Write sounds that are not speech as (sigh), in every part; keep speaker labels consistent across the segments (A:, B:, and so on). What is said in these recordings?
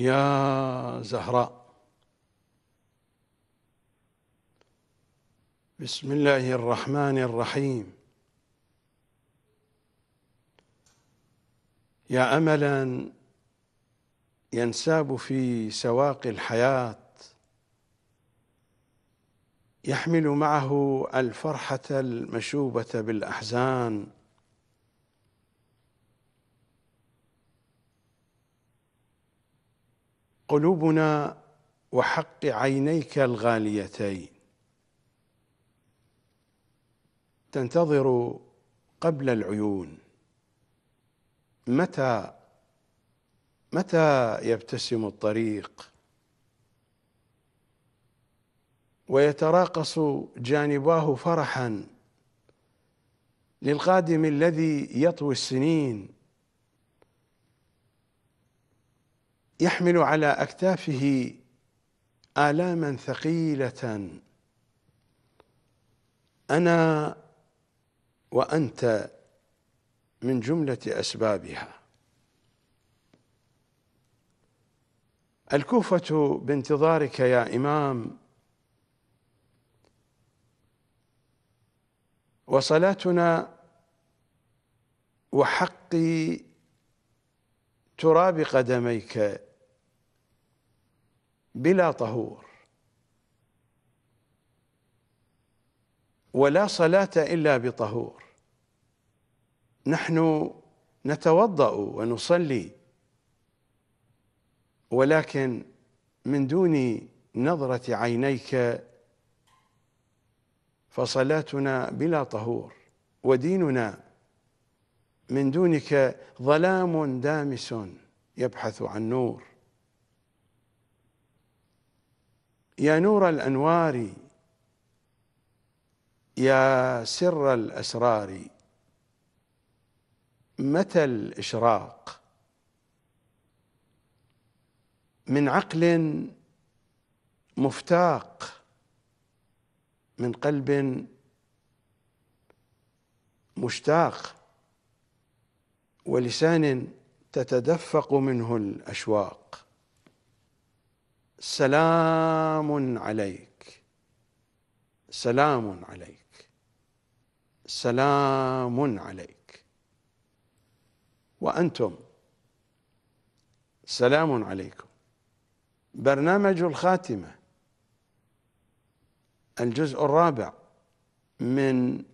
A: يا زهراء بسم الله الرحمن الرحيم يا املا ينساب في سواق الحياه يحمل معه الفرحه المشوبه بالاحزان قلوبنا وحق عينيك الغاليتين تنتظر قبل العيون متى متى يبتسم الطريق ويتراقص جانباه فرحا للقادم الذي يطوي السنين يحمل على أكتافه آلاما ثقيلة أنا وأنت من جملة أسبابها الكوفة بانتظارك يا إمام وصلاتنا وحقي تراب قدميك بلا طهور ولا صلاة إلا بطهور نحن نتوضأ ونصلي ولكن من دون نظرة عينيك فصلاتنا بلا طهور وديننا من دونك ظلام دامس يبحث عن نور يا نور الانوار يا سر الاسرار متى الاشراق من عقل مفتاق من قلب مشتاق ولسان تتدفق منه الاشواق سلام عليك سلام عليك سلام عليك وأنتم سلام عليكم برنامج الخاتمة الجزء الرابع من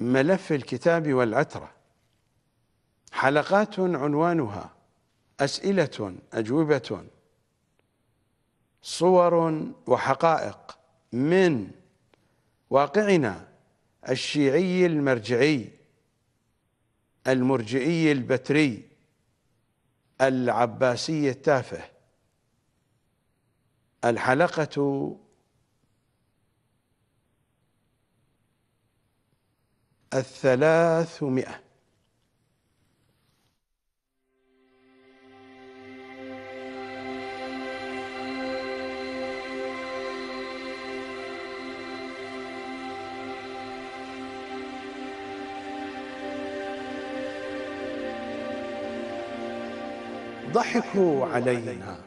A: ملف الكتاب والعترة حلقات عنوانها أسئلة أجوبة صور وحقائق من واقعنا الشيعي المرجعي المرجئي البتري العباسي التافه الحلقة الثلاثمائة ضحكوا علينا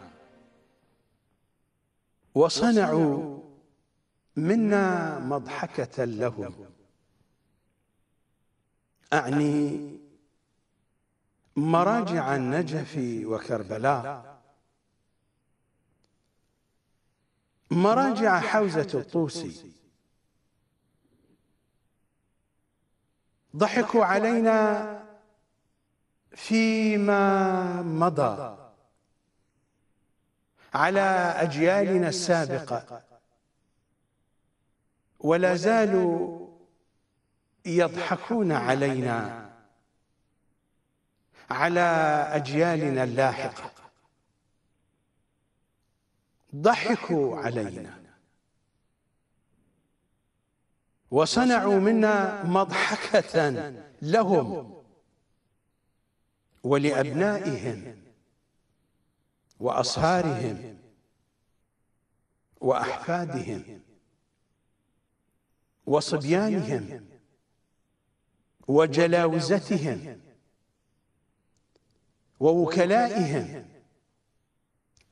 A: وصنعوا منا مضحكة لهم أعني مراجع النجف وكربلاء مراجع حوزة الطوسي ضحكوا علينا فيما مضى على أجيالنا السابقة ولا زالوا يضحكون علينا على أجيالنا اللاحقة ضحكوا علينا وصنعوا منا مضحكة لهم ولأبنائهم وأصهارهم وأحفادهم وصبيانهم وجلاوزتهم ووكلائهم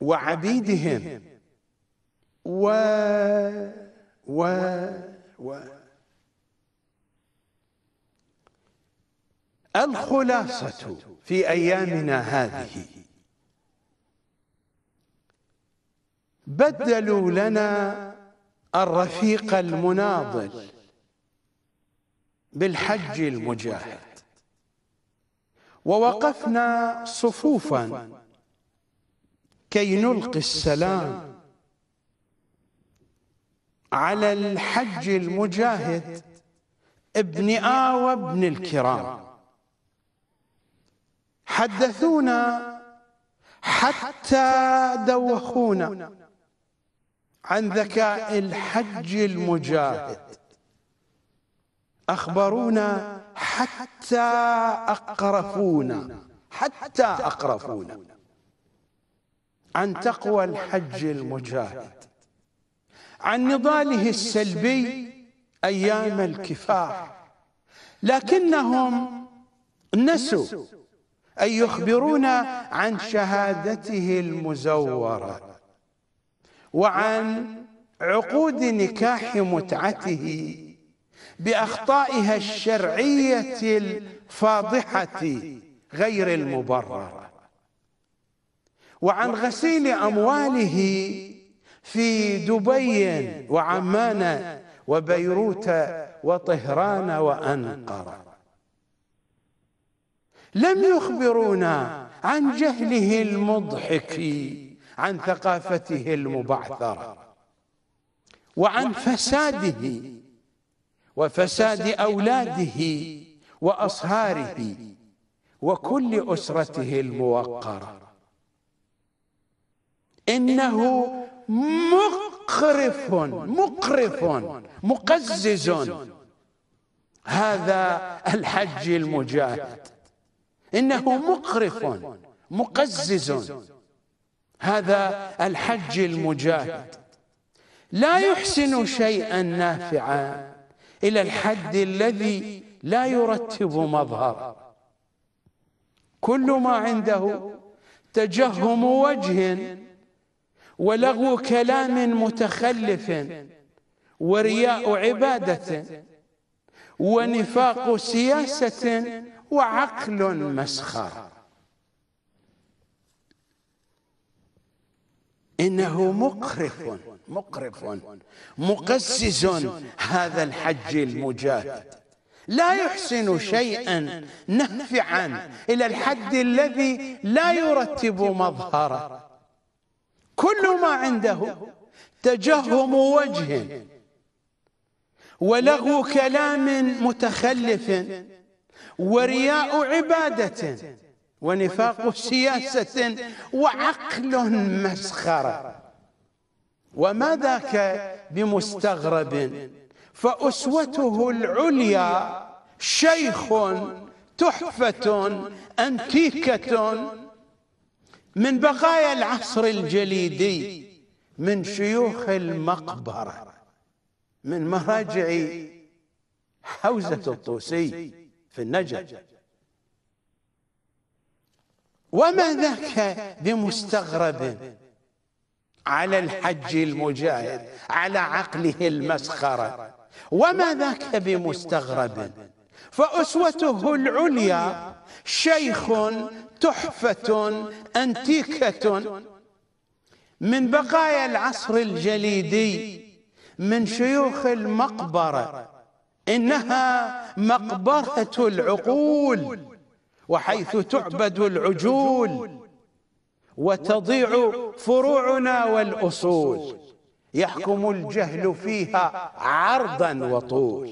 A: وعبيدهم و و و, و الخلاصة في أيامنا هذه بدلوا لنا الرفيق المناضل بالحج المجاهد ووقفنا صفوفا كي نلقي السلام على الحج المجاهد ابن آوى ابن الكرام حدثونا حتى دوخونا عن ذكاء الحج المجاهد أخبرونا حتى أقرفونا حتى أقرفونا عن تقوى الحج المجاهد عن نضاله السلبي أيام الكفاح لكنهم نسوا أي يخبرونا عن شهادته المزورة وعن عقود نكاح متعته بأخطائها الشرعية الفاضحة غير المبررة وعن غسيل أمواله في دبي وعمان وبيروت وطهران وأنقرة لم يخبرونا عن جهله المضحك عن ثقافته المبعثرة وعن فساده وفساد أولاده وأصهاره وكل أسرته الموقرة إنه مقرف مقرف مقزز هذا الحج المجاهد إنه مقرف مقزز هذا الحج المجاهد لا يحسن شيئا نافعا إلى الحد الذي لا يرتب مظهرا كل ما عنده تجهم وجه ولغو كلام متخلف ورياء عبادة
B: ونفاق سياسة
A: وعقل مسخر إنه مقرف مقرف مقزز هذا الحج المجاهد لا يحسن شيئا نافعا إلى الحد الذي لا يرتب مظهره كل ما عنده تجهم وجه ولغو كلام متخلف ورياء عبادة ونفاق سياسة وعقل مسخرة وما ذاك بمستغرب فأسوته العليا شيخ تحفة أنتيكة من بقايا العصر الجليدي من شيوخ المقبرة من مراجع حوزة الطوسي في النجف وما ذاك بمستغرب على الحج المجاهد على عقله المسخرة وما ذاك بمستغرب فأسوته العليا شيخ تحفة أنتيكة من بقايا العصر الجليدي من شيوخ المقبرة إنها مقبرة العقول وحيث تعبد العجول وتضيع فروعنا والأصول يحكم الجهل فيها عرضا وطول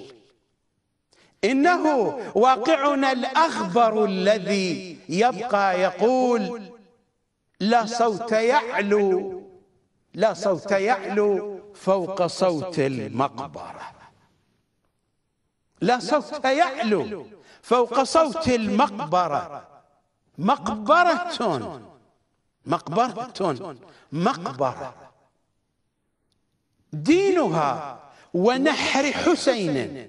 A: إنه واقعنا الأخبر الذي يبقى يقول لا صوت يعلو لا صوت يعلو فوق صوت المقبره لا صوت يعلو فوق صوت المقبرة مقبرة مقبرة مقبرة دينها ونحر حسين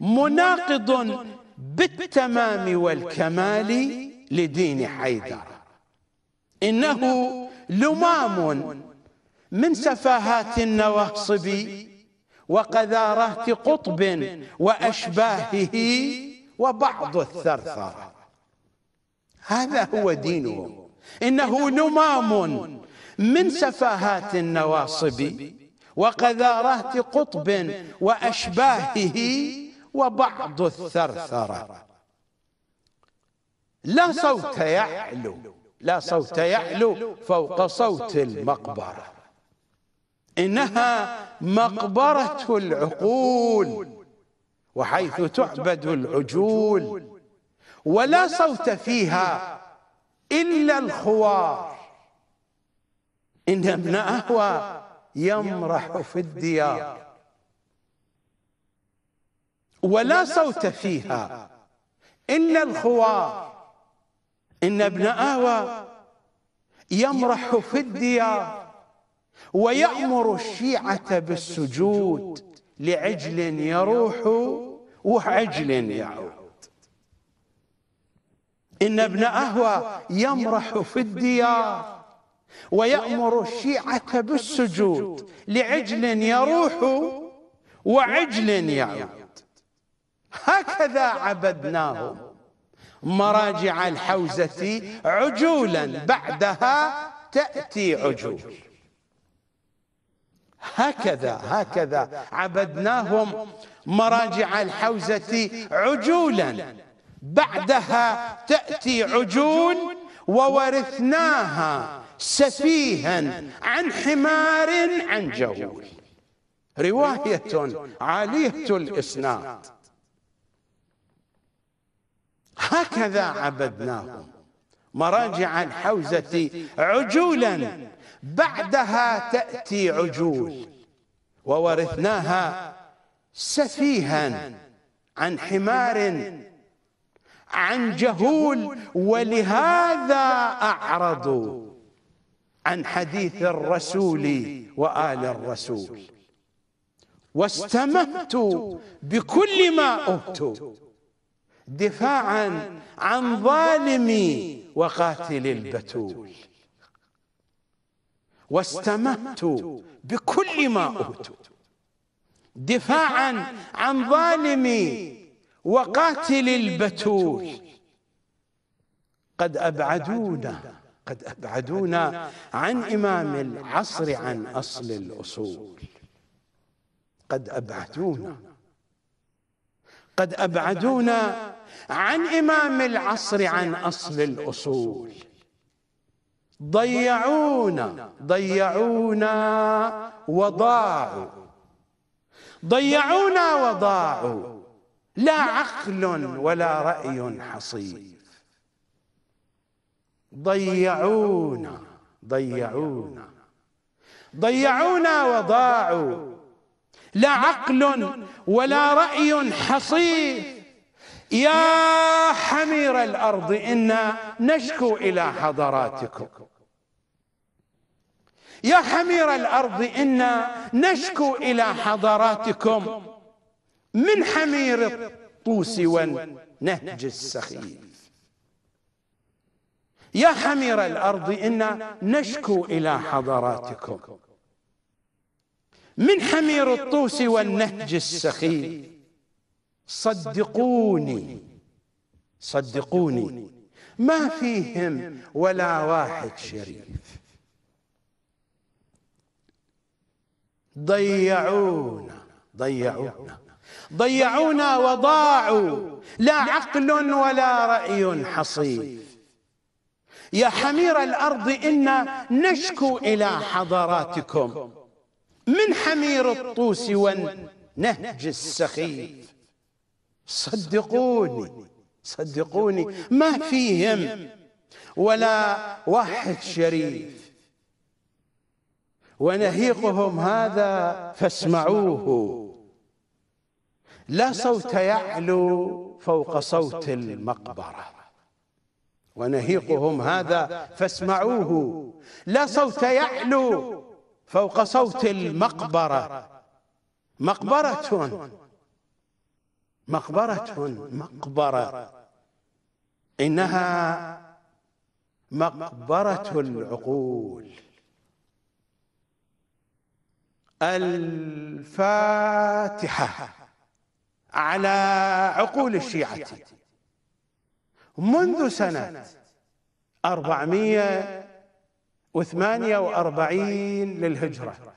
A: مناقض بالتمام والكمال لدين حيدر إنه لمام من سفاهات النواصب وقذارات قطب وأشباهه وبعض الثرثرة هذا هو دينهم إنه نمام من سفاهات النواصب وقذارات قطب وأشباهه وبعض الثرثرة لا صوت يعلو لا صوت يعلو فوق صوت المقبره إنها مقبرة العقول وحيث تعبد العجول ولا صوت فيها إلا الخوار إن ابن أهوى يمرح في الديار ولا صوت فيها إلا الخوار إن ابن أهوى يمرح في الديار ويأمر الشيعة بالسجود لعجل يروح وعجل يعود إن ابن أهوى يمرح في الديار ويأمر الشيعة بالسجود لعجل يروح وعجل يعود هكذا عبدناهم مراجع الحوزة عجولا بعدها تأتي عجول هكذا هكذا عبدناهم مراجع الحوزة عجولا بعدها تأتي عجول وورثناها سفيها عن حمار عن جول رواية عالية الإسناد هكذا عبدناهم مراجع الحوزة عجولا بعدها تأتي عجول وورثناها سفيها عن حمار عن جهول ولهذا أعرضوا عن حديث الرسول وآل الرسول واستمت بكل ما أبت دفاعا عن ظالمي وقاتل البتول واستمتوا بكل ما أوتوا دفاعا عن ظالمي وقاتل البتول قد أبعدونا قد أبعدونا عن إمام العصر عن أصل الأصول قد أبعدونا قد أبعدونا عن إمام العصر عن أصل الأصول ضيعونا ضيعونا وضاعوا ضيعونا وضاعوا لا عقل ولا رأي حصيف ضيعونا ضيعونا ضيعونا وضاعوا لا عقل ولا رأي حصيف يا حمير الارض انا نشكو الى حضراتكم يا حمير الارض انا نشكو الى حضراتكم من حمير الطوس والنهج السخيف يا حمير الارض انا نشكو الى حضراتكم من حمير الطوس والنهج السخيف صدقوني صدقوني ما فيهم ولا واحد شريف ضيعونا ضيعونا ضيعونا وضاعوا لا عقل ولا رأي حصيف يا حمير الأرض إنا نشكو إلى حضراتكم من حمير الطوس والنهج السخيف صدقوني صدقوني ما فيهم ولا واحد شريف ونهيقهم هذا فاسمعوه لا صوت يعلو فوق صوت المقبرة ونهيقهم هذا فاسمعوه لا صوت يعلو فوق صوت المقبرة مقبرة مقبرة مقبرة إنها مقبرة العقول الفاتحة على عقول الشيعة منذ سنة أربعمية وثمانية وأربعين للهجرة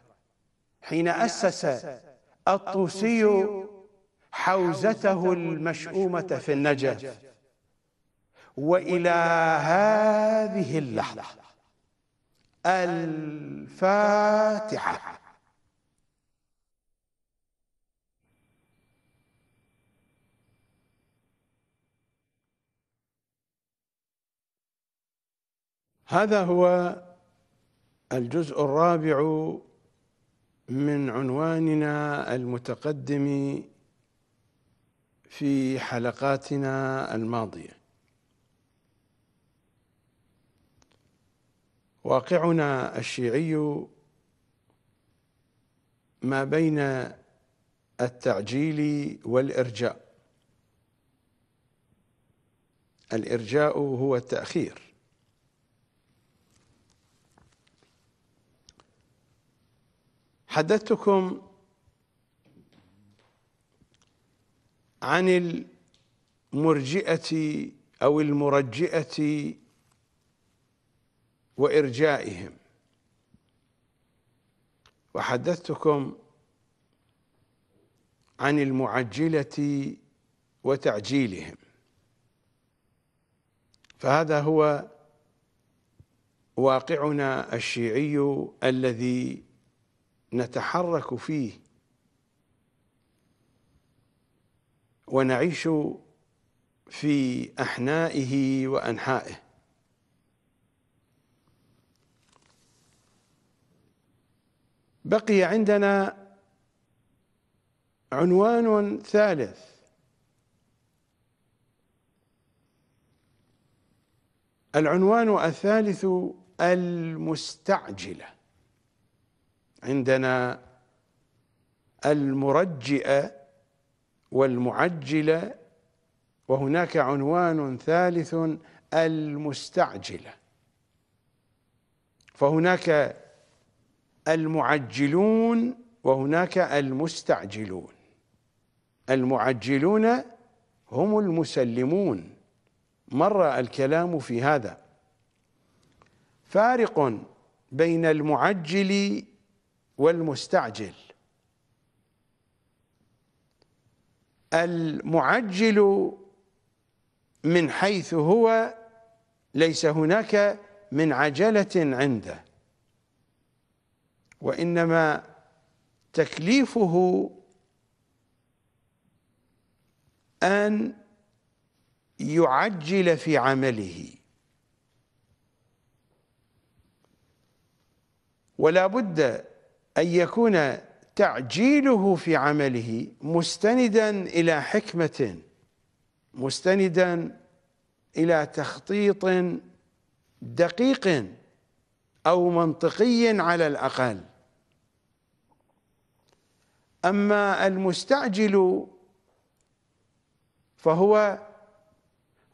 A: حين أسس الطوسي حوزته المشؤومة في النجف وإلى هذه اللحظة الفاتحة هذا هو الجزء الرابع من عنواننا المتقدم في حلقاتنا الماضيه واقعنا الشيعي ما بين التعجيل والارجاء الارجاء هو التاخير حدثتكم عن المرجئة أو المرجئة وإرجائهم وحدثتكم عن المعجلة وتعجيلهم فهذا هو واقعنا الشيعي الذي نتحرك فيه ونعيش في أحنائه وأنحائه بقي عندنا عنوان ثالث العنوان الثالث المستعجله عندنا المرجئه والمعجله وهناك عنوان ثالث المستعجله فهناك المعجلون وهناك المستعجلون المعجلون هم المسلمون مر الكلام في هذا فارق بين المعجل والمستعجل المعجل من حيث هو ليس هناك من عجلة عنده وإنما تكليفه أن يعجل في عمله ولا بد أن يكون تعجيله في عمله مستندا الى حكمه مستندا الى تخطيط دقيق او منطقي على الاقل اما المستعجل فهو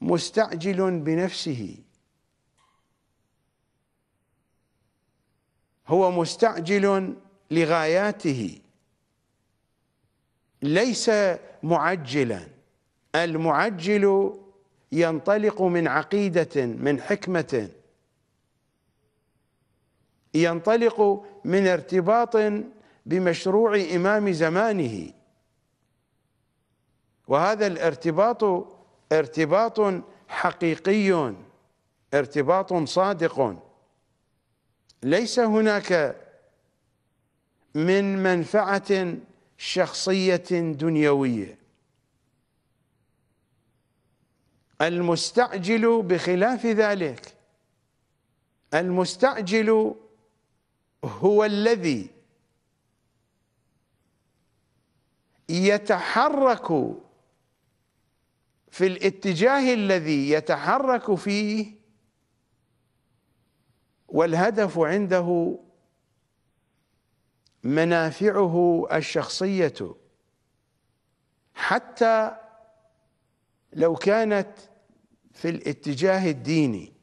A: مستعجل بنفسه هو مستعجل لغاياته ليس معجلا المعجل ينطلق من عقيدة من حكمة ينطلق من ارتباط بمشروع إمام زمانه وهذا الارتباط ارتباط حقيقي ارتباط صادق ليس هناك من منفعة شخصية دنيوية المستعجل بخلاف ذلك المستعجل هو الذي يتحرك في الاتجاه الذي يتحرك فيه والهدف عنده منافعه الشخصية حتى لو كانت في الاتجاه الديني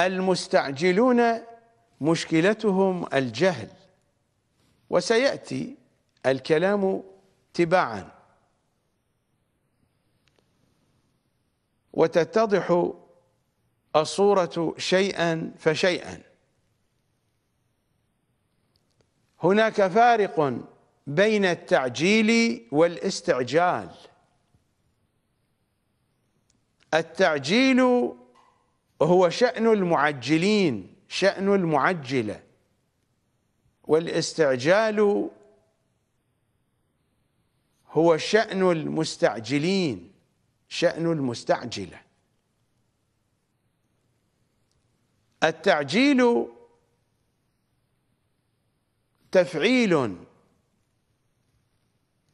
A: المستعجلون مشكلتهم الجهل وسيأتي الكلام تباعا وتتضح الصورة شيئا فشيئا هناك فارق بين التعجيل والاستعجال التعجيل هو شأن المعجلين شأن المعجلة والاستعجال هو شأن المستعجلين شأن المستعجلة التعجيل تفعيل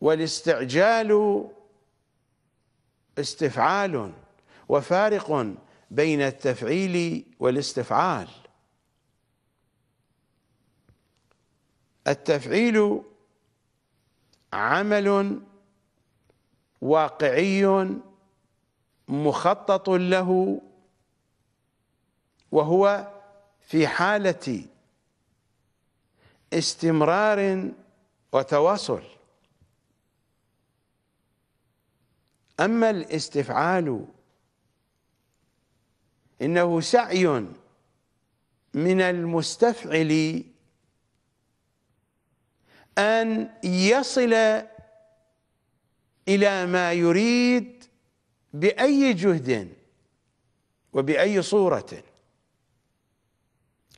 A: والاستعجال استفعال وفارق بين التفعيل والاستفعال التفعيل عمل واقعي مخطط له وهو في حاله استمرار وتواصل أما الاستفعال إنه سعي من المستفعل أن يصل إلى ما يريد بأي جهد وبأي صورة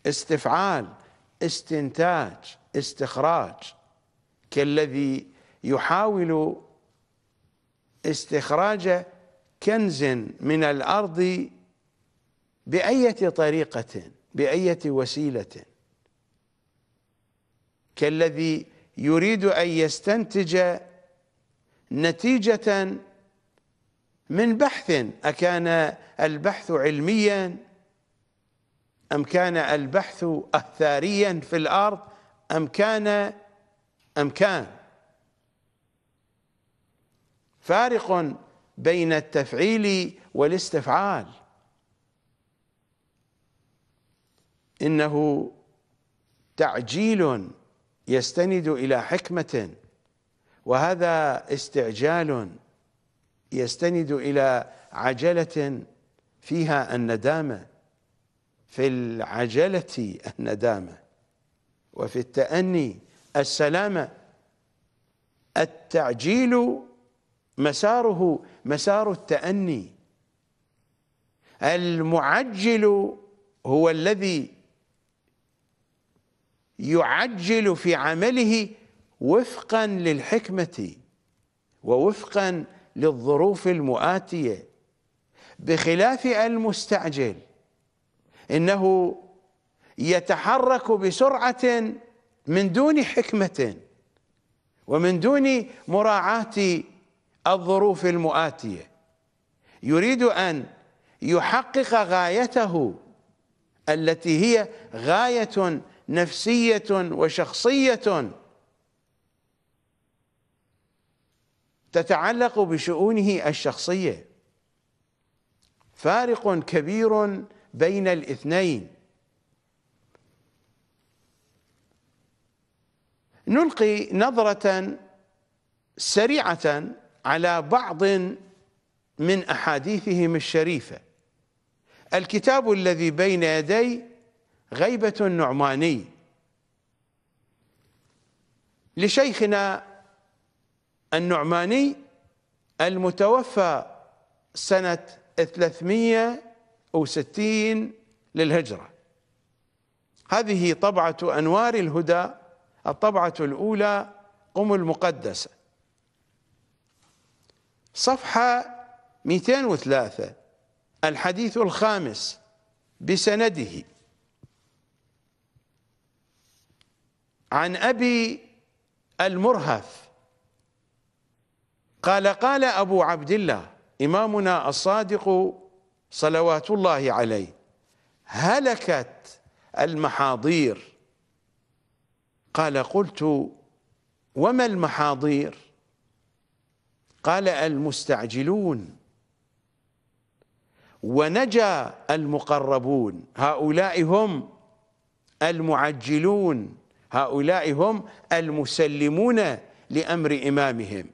A: استفعال استنتاج استخراج كالذي يحاول استخراج كنز من الأرض بأية طريقة بأية وسيلة كالذي يريد أن يستنتج نتيجة من بحث أكان البحث علمياً أم كان البحث أثاريا في الأرض أم كان أم كان فارق بين التفعيل والاستفعال إنه تعجيل يستند إلى حكمة وهذا استعجال يستند إلى عجلة فيها الندامه في العجلة الندامة وفي التأني السلامة التعجيل مساره مسار التأني المعجل هو الذي يعجل في عمله وفقا للحكمة ووفقا للظروف المؤاتية بخلاف المستعجل انه يتحرك بسرعه من دون حكمه ومن دون مراعاه الظروف المؤاتيه يريد ان يحقق غايته التي هي غايه نفسيه وشخصيه تتعلق بشؤونه الشخصيه فارق كبير بين الاثنين نلقي نظرة سريعة على بعض من أحاديثهم الشريفة الكتاب الذي بين يدي غيبة النعماني لشيخنا النعماني المتوفى سنة 300 وستين للهجرة هذه طبعة أنوار الهدى الطبعة الأولى قم المقدسة صفحة 203 الحديث الخامس بسنده عن أبي المرهف قال قال أبو عبد الله إمامنا الصادق صلوات الله عليه هلكت المحاضير قال قلت وما المحاضير قال المستعجلون ونجا المقربون هؤلاء هم المعجلون هؤلاء هم المسلمون لأمر إمامهم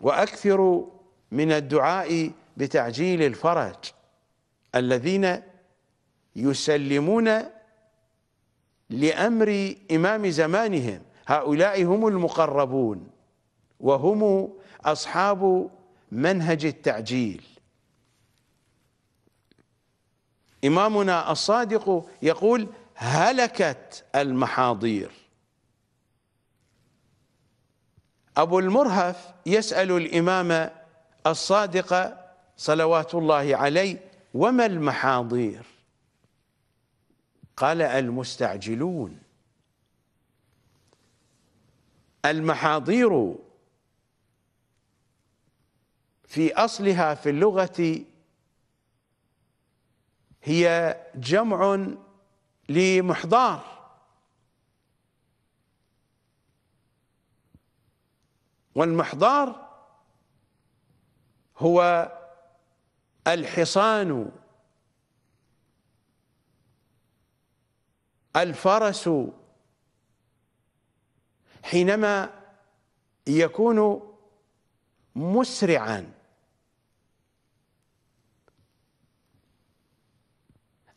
A: وأكثروا من الدعاء بتعجيل الفرج الذين يسلمون لأمر إمام زمانهم هؤلاء هم المقربون وهم أصحاب منهج التعجيل إمامنا الصادق يقول هلكت المحاضير أبو المرهف يسأل الإمام الصادق صلوات الله عليه وما المحاضير قال المستعجلون المحاضير في أصلها في اللغة هي جمع لمحضار والمحضار هو الحصان الفرس حينما يكون مسرعا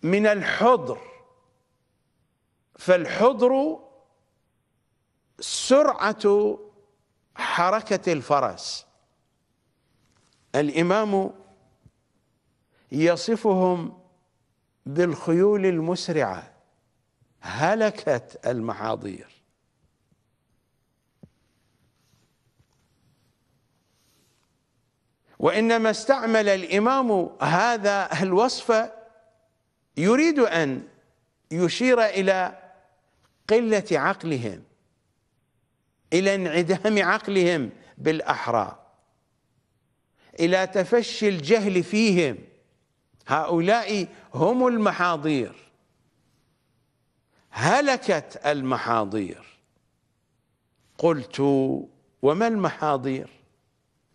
A: من الحضر فالحضر سرعة حركة الفرس الإمام يصفهم بالخيول المسرعه هلكت المحاضير وانما استعمل الامام هذا الوصف يريد ان يشير الى قله عقلهم الى انعدام عقلهم بالاحرى الى تفشي الجهل فيهم هؤلاء هم المحاضير هلكت المحاضير قلت وما المحاضير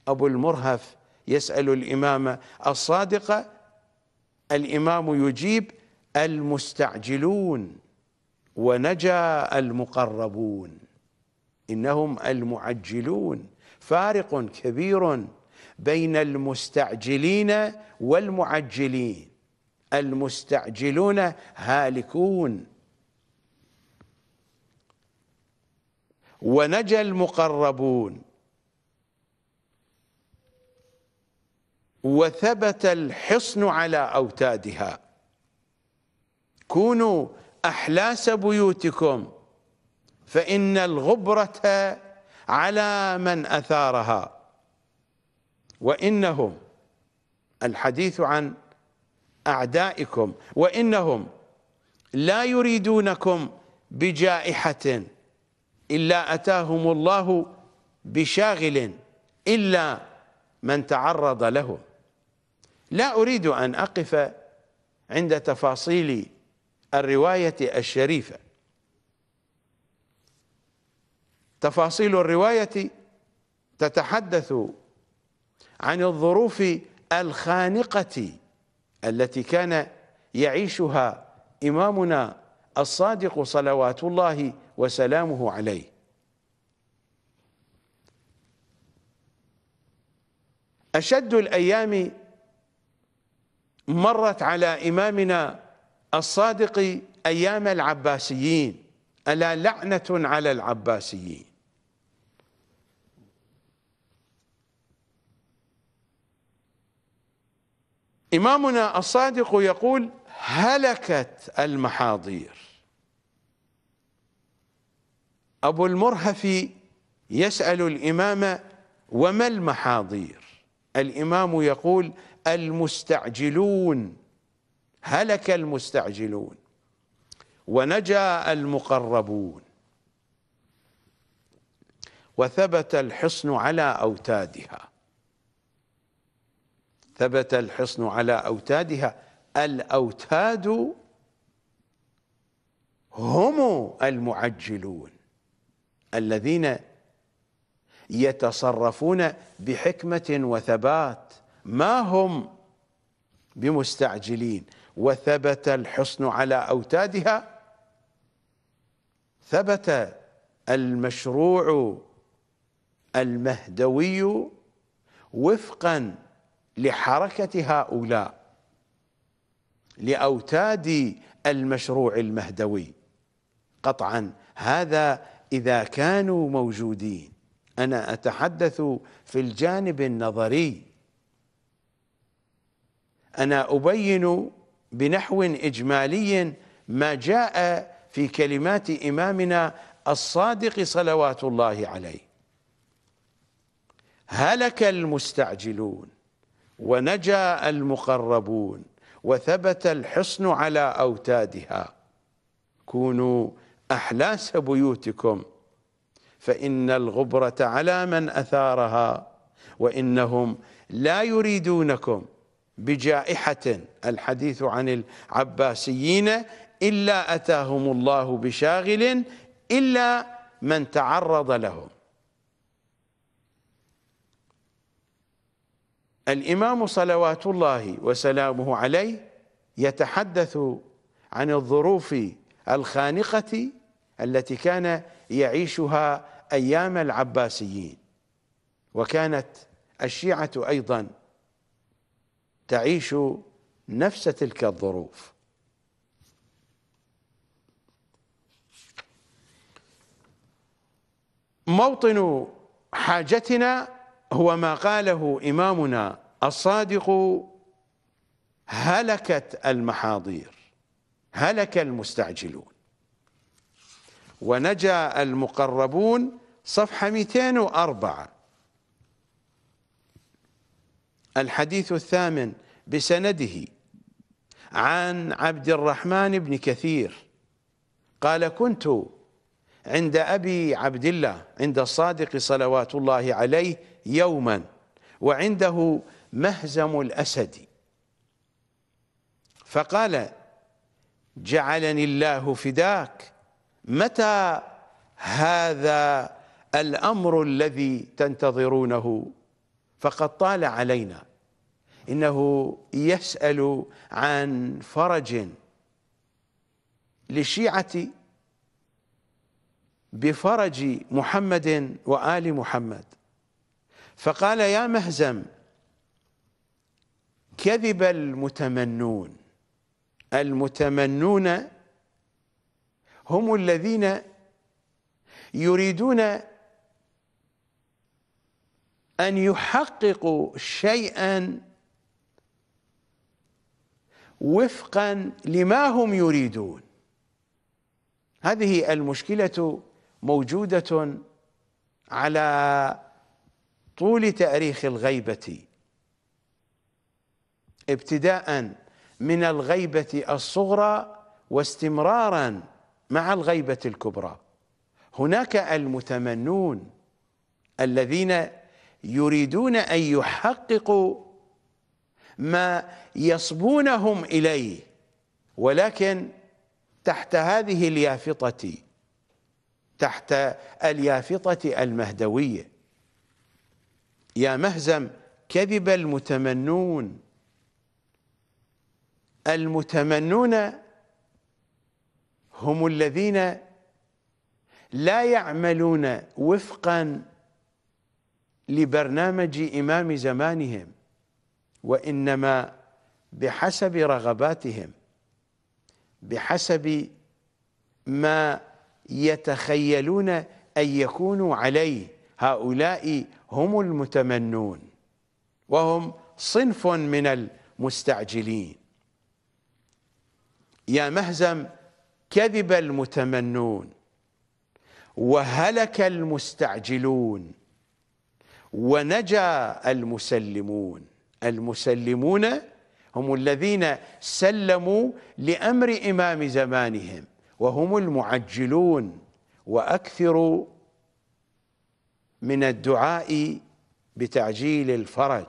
A: أبو المرهف يسأل الإمام الصادقة الإمام يجيب المستعجلون ونجا المقربون إنهم المعجلون فارق كبير بين المستعجلين والمعجلين المستعجلون هالكون ونجا المقربون وثبت الحصن على أوتادها كونوا أحلاس بيوتكم فإن الغبرة على من أثارها وانهم الحديث عن اعدائكم وانهم لا يريدونكم بجائحه الا اتاهم الله بشاغل الا من تعرض له لا اريد ان اقف عند تفاصيل الروايه الشريفه تفاصيل الروايه تتحدث عن الظروف الخانقة التي كان يعيشها إمامنا الصادق صلوات الله وسلامه عليه أشد الأيام مرت على إمامنا الصادق أيام العباسيين ألا لعنة على العباسيين إمامنا الصادق يقول هلكت المحاضير أبو المرهف يسأل الإمام وما المحاضير الإمام يقول المستعجلون هلك المستعجلون ونجا المقربون وثبت الحصن على أوتادها ثبت الحصن على أوتادها الأوتاد هم المعجلون الذين يتصرفون بحكمة وثبات ما هم بمستعجلين وثبت الحصن على أوتادها ثبت المشروع المهدوي وفقا لحركة هؤلاء لأوتاد المشروع المهدوي قطعا هذا إذا كانوا موجودين أنا أتحدث في الجانب النظري أنا أبين بنحو إجمالي ما جاء في كلمات إمامنا الصادق صلوات الله عليه هلك المستعجلون ونجا المقربون وثبت الحصن على أوتادها كونوا أحلاس بيوتكم فإن الغبرة على من أثارها وإنهم لا يريدونكم بجائحة الحديث عن العباسيين إلا أتاهم الله بشاغل إلا من تعرض لهم الإمام صلوات الله وسلامه عليه يتحدث عن الظروف الخانقة التي كان يعيشها أيام العباسيين وكانت الشيعة أيضا تعيش نفس تلك الظروف موطن حاجتنا هو ما قاله إمامنا الصادق هلكت المحاضير هلك المستعجلون ونجا المقربون صفحة 204 الحديث الثامن بسنده عن عبد الرحمن بن كثير قال كنت عند أبي عبد الله عند الصادق صلوات الله عليه يوما وعنده مهزم الأسد فقال جعلني الله فداك متى هذا الأمر الذي تنتظرونه فقد طال علينا إنه يسأل عن فرج للشيعة بفرج محمد وآل محمد فقال يا مهزم كذب المتمنون المتمنون هم الذين يريدون أن يحققوا شيئا وفقا لما هم يريدون هذه المشكلة موجودة على طول تاريخ الغيبه ابتداء من الغيبه الصغرى واستمرارا مع الغيبه الكبرى هناك المتمنون الذين يريدون ان يحققوا ما يصبونهم اليه ولكن تحت هذه اليافطه تحت اليافطه المهدويه يا مهزم كذب المتمنون المتمنون هم الذين لا يعملون وفقا لبرنامج إمام زمانهم وإنما بحسب رغباتهم بحسب ما يتخيلون أن يكونوا عليه هؤلاء هم المتمنون وهم صنف من المستعجلين يا مهزم كذب المتمنون وهلك المستعجلون ونجا المسلمون المسلمون هم الذين سلموا لأمر إمام زمانهم وهم المعجلون وأكثروا من الدعاء بتعجيل الفرج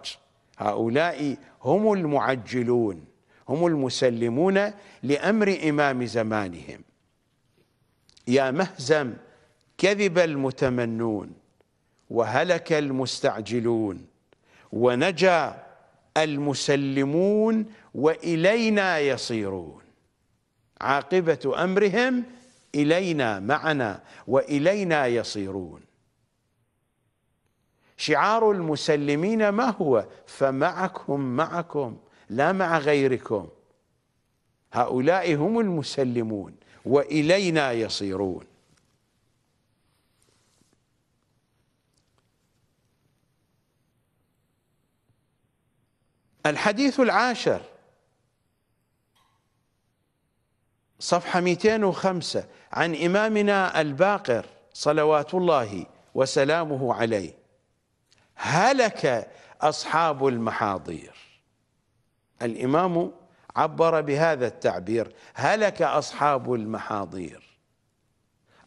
A: هؤلاء هم المعجلون هم المسلمون لأمر إمام زمانهم يا مهزم كذب المتمنون وهلك المستعجلون ونجا المسلمون وإلينا يصيرون عاقبة أمرهم إلينا معنا وإلينا يصيرون شعار المسلمين ما هو فمعكم معكم لا مع غيركم هؤلاء هم المسلمون وإلينا يصيرون الحديث العاشر صفحة 205 عن إمامنا الباقر صلوات الله وسلامه عليه هلك اصحاب المحاضير الامام عبر بهذا التعبير هلك اصحاب المحاضير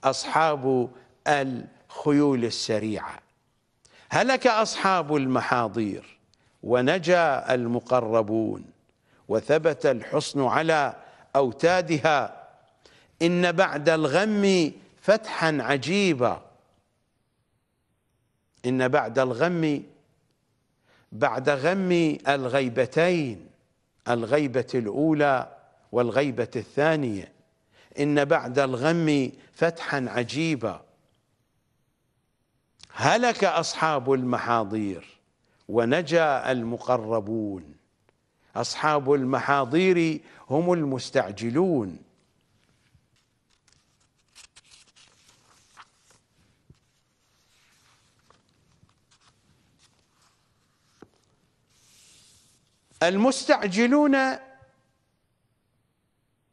A: اصحاب الخيول السريعه هلك اصحاب المحاضير ونجا المقربون وثبت الحصن على اوتادها ان بعد الغم فتحا عجيبا إن بعد الغم بعد غم الغيبتين الغيبة الأولى والغيبة الثانية إن بعد الغم فتحا عجيبا هلك أصحاب المحاضير ونجا المقربون أصحاب المحاضير هم المستعجلون المستعجلون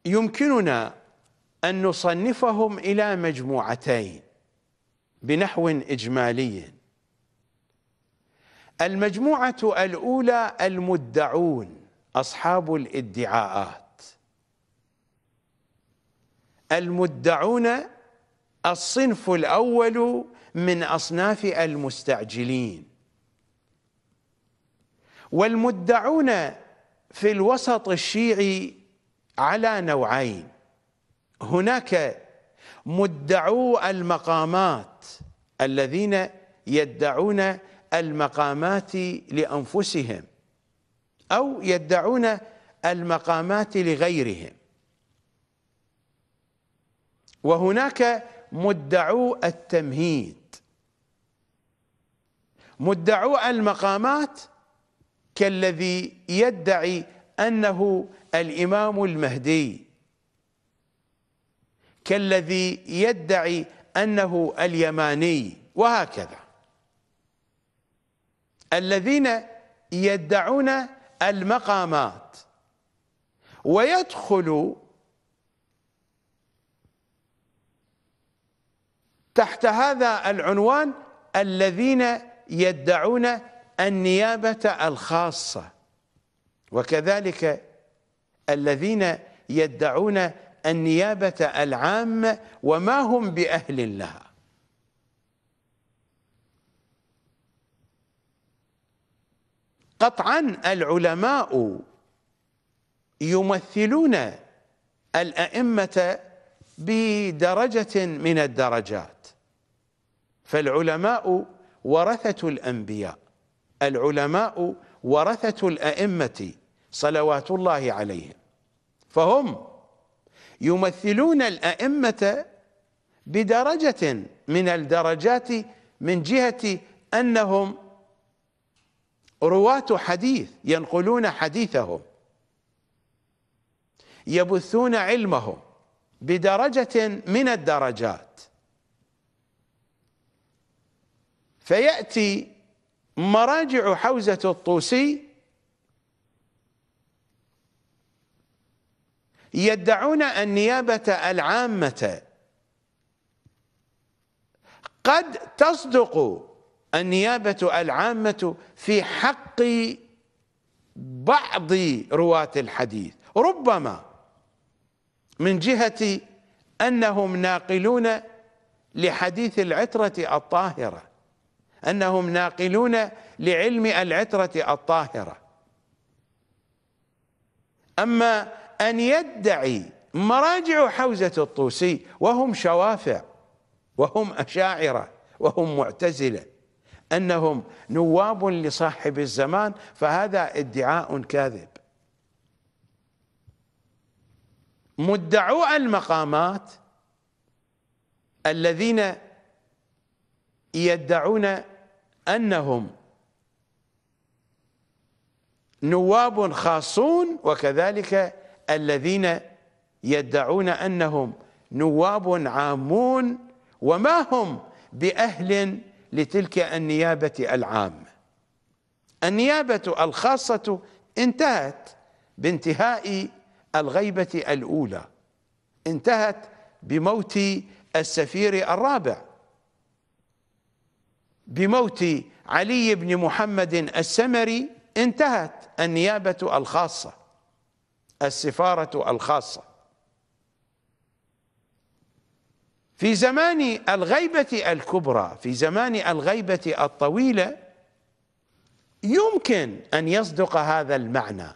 A: يمكننا أن نصنفهم إلى مجموعتين بنحو إجمالي المجموعة الأولى المدعون أصحاب الادعاءات المدعون الصنف الأول من أصناف المستعجلين والمدعون في الوسط الشيعي على نوعين هناك مدعو المقامات الذين يدعون المقامات لانفسهم او يدعون المقامات لغيرهم وهناك مدعو التمهيد مدعو المقامات كالذي يدعي أنه الإمام المهدي كالذي يدعي أنه اليماني وهكذا الذين يدعون المقامات ويدخل تحت هذا العنوان الذين يدعون النيابة الخاصة وكذلك الذين يدعون النيابة العامة وما هم بأهل لها قطعا العلماء يمثلون الأئمة بدرجة من الدرجات فالعلماء ورثة الأنبياء العلماء ورثة الأئمة صلوات الله عليهم فهم يمثلون الأئمة بدرجة من الدرجات من جهة أنهم رواة حديث ينقلون حديثهم يبثون علمهم بدرجة من الدرجات فيأتي مراجع حوزة الطوسي يدعون النيابة العامة قد تصدق النيابة العامة في حق بعض رواة الحديث ربما من جهة أنهم ناقلون لحديث العترة الطاهرة أنهم ناقلون لعلم العترة الطاهرة أما أن يدعي مراجع حوزة الطوسي وهم شوافع وهم أشاعرة وهم معتزلة أنهم نواب لصاحب الزمان فهذا ادعاء كاذب مدعو المقامات الذين يدعون أنهم نواب خاصون وكذلك الذين يدعون أنهم نواب عامون وما هم بأهل لتلك النيابة العامة النيابة الخاصة انتهت بانتهاء الغيبة الأولى انتهت بموت السفير الرابع بموت علي بن محمد السمري انتهت النيابة الخاصة السفارة الخاصة في زمان الغيبة الكبرى في زمان الغيبة الطويلة يمكن أن يصدق هذا المعنى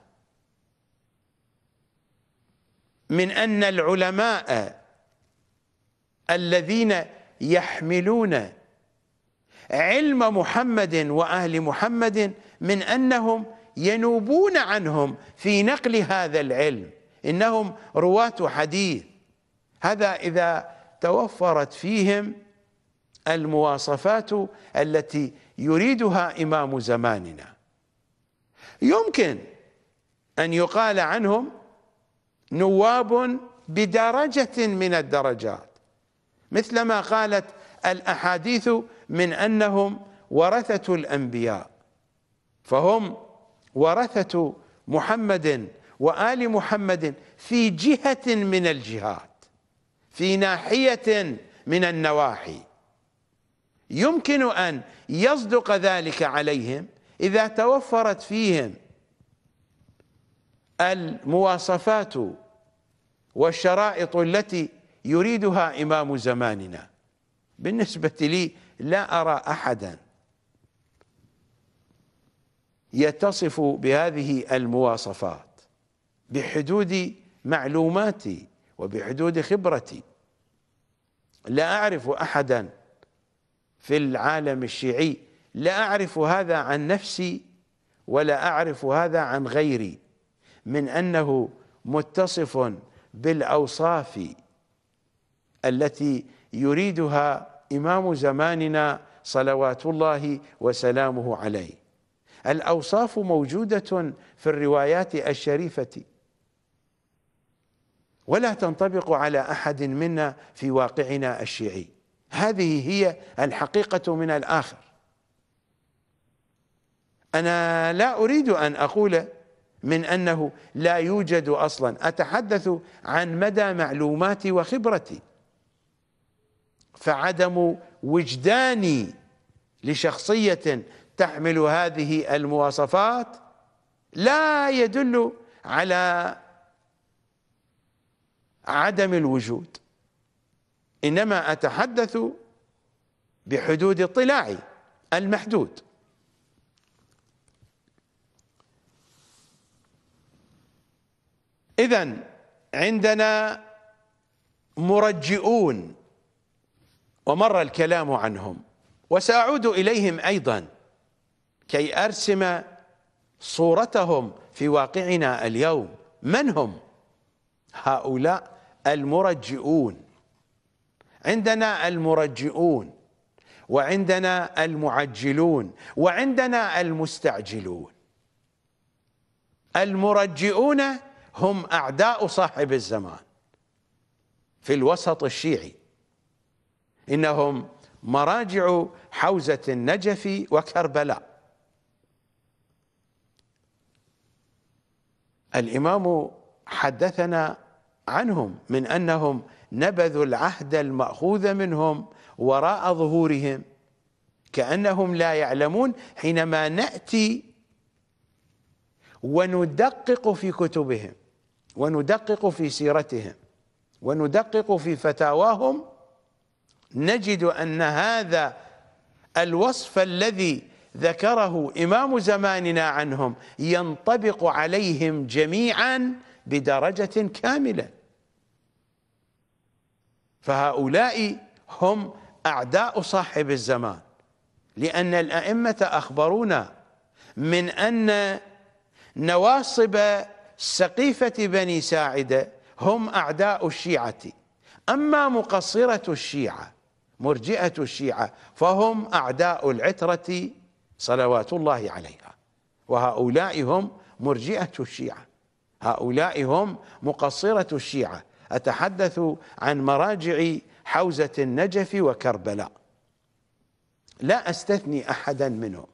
A: من أن العلماء الذين يحملون علم محمد واهل محمد من انهم ينوبون عنهم في نقل هذا العلم انهم رواه حديث هذا اذا توفرت فيهم المواصفات التي يريدها امام زماننا يمكن ان يقال عنهم نواب بدرجه من الدرجات مثلما قالت الاحاديث من انهم ورثه الانبياء فهم ورثه محمد وال محمد في جهه من الجهات في ناحيه من النواحي يمكن ان يصدق ذلك عليهم اذا توفرت فيهم المواصفات والشرائط التي يريدها امام زماننا بالنسبه لي لا أرى أحدا يتصف بهذه المواصفات بحدود معلوماتي وبحدود خبرتي لا أعرف أحدا في العالم الشيعي لا أعرف هذا عن نفسي ولا أعرف هذا عن غيري من أنه متصف بالأوصاف التي يريدها إمام زماننا صلوات الله وسلامه عليه الأوصاف موجودة في الروايات الشريفة ولا تنطبق على أحد منا في واقعنا الشيعي هذه هي الحقيقة من الآخر أنا لا أريد أن أقول من أنه لا يوجد أصلا أتحدث عن مدى معلوماتي وخبرتي فعدم وجداني لشخصية تحمل هذه المواصفات لا يدل على عدم الوجود إنما أتحدث بحدود اطلاعي المحدود إذا عندنا مرجئون ومر الكلام عنهم وسأعود إليهم أيضا كي أرسم صورتهم في واقعنا اليوم من هم هؤلاء المرجئون عندنا المرجئون وعندنا المعجلون وعندنا المستعجلون المرجئون هم أعداء صاحب الزمان في الوسط الشيعي إنهم مراجع حوزة النجف وكربلاء الإمام حدثنا عنهم من أنهم نبذوا العهد المأخوذ منهم وراء ظهورهم كأنهم لا يعلمون حينما نأتي وندقق في كتبهم وندقق في سيرتهم وندقق في فتاواهم نجد أن هذا الوصف الذي ذكره إمام زماننا عنهم ينطبق عليهم جميعا بدرجة كاملة فهؤلاء هم أعداء صاحب الزمان لأن الأئمة أخبرونا من أن نواصب سقيفة بني ساعدة هم أعداء الشيعة أما مقصرة الشيعة مرجئة الشيعة فهم أعداء العترة صلوات الله عليها وهؤلاء هم مرجئة الشيعة هؤلاء هم مقصرة الشيعة أتحدث عن مراجع حوزة النجف وكربلاء لا أستثني أحدا منهم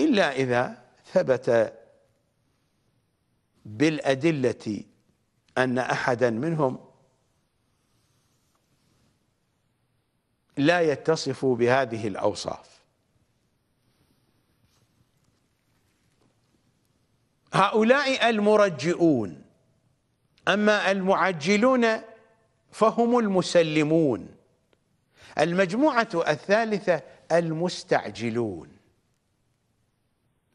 A: إلا إذا ثبت بالأدلة أن أحدا منهم لا يتصف بهذه الأوصاف هؤلاء المرجئون أما المعجلون فهم المسلمون المجموعة الثالثة المستعجلون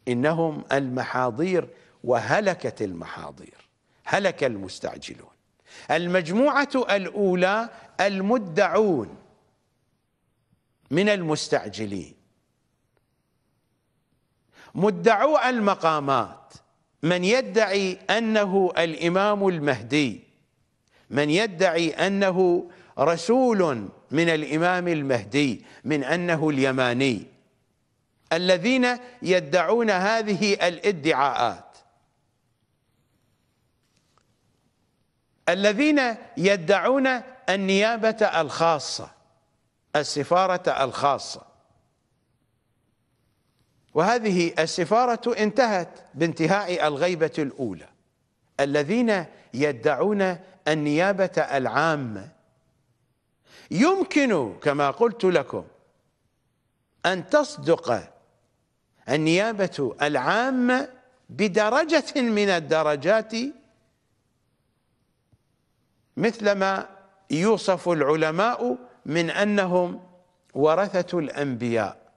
A: إنهم المحاضير وهلكت المحاضير هلك المستعجلون المجموعة الأولى المدعون من المستعجلين مدعو المقامات من يدعي أنه الإمام المهدي من يدعي أنه رسول من الإمام المهدي من أنه اليماني الذين يدعون هذه الادعاءات الذين يدعون النيابة الخاصة السفارة الخاصة وهذه السفارة انتهت بانتهاء الغيبة الأولى الذين يدعون النيابة العامة يمكن كما قلت لكم أن تصدق النيابة العامة بدرجة من الدرجات مثلما يوصف العلماء من انهم ورثه الانبياء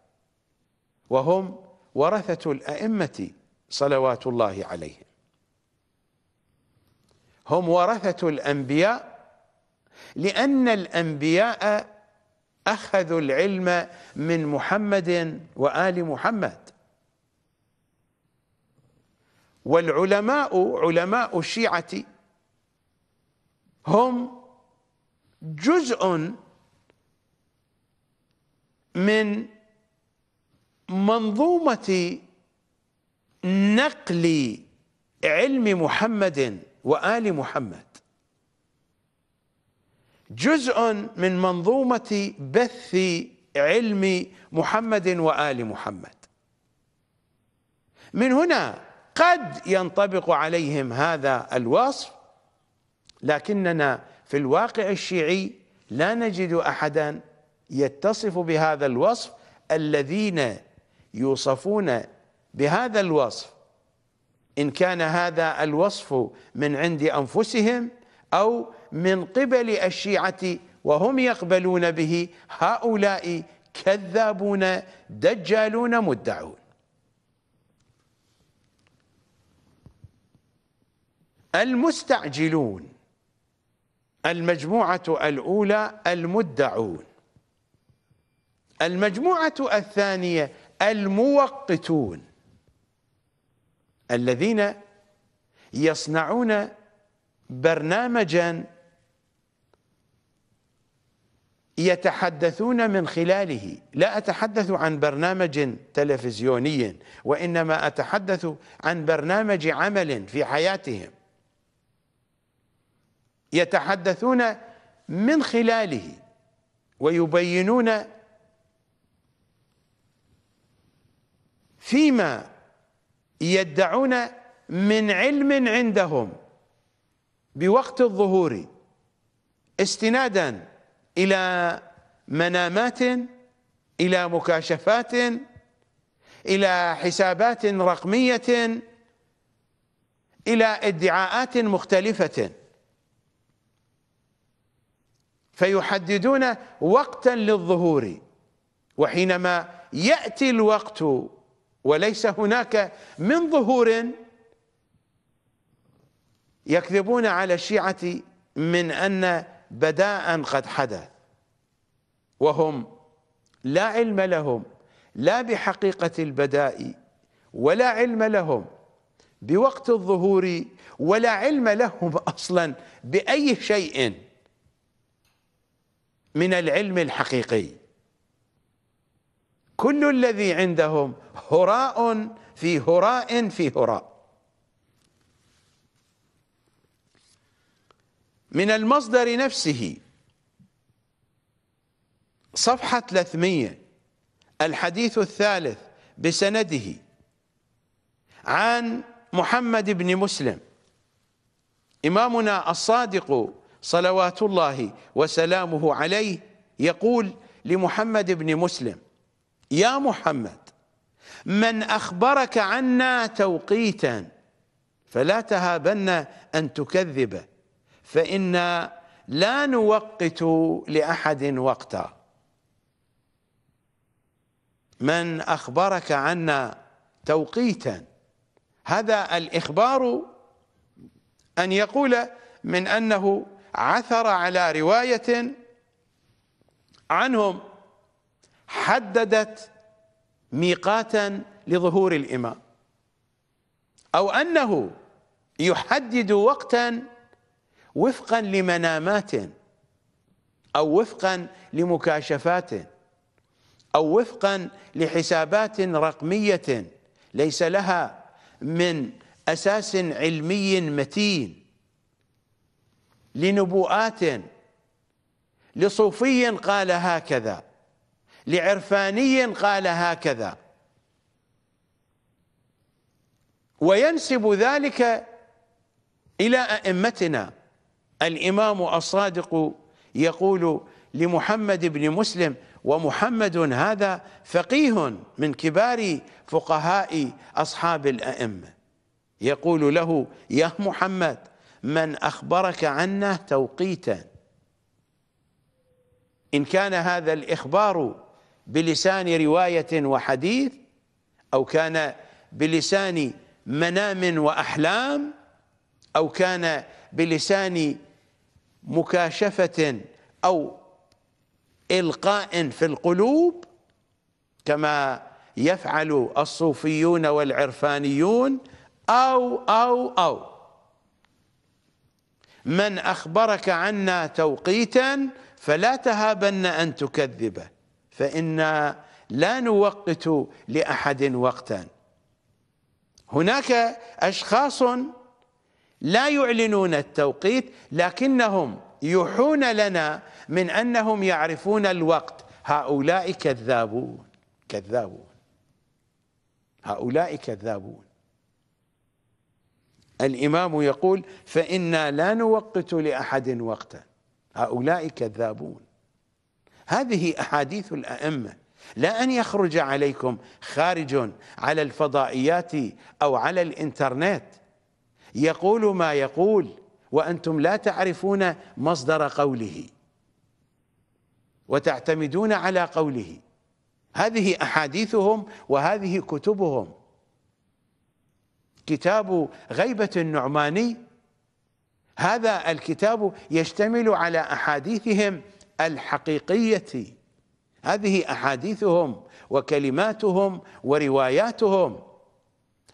A: وهم ورثه الائمه صلوات الله عليهم هم ورثه الانبياء لان الانبياء اخذوا العلم من محمد وال محمد والعلماء علماء الشيعه هم جزء من منظومة نقل علم محمد وآل محمد جزء من منظومة بث علم محمد وآل محمد من هنا قد ينطبق عليهم هذا الوصف لكننا في الواقع الشيعي لا نجد أحدا يتصف بهذا الوصف الذين يوصفون بهذا الوصف ان كان هذا الوصف من عند انفسهم او من قبل الشيعه وهم يقبلون به هؤلاء كذابون دجالون مدعون المستعجلون المجموعه الاولى المدعون المجموعة الثانية الموقتون الذين يصنعون برنامجا يتحدثون من خلاله لا أتحدث عن برنامج تلفزيوني وإنما أتحدث عن برنامج عمل في حياتهم يتحدثون من خلاله ويبينون فيما يدعون من علم عندهم بوقت الظهور استنادا إلى منامات إلى مكاشفات إلى حسابات رقمية إلى ادعاءات مختلفة فيحددون وقتا للظهور وحينما يأتي الوقت وليس هناك من ظهور يكذبون على الشيعة من أن بداء قد حدث وهم لا علم لهم لا بحقيقة البداء ولا علم لهم بوقت الظهور ولا علم لهم أصلا بأي شيء من العلم الحقيقي كل الذي عندهم هراء في هراء في هراء من المصدر نفسه صفحة 300 الحديث الثالث بسنده عن محمد بن مسلم إمامنا الصادق صلوات الله وسلامه عليه يقول لمحمد بن مسلم يا محمد من أخبرك عنا توقيتا فلا تهابن أن تكذبه فإنا لا نوقت لأحد وقتا من أخبرك عنا توقيتا هذا الإخبار أن يقول من أنه عثر على رواية عنهم حددت ميقاتا لظهور الامام او انه يحدد وقتا وفقا لمنامات او وفقا لمكاشفات او وفقا لحسابات رقميه ليس لها من اساس علمي متين لنبوءات لصوفي قال هكذا لعرفاني قال هكذا وينسب ذلك إلى أئمتنا الإمام الصادق يقول لمحمد بن مسلم ومحمد هذا فقيه من كبار فقهاء أصحاب الأئمة يقول له يا محمد من أخبرك عنه توقيتا إن كان هذا الإخبار بلسان رواية وحديث أو كان بلسان منام وأحلام أو كان بلسان مكاشفة أو إلقاء في القلوب كما يفعل الصوفيون والعرفانيون أو أو أو من أخبرك عنا توقيتا فلا تهابن أن تكذبه فإنا لا نوقت لأحد وقتا هناك أشخاص لا يعلنون التوقيت لكنهم يوحون لنا من أنهم يعرفون الوقت هؤلاء كذابون كذابون هؤلاء كذابون الإمام يقول فإنا لا نوقت لأحد وقتا هؤلاء كذابون هذه أحاديث الأئمة لا أن يخرج عليكم خارج على الفضائيات أو على الإنترنت يقول ما يقول وأنتم لا تعرفون مصدر قوله وتعتمدون على قوله هذه أحاديثهم وهذه كتبهم كتاب غيبة النعماني هذا الكتاب يشتمل على أحاديثهم الحقيقية هذه أحاديثهم وكلماتهم ورواياتهم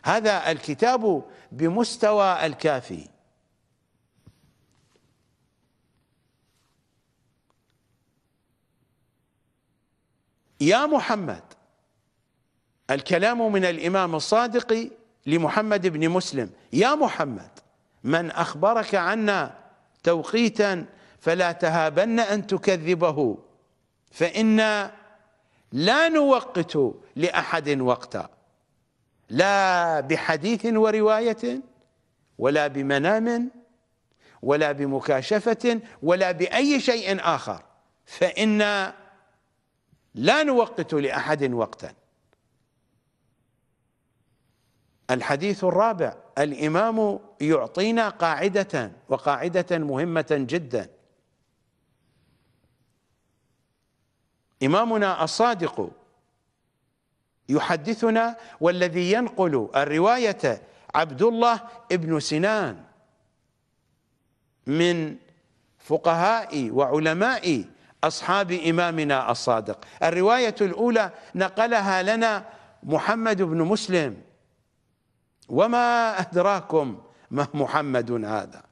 A: هذا الكتاب بمستوى الكافي يا محمد الكلام من الإمام الصادق لمحمد بن مسلم يا محمد من أخبرك عنا توقيتا فلا تهابن أن تكذبه فإنا لا نوقت لأحد وقتا لا بحديث ورواية ولا بمنام ولا بمكاشفة ولا بأي شيء آخر فإنا لا نوقت لأحد وقتا الحديث الرابع الإمام يعطينا قاعدة وقاعدة مهمة جدا إمامنا الصادق يحدثنا والذي ينقل الرواية عبد الله ابن سنان من فقهاء وعلماء أصحاب إمامنا الصادق الرواية الأولى نقلها لنا محمد بن مسلم وما أدراكم ما محمد هذا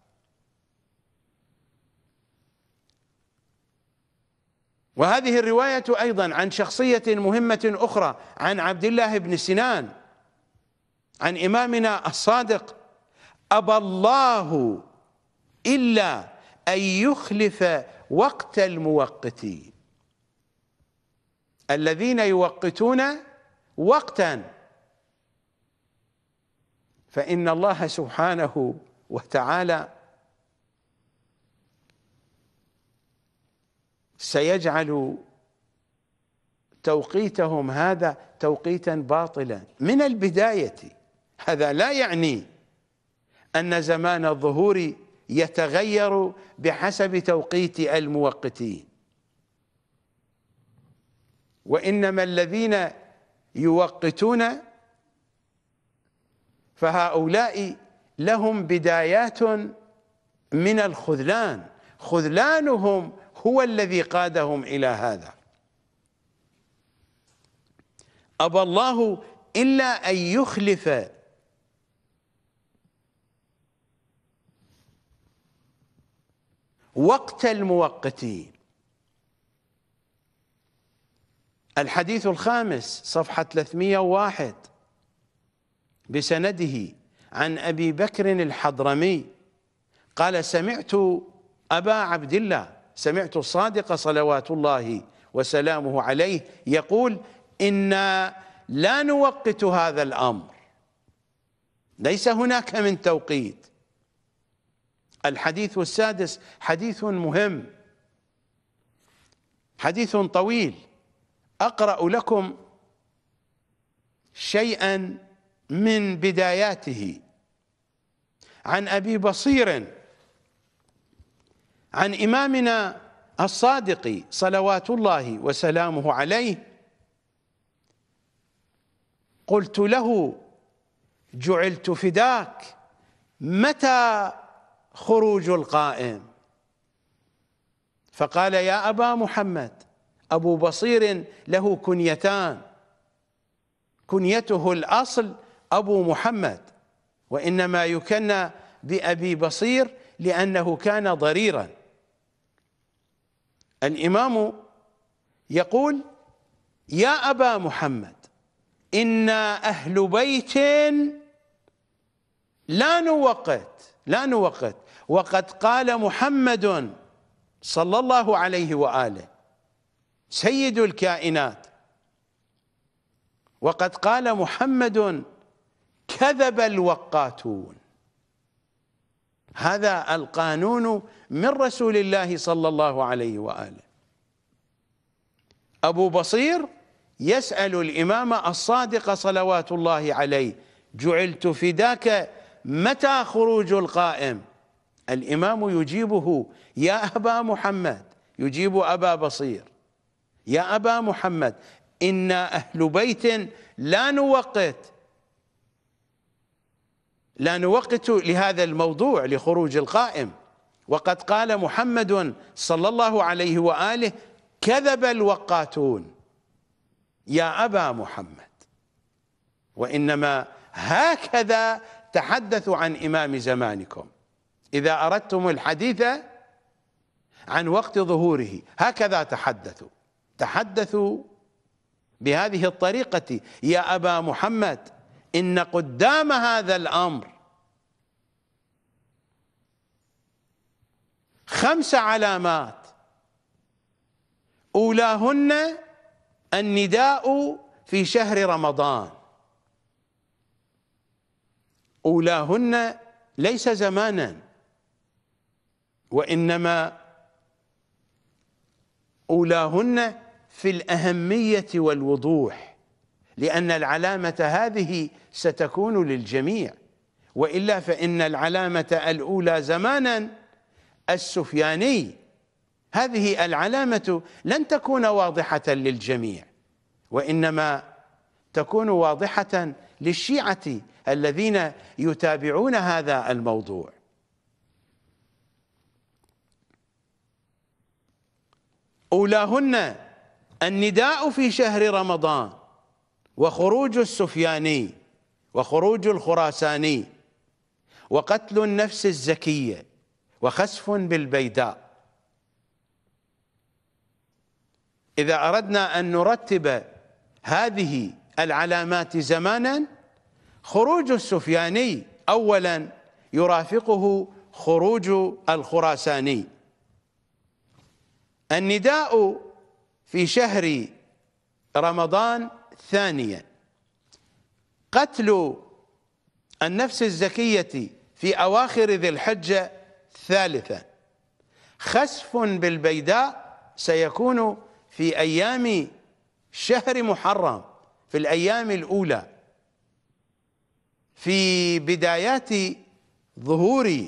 A: وهذه الرواية أيضا عن شخصية مهمة أخرى عن عبد الله بن سنان عن إمامنا الصادق أبى الله إلا أن يخلف وقت الموقتين الذين يوقتون وقتا فإن الله سبحانه وتعالى سيجعل توقيتهم هذا توقيتا باطلا من البداية هذا لا يعني أن زمان الظهور يتغير بحسب توقيت الموقتين وإنما الذين يوقتون فهؤلاء لهم بدايات من الخذلان خذلانهم هو الذي قادهم إلى هذا أبى الله إلا أن يخلف وقت الموقتين الحديث الخامس صفحة 301 بسنده عن أبي بكر الحضرمي قال سمعت أبا عبد الله سمعت الصادق صلوات الله وسلامه عليه يقول إنا لا نوقت هذا الأمر ليس هناك من توقيت الحديث السادس حديث مهم حديث طويل أقرأ لكم شيئا من بداياته عن أبي بصير عن إمامنا الصادق صلوات الله وسلامه عليه قلت له جعلت فداك متى خروج القائم فقال يا أبا محمد أبو بصير له كنيتان كنيته الأصل أبو محمد وإنما يكنى بأبي بصير لأنه كان ضريراً الإمام يقول يا أبا محمد إنا أهل بيت لا نوقت لا نوقت وقد قال محمد صلى الله عليه وآله سيد الكائنات وقد قال محمد كذب الوقاتون هذا القانون من رسول الله صلى الله عليه واله ابو بصير يسال الامام الصادق صلوات الله عليه جعلت فداك متى خروج القائم الامام يجيبه يا ابا محمد يجيب ابا بصير يا ابا محمد انا اهل بيت لا نوقت لا نوقت لهذا الموضوع لخروج القائم وقد قال محمد صلى الله عليه واله كذب الوقاتون يا ابا محمد وانما هكذا تحدثوا عن امام زمانكم اذا اردتم الحديث عن وقت ظهوره هكذا تحدثوا تحدثوا بهذه الطريقه يا ابا محمد ان قدام هذا الامر خمس علامات اولاهن النداء في شهر رمضان اولاهن ليس زمانا وانما اولاهن في الاهميه والوضوح لان العلامه هذه ستكون للجميع وإلا فإن العلامة الأولى زمانا السفياني هذه العلامة لن تكون واضحة للجميع وإنما تكون واضحة للشيعة الذين يتابعون هذا الموضوع أولاهن النداء في شهر رمضان وخروج السفياني وخروج الخراساني وقتل النفس الزكية وخسف بالبيداء إذا أردنا أن نرتب هذه العلامات زمانا خروج السفياني أولا يرافقه خروج الخراساني النداء في شهر رمضان ثانيا قتل النفس الزكية في أواخر ذي الحجة ثالثا خسف بالبيداء سيكون في أيام شهر محرم في الأيام الأولى في بدايات ظهور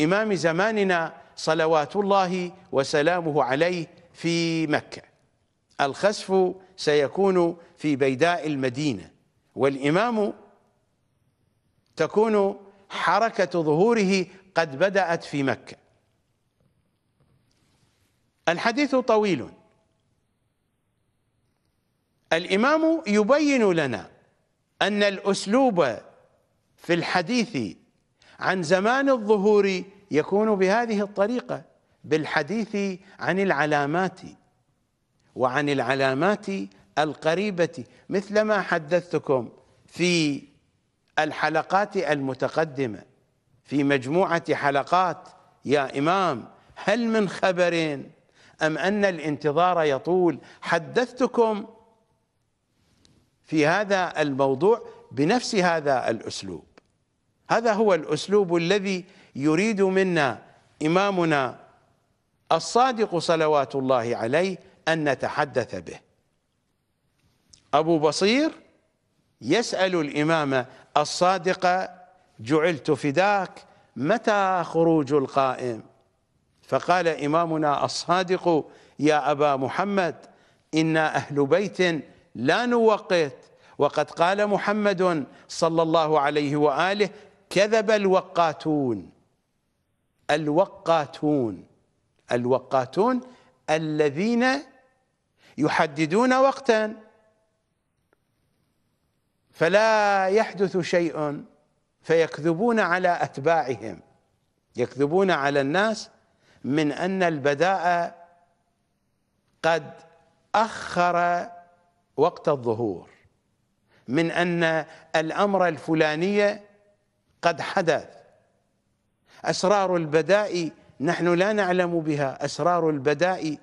A: إمام زماننا صلوات الله وسلامه عليه في مكة الخسف سيكون في بيداء المدينة والإمام تكون حركة ظهوره قد بدأت في مكة الحديث طويل الإمام يبين لنا أن الأسلوب في الحديث عن زمان الظهور يكون بهذه الطريقة بالحديث عن العلامات وعن العلامات القريبة مثل ما حدثتكم في الحلقات المتقدمة في مجموعة حلقات يا إمام هل من خبر أم أن الانتظار يطول حدثتكم في هذا الموضوع بنفس هذا الأسلوب هذا هو الأسلوب الذي يريد منا إمامنا الصادق صلوات الله عليه أن نتحدث به أبو بصير يسأل الإمامة الصادقة جعلت فداك متى خروج القائم فقال إمامنا الصادق يا أبا محمد إنا أهل بيت لا نوقت وقد قال محمد صلى الله عليه وآله كذب الوقاتون الوقاتون الوقاتون الذين يحددون وقتا فلا يحدث شيء فيكذبون على اتباعهم يكذبون على الناس من ان البداء قد اخر وقت الظهور من ان الامر الفلاني قد حدث اسرار البداء نحن لا نعلم بها اسرار البداء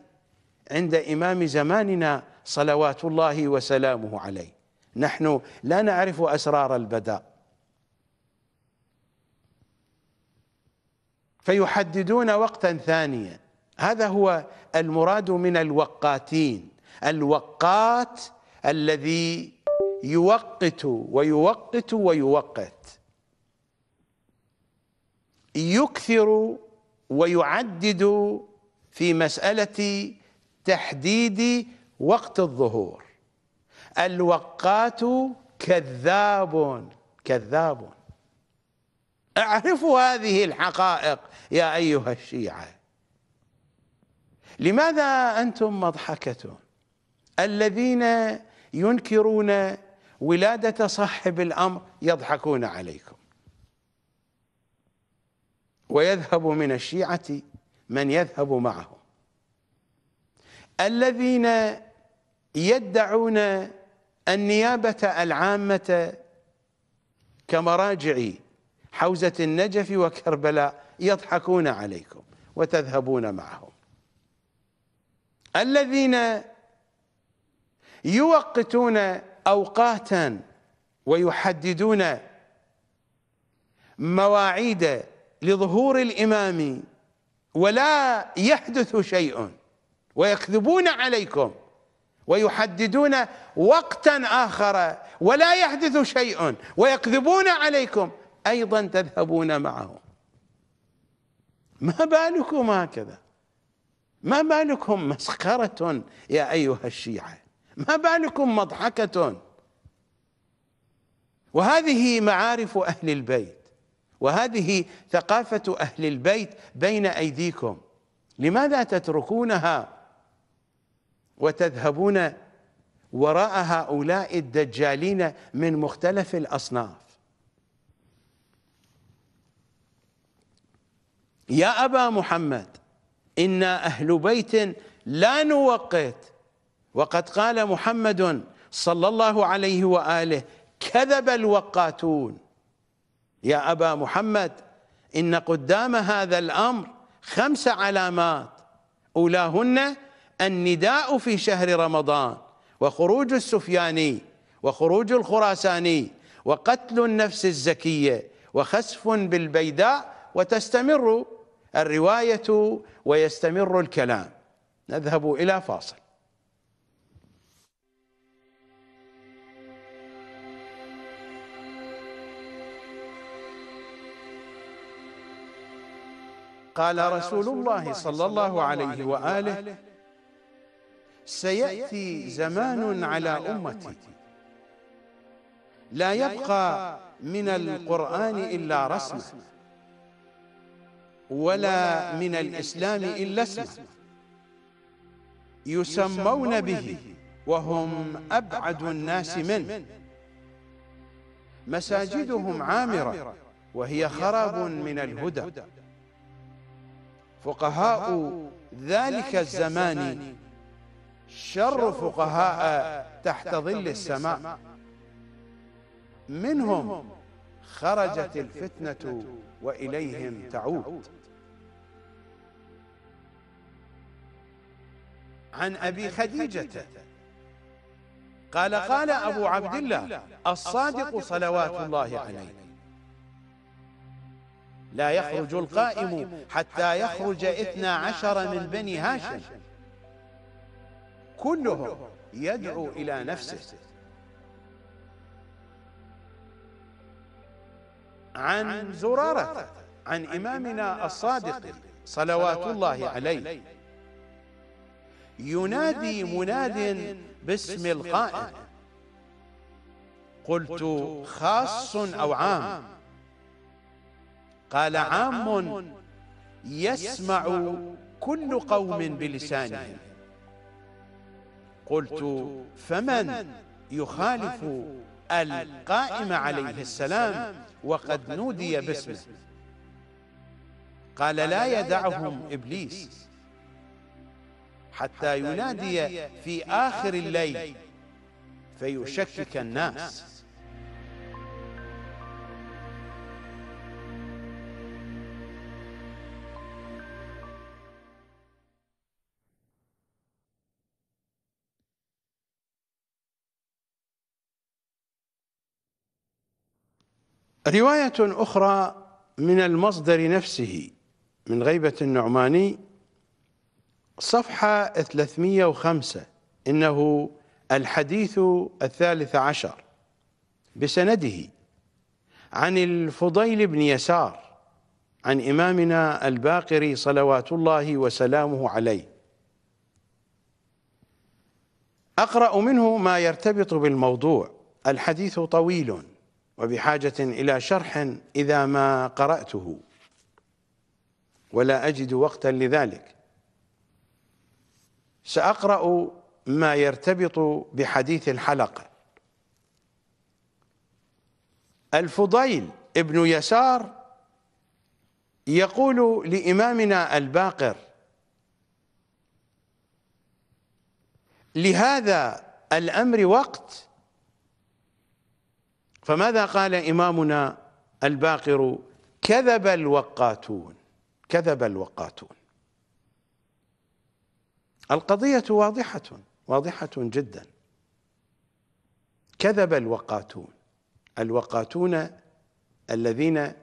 A: عند امام زماننا صلوات الله وسلامه عليه نحن لا نعرف أسرار البداء فيحددون وقتا ثانيا هذا هو المراد من الوقاتين الوقات الذي يوقت ويوقت ويوقت يكثر ويعدد في مسألة تحديد وقت الظهور الوقات كذاب كذاب اعرفوا هذه الحقائق يا ايها الشيعه لماذا انتم مضحكه الذين ينكرون ولاده صاحب الامر يضحكون عليكم ويذهب من الشيعه من يذهب معهم الذين يدعون النيابة العامة كمراجع حوزة النجف وكربلاء يضحكون عليكم وتذهبون معهم الذين يوقتون أوقاتا ويحددون مواعيد لظهور الإمام ولا يحدث شيء ويكذبون عليكم ويحددون وقتا آخر ولا يحدث شيء ويكذبون عليكم أيضا تذهبون معهم ما بالكم هكذا ما بالكم مسخرة يا أيها الشيعة ما بالكم مضحكة وهذه معارف أهل البيت وهذه ثقافة أهل البيت بين أيديكم لماذا تتركونها وتذهبون وراء هؤلاء الدجالين من مختلف الأصناف يا أبا محمد إنا أهل بيت لا نوقت وقد قال محمد صلى الله عليه وآله كذب الوقاتون يا أبا محمد إن قدام هذا الأمر خمس علامات أولاهن النداء في شهر رمضان وخروج السفياني وخروج الخراساني وقتل النفس الزكية وخسف بالبيداء وتستمر الرواية ويستمر الكلام نذهب إلى فاصل قال رسول الله صلى الله عليه وآله سيأتي زمان على أمتي لا يبقى من القرآن إلا رسمه ولا من الإسلام إلا اسمه يسمون به وهم أبعد الناس منه مساجدهم عامرة وهي خراب من الهدى فقهاء ذلك الزمان شر فقهاء تحت ظل السماء منهم خرجت الفتنة وإليهم تعود عن أبي خديجة قال قال أبو عبد الله الصادق صلوات الله عليه لا يخرج القائم حتى يخرج إثنى عشر من بني هاشم كلهم يدعو إلى نفسه عن زرارة عن إمامنا الصادق صلوات الله عليه ينادي مناد باسم القائد قلت خاص أو عام قال عام يسمع كل قوم بلسانهم قلت فمن يخالف القائم عليه السلام وقد نودي باسمه قال لا يدعهم إبليس حتى ينادي في آخر الليل فيشكك الناس رواية أخرى من المصدر نفسه من غيبة النعماني صفحة 305 إنه الحديث الثالث عشر بسنده عن الفضيل بن يسار عن إمامنا الباقر صلوات الله وسلامه عليه أقرأ منه ما يرتبط بالموضوع الحديث طويل وبحاجة إلى شرح إذا ما قرأته ولا أجد وقتا لذلك سأقرأ ما يرتبط بحديث الحلقة الفضيل ابن يسار يقول لإمامنا الباقر لهذا الأمر وقت فماذا قال إمامنا الباقر كذب الوقاتون كذب الوقاتون القضية واضحة واضحة جدا كذب الوقاتون الوقاتون الذين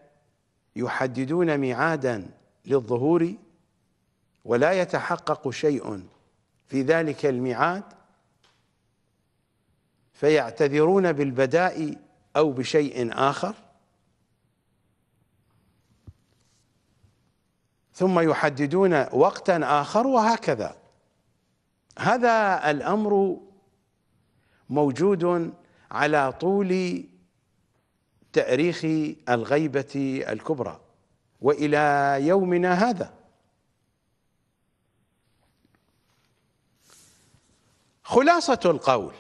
A: يحددون ميعادا للظهور ولا يتحقق شيء في ذلك الميعاد فيعتذرون بالبداء أو بشيء آخر ثم يحددون وقتا آخر وهكذا هذا الأمر موجود على طول تاريخ الغيبه الكبرى والى يومنا هذا خلاصه القول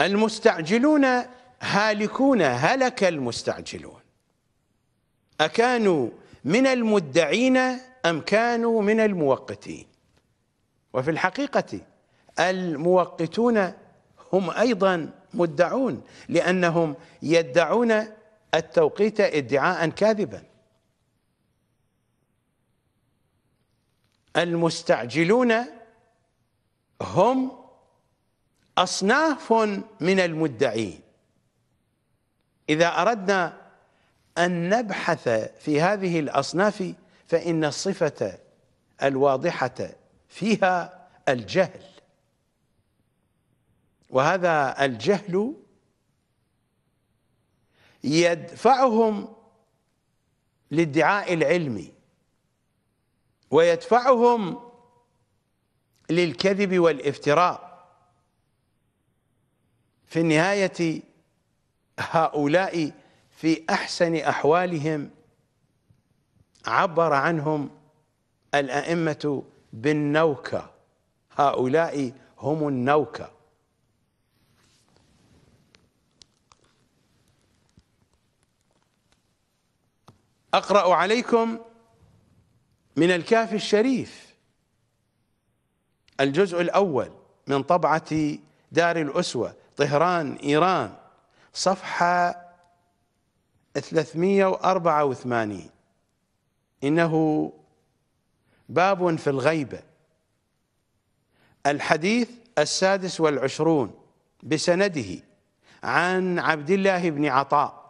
A: المستعجلون هالكون هلك المستعجلون أكانوا من المدعين أم كانوا من الموقتين وفي الحقيقة الموقتون هم أيضا مدعون لأنهم يدعون التوقيت ادعاء كاذبا المستعجلون هم أصناف من المدعين إذا أردنا أن نبحث في هذه الأصناف فإن الصفة الواضحة فيها الجهل وهذا الجهل يدفعهم لادعاء العلم ويدفعهم للكذب والافتراء في النهاية هؤلاء في أحسن أحوالهم عبر عنهم الأئمة بالنوكة هؤلاء هم النوكة أقرأ عليكم من الكاف الشريف الجزء الأول من طبعة دار الأسوة طهران إيران صفحة 384 إنه باب في الغيبة الحديث السادس والعشرون بسنده عن عبد الله بن عطاء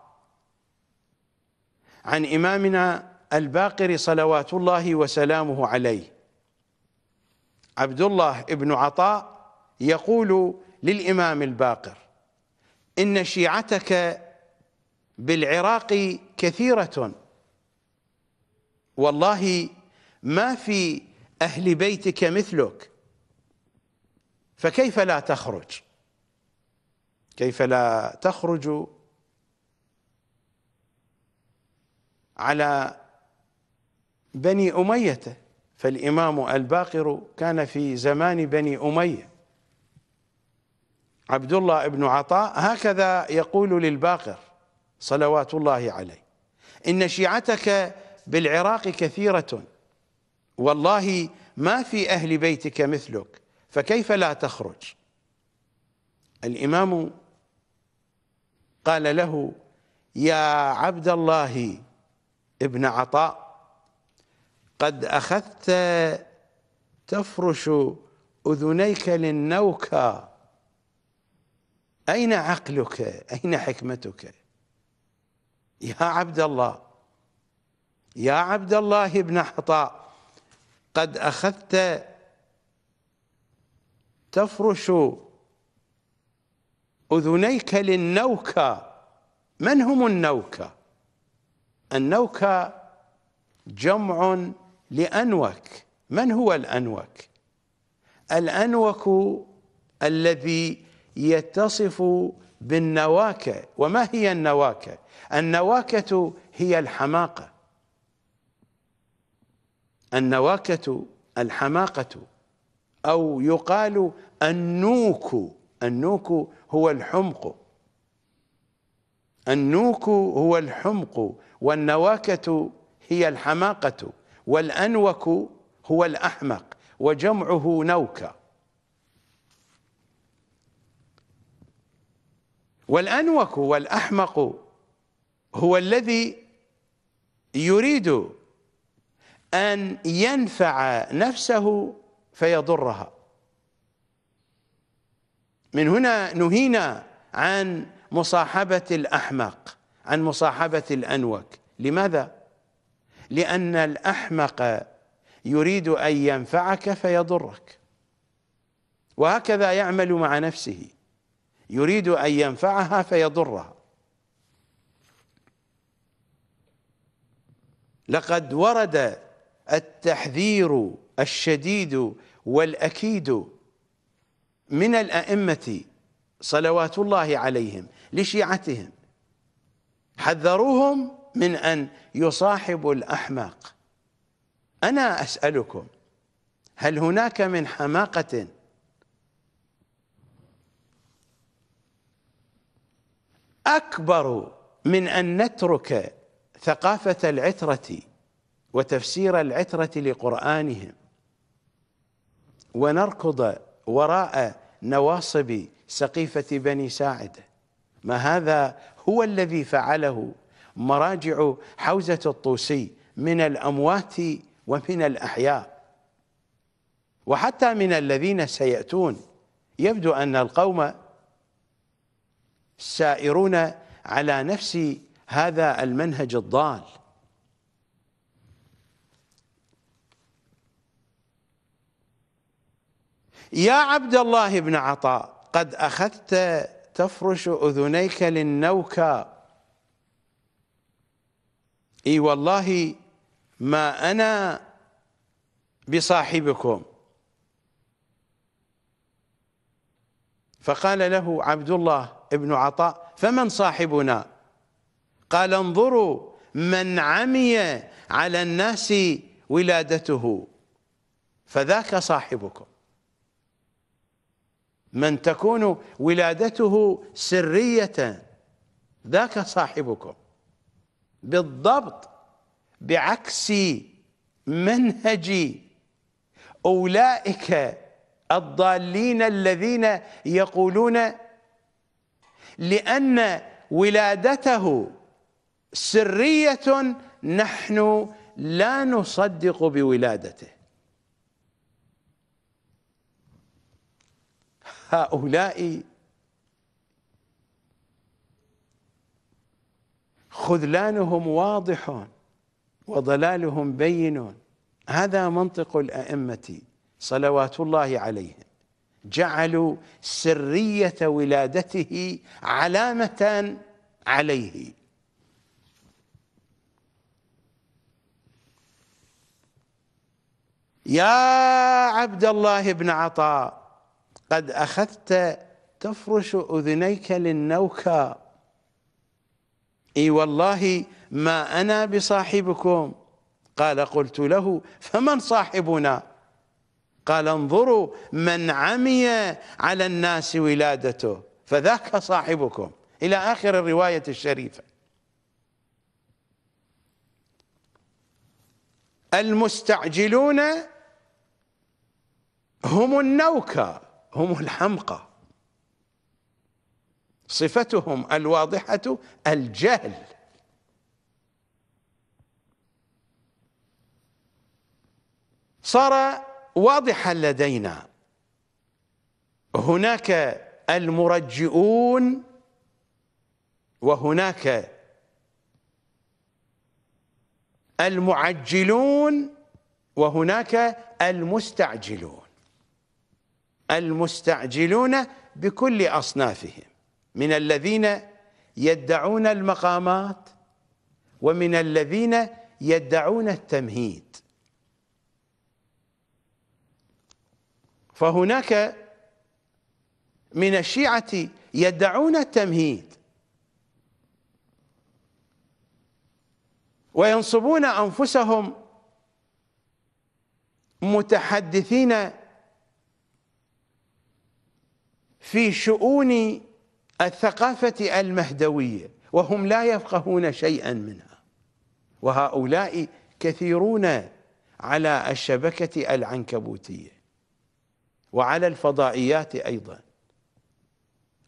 A: عن إمامنا الباقر صلوات الله وسلامه عليه عبد الله بن عطاء يقول للامام الباقر ان شيعتك بالعراق كثيره والله ما في اهل بيتك مثلك فكيف لا تخرج كيف لا تخرج على بني اميه فالامام الباقر كان في زمان بني اميه عبد الله بن عطاء هكذا يقول للباقر صلوات الله عليه إن شيعتك بالعراق كثيرة والله ما في أهل بيتك مثلك فكيف لا تخرج الإمام قال له يا عبد الله ابن عطاء قد أخذت تفرش أذنيك للنوكى أين عقلك أين حكمتك يا عبد الله يا عبد الله بن حطاء قد أخذت تفرش أذنيك للنوكى من هم النوكى النوكى جمع لأنوك من هو الأنوك الأنوك الذي يتصف بالنواكة وما هي النواكة النواكة هي الحماقة النواكة الحماقة أو يقال النوك النوك هو الحمق النوك هو الحمق والنواكة هي الحماقة والأنوك هو الأحمق وجمعه نوكه والأنوك والأحمق هو الذي يريد أن ينفع نفسه فيضرها من هنا نهينا عن مصاحبة الأحمق عن مصاحبة الأنوك لماذا؟ لأن الأحمق يريد أن ينفعك فيضرك وهكذا يعمل مع نفسه يريد أن ينفعها فيضرها لقد ورد التحذير الشديد والأكيد من الأئمة صلوات الله عليهم لشيعتهم حذروهم من أن يصاحبوا الأحمق أنا أسألكم هل هناك من حماقة أكبر من أن نترك ثقافة العترة وتفسير العترة لقرآنهم ونركض وراء نواصب سقيفة بني ساعدة ما هذا هو الذي فعله مراجع حوزة الطوسي من الأموات ومن الأحياء وحتى من الذين سيأتون يبدو أن القوم سائرون على نفس هذا المنهج الضال يا عبد الله بن عطاء قد أخذت تفرش أذنيك للنوكى اي والله ما أنا بصاحبكم فقال له عبد الله ابن عطاء فمن صاحبنا قال انظروا من عمي على الناس ولادته فذاك صاحبكم من تكون ولادته سرية ذاك صاحبكم بالضبط بعكس منهج أولئك الضالين الذين يقولون لأن ولادته سرية نحن لا نصدق بولادته هؤلاء خذلانهم واضح وضلالهم بين هذا منطق الأئمة صلوات الله عليهم جعلوا سريه ولادته علامه عليه يا عبد الله بن عطاء قد اخذت تفرش اذنيك للنوكى اي والله ما انا بصاحبكم قال قلت له فمن صاحبنا قال انظروا من عمي على الناس ولادته فذاك صاحبكم إلى آخر الرواية الشريفة المستعجلون هم النوكى هم الحمقى صفتهم الواضحة الجهل صار واضحا لدينا هناك المرجئون وهناك المعجلون وهناك المستعجلون المستعجلون بكل أصنافهم من الذين يدعون المقامات ومن الذين يدعون التمهيد فهناك من الشيعة يدعون التمهيد وينصبون أنفسهم متحدثين في شؤون الثقافة المهدوية وهم لا يفقهون شيئا منها وهؤلاء كثيرون على الشبكة العنكبوتية وعلى الفضائيات أيضا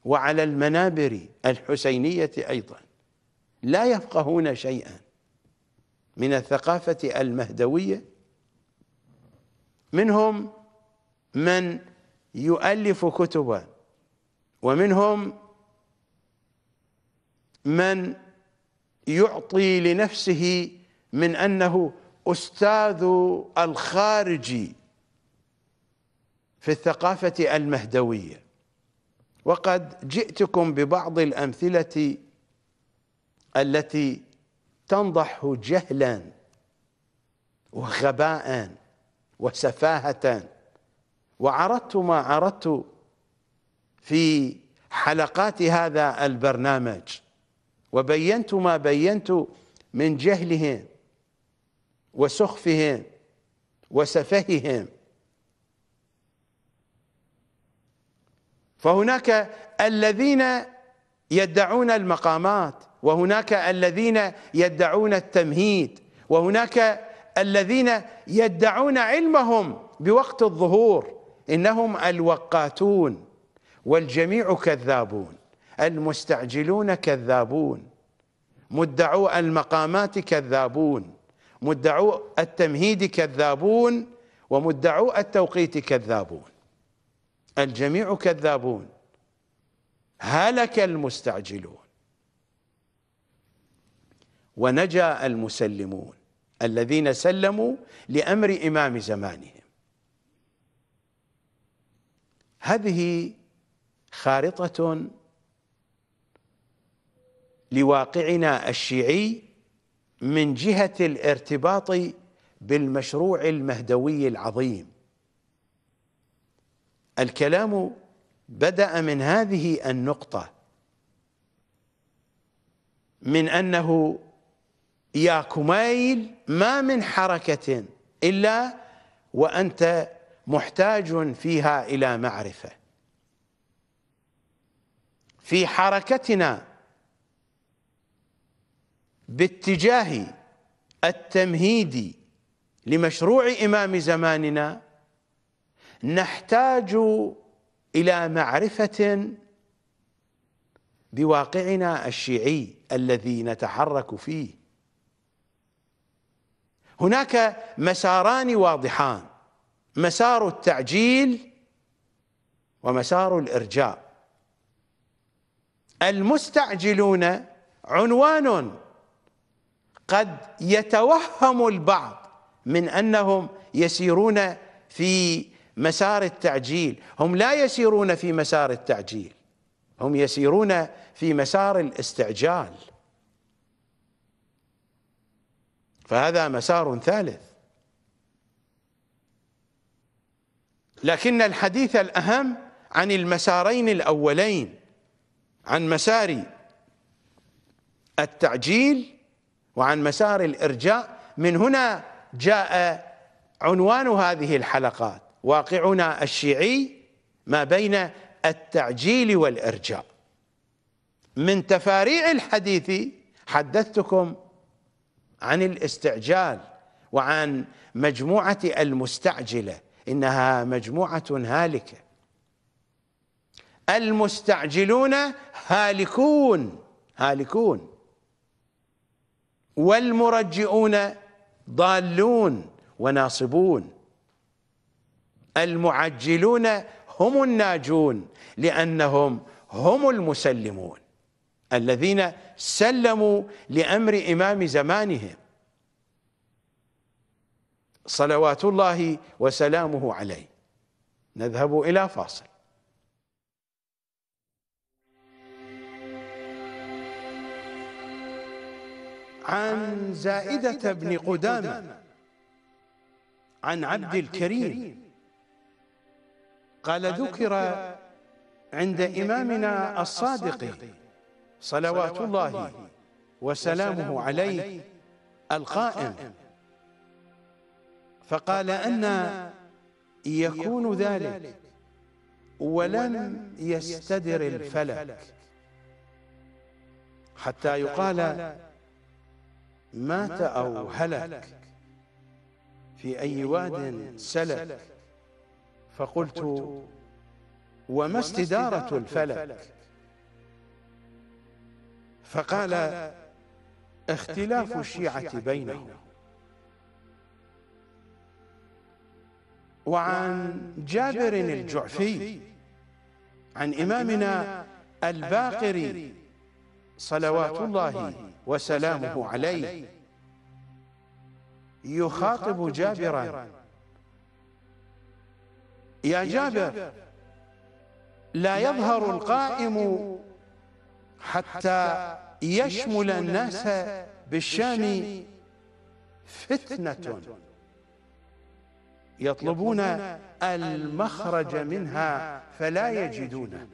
A: وعلى المنابر الحسينية أيضا لا يفقهون شيئا من الثقافة المهدوية منهم من يؤلف كتبا ومنهم من يعطي لنفسه من أنه أستاذ الخارجي في الثقافة المهدوية وقد جئتكم ببعض الأمثلة التي تنضح جهلا وغباء وسفاهة وعرضت ما عرضت في حلقات هذا البرنامج وبينت ما بينت من جهلهم وسخفهم وسفههم فهناك الذين يدعون المقامات وهناك الذين يدعون التمهيد وهناك الذين يدعون علمهم بوقت الظهور إنهم الوقاتون والجميع كذابون المستعجلون كذابون مدعو المقامات كذابون مدعو التمهيد كذابون ومدعو التوقيت كذابون الجميع كذابون هلك المستعجلون ونجا المسلمون الذين سلموا لامر امام زمانهم هذه خارطه لواقعنا الشيعي من جهه الارتباط بالمشروع المهدوي العظيم الكلام بدأ من هذه النقطة من أنه يا كميل ما من حركة إلا وأنت محتاج فيها إلى معرفة في حركتنا باتجاه التمهيد لمشروع إمام زماننا نحتاج إلى معرفة بواقعنا الشيعي الذي نتحرك فيه هناك مساران واضحان مسار التعجيل ومسار الإرجاء المستعجلون عنوان قد يتوهم البعض من أنهم يسيرون في مسار التعجيل هم لا يسيرون في مسار التعجيل هم يسيرون في مسار الاستعجال فهذا مسار ثالث لكن الحديث الأهم عن المسارين الأولين عن مسار التعجيل وعن مسار الإرجاء من هنا جاء عنوان هذه الحلقات واقعنا الشيعي ما بين التعجيل والارجاء من تفاريع الحديث حدثتكم عن الاستعجال وعن مجموعه المستعجله انها مجموعه هالكه المستعجلون هالكون هالكون والمرجئون ضالون وناصبون المعجلون هم الناجون لأنهم هم المسلمون الذين سلموا لأمر إمام زمانهم صلوات الله وسلامه عليه نذهب إلى فاصل عن زائدة بن قدامة عن عبد الكريم قال ذكر عند إمامنا الصادق صلوات الله وسلامه عليه القائم فقال أن يكون ذلك ولم يستدر الفلك حتى يقال مات أو هلك في أي واد سلك فقلت وما استدارة الفلك فقال اختلاف الشيعة بينهم وعن جابر الجعفي عن إمامنا الباقر صلوات الله وسلامه عليه يخاطب جابراً يا جابر لا يظهر القائم حتى يشمل الناس بالشام فتنة يطلبون المخرج منها فلا يجدونه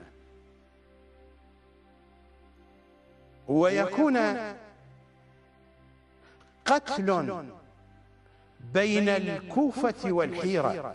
A: ويكون قتل بين الكوفة والحيرة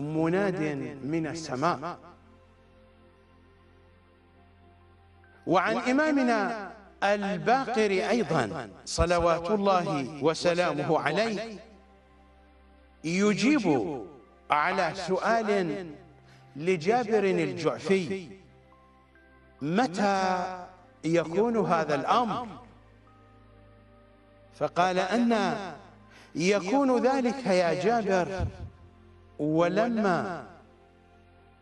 A: مناد من السماء وعن إمامنا الباقر أيضا صلوات الله وسلامه عليه يجيب على سؤال لجابر الجعفي متى يكون هذا الأمر فقال أن يكون ذلك يا جابر ولما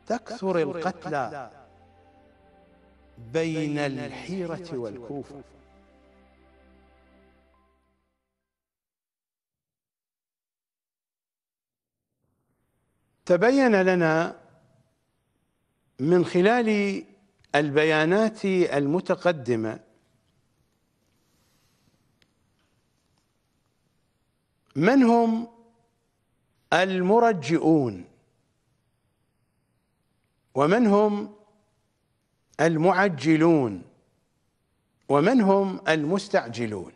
A: تكثر القتلى بين الحيرة والكوفة تبين لنا من خلال البيانات المتقدمة من هم المرجئون ومن هم المعجلون ومن هم المستعجلون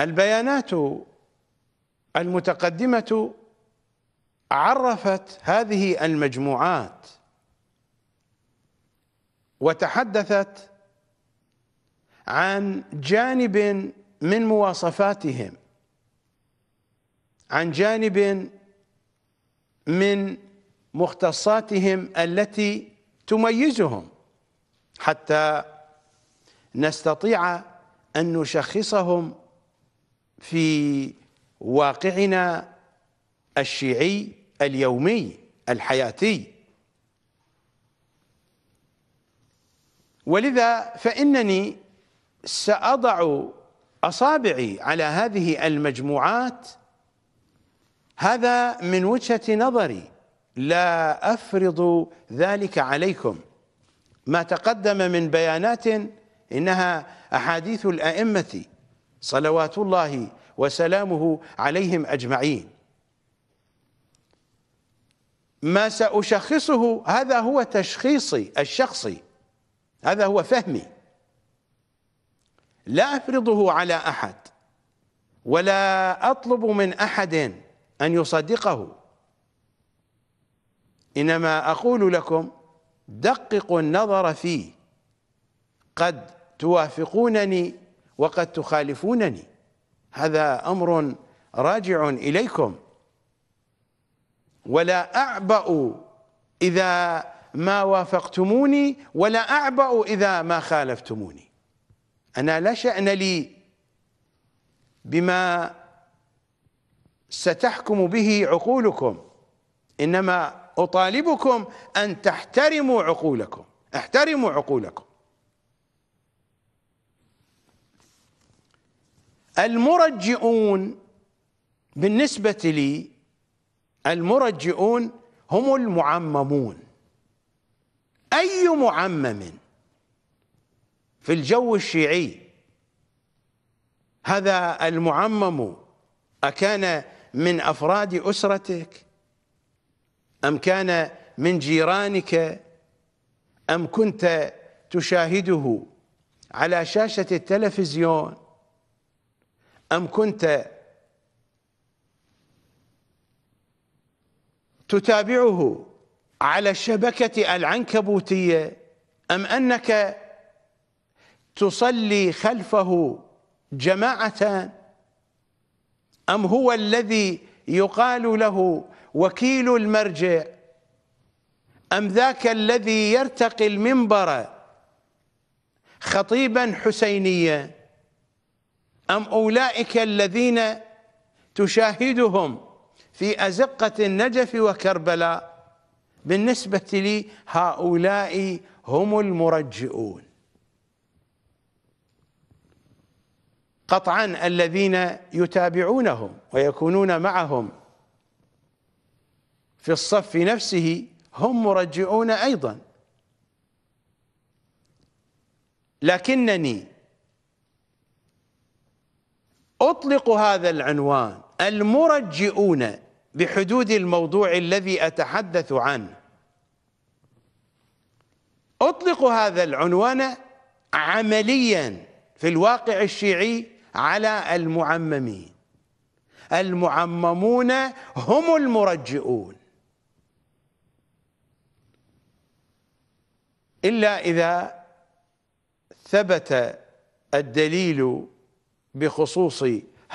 A: البيانات المتقدمه عرفت هذه المجموعات وتحدثت عن جانب من مواصفاتهم عن جانب من مختصاتهم التي تميزهم حتى نستطيع أن نشخصهم في واقعنا الشيعي اليومي الحياتي ولذا فإنني سأضع اصابعي على هذه المجموعات هذا من وجهه نظري لا افرض ذلك عليكم ما تقدم من بيانات انها احاديث الائمه صلوات الله وسلامه عليهم اجمعين ما ساشخصه هذا هو تشخيصي الشخصي هذا هو فهمي لا افرضه على احد ولا اطلب من احد ان يصدقه انما اقول لكم دققوا النظر فيه قد توافقونني وقد تخالفونني هذا امر راجع اليكم ولا اعبأ اذا ما وافقتموني ولا اعبأ اذا ما خالفتموني أنا لا شأن لي بما ستحكم به عقولكم إنما أطالبكم أن تحترموا عقولكم احترموا عقولكم المرجئون بالنسبة لي المرجئون هم المعممون أي معمم في الجو الشيعي هذا المعمم أكان من أفراد أسرتك أم كان من جيرانك أم كنت تشاهده على شاشة التلفزيون أم كنت تتابعه على الشبكة العنكبوتية أم أنك تصلي خلفه جماعة أم هو الذي يقال له وكيل المرجع أم ذاك الذي يرتقي المنبر خطيبا حسينيا أم أولئك الذين تشاهدهم في أزقة النجف وكربلاء بالنسبة لي هؤلاء هم المرجئون قطعا الذين يتابعونهم ويكونون معهم في الصف نفسه هم مرجعون ايضا لكنني اطلق هذا العنوان المرجئون بحدود الموضوع الذي اتحدث عنه اطلق هذا العنوان عمليا في الواقع الشيعي على المعممين المعممون هم المرجئون إلا إذا ثبت الدليل بخصوص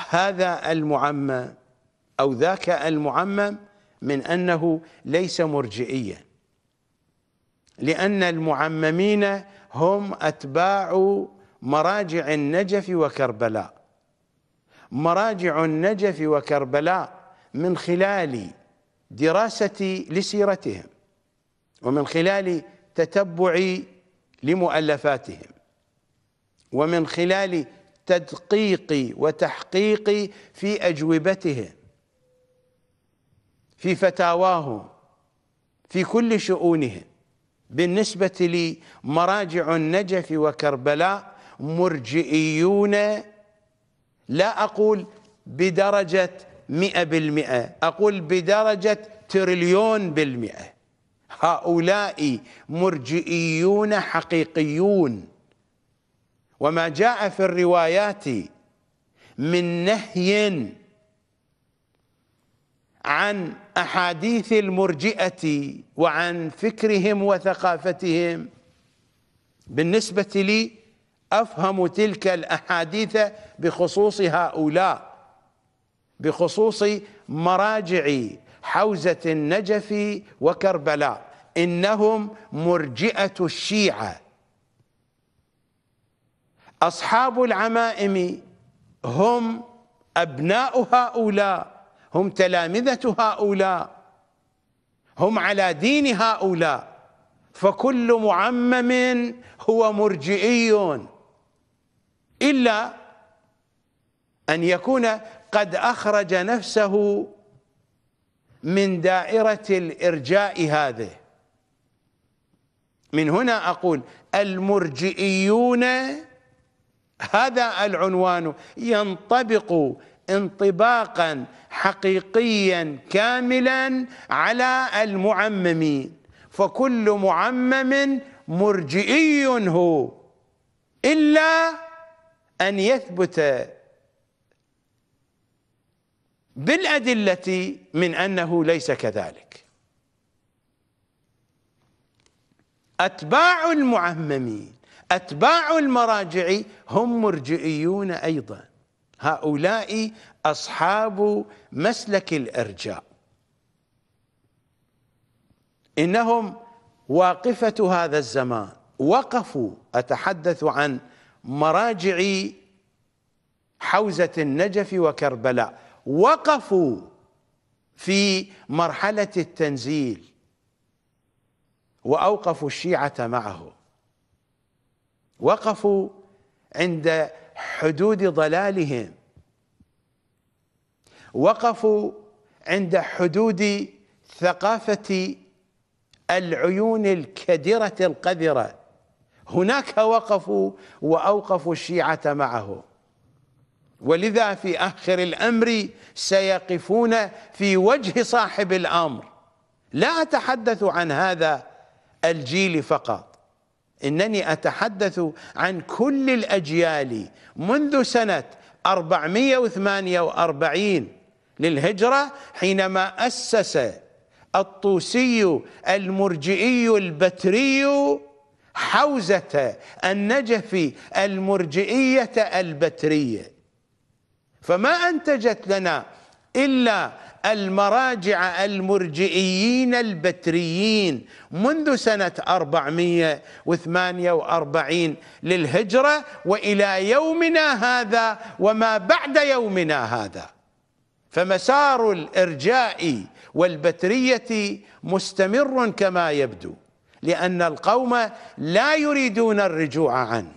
A: هذا المعمم أو ذاك المعمم من أنه ليس مرجئيا لأن المعممين هم أتباع مراجع النجف وكربلاء مراجع النجف وكربلاء من خلال دراستي لسيرتهم ومن خلال تتبعي لمؤلفاتهم ومن خلال تدقيقي وتحقيقي في أجوبتهم في فتاواهم في كل شؤونهم بالنسبة لي مراجع النجف وكربلاء مرجئيون لا أقول بدرجة مئة بالمئة أقول بدرجة تريليون بالمئة هؤلاء مرجئيون حقيقيون وما جاء في الروايات من نهي عن أحاديث المرجئة وعن فكرهم وثقافتهم بالنسبة لي أفهم تلك الأحاديث بخصوص هؤلاء بخصوص مراجع حوزة النجف وكربلاء إنهم مرجئة الشيعة أصحاب العمائم هم أبناء هؤلاء هم تلامذة هؤلاء هم على دين هؤلاء فكل معمم هو مرجئي إلا أن يكون قد أخرج نفسه من دائرة الإرجاء هذه من هنا أقول المرجئيون هذا العنوان ينطبق انطباقا حقيقيا كاملا على المعممين فكل معمم مرجئي هو إلا أن يثبت بالأدلة من أنه ليس كذلك أتباع المعممين أتباع المراجع هم مرجئيون أيضا هؤلاء أصحاب مسلك الإرجاء إنهم واقفة هذا الزمان وقفوا أتحدث عن مراجع حوزة النجف وكربلاء وقفوا في مرحلة التنزيل وأوقفوا الشيعة معه وقفوا عند حدود ضلالهم وقفوا عند حدود ثقافة العيون الكدرة القذرة هناك وقفوا وأوقفوا الشيعة معه ولذا في آخر الأمر سيقفون في وجه صاحب الأمر لا أتحدث عن هذا الجيل فقط إنني أتحدث عن كل الأجيال منذ سنة 448 للهجرة حينما أسس الطوسي المرجئي البتري حوزة النجف المرجئية البترية فما أنتجت لنا إلا المراجع المرجئيين البتريين منذ سنة 448 للهجرة وإلى يومنا هذا وما بعد يومنا هذا فمسار الإرجاء والبترية مستمر كما يبدو لأن القوم لا يريدون الرجوع عنه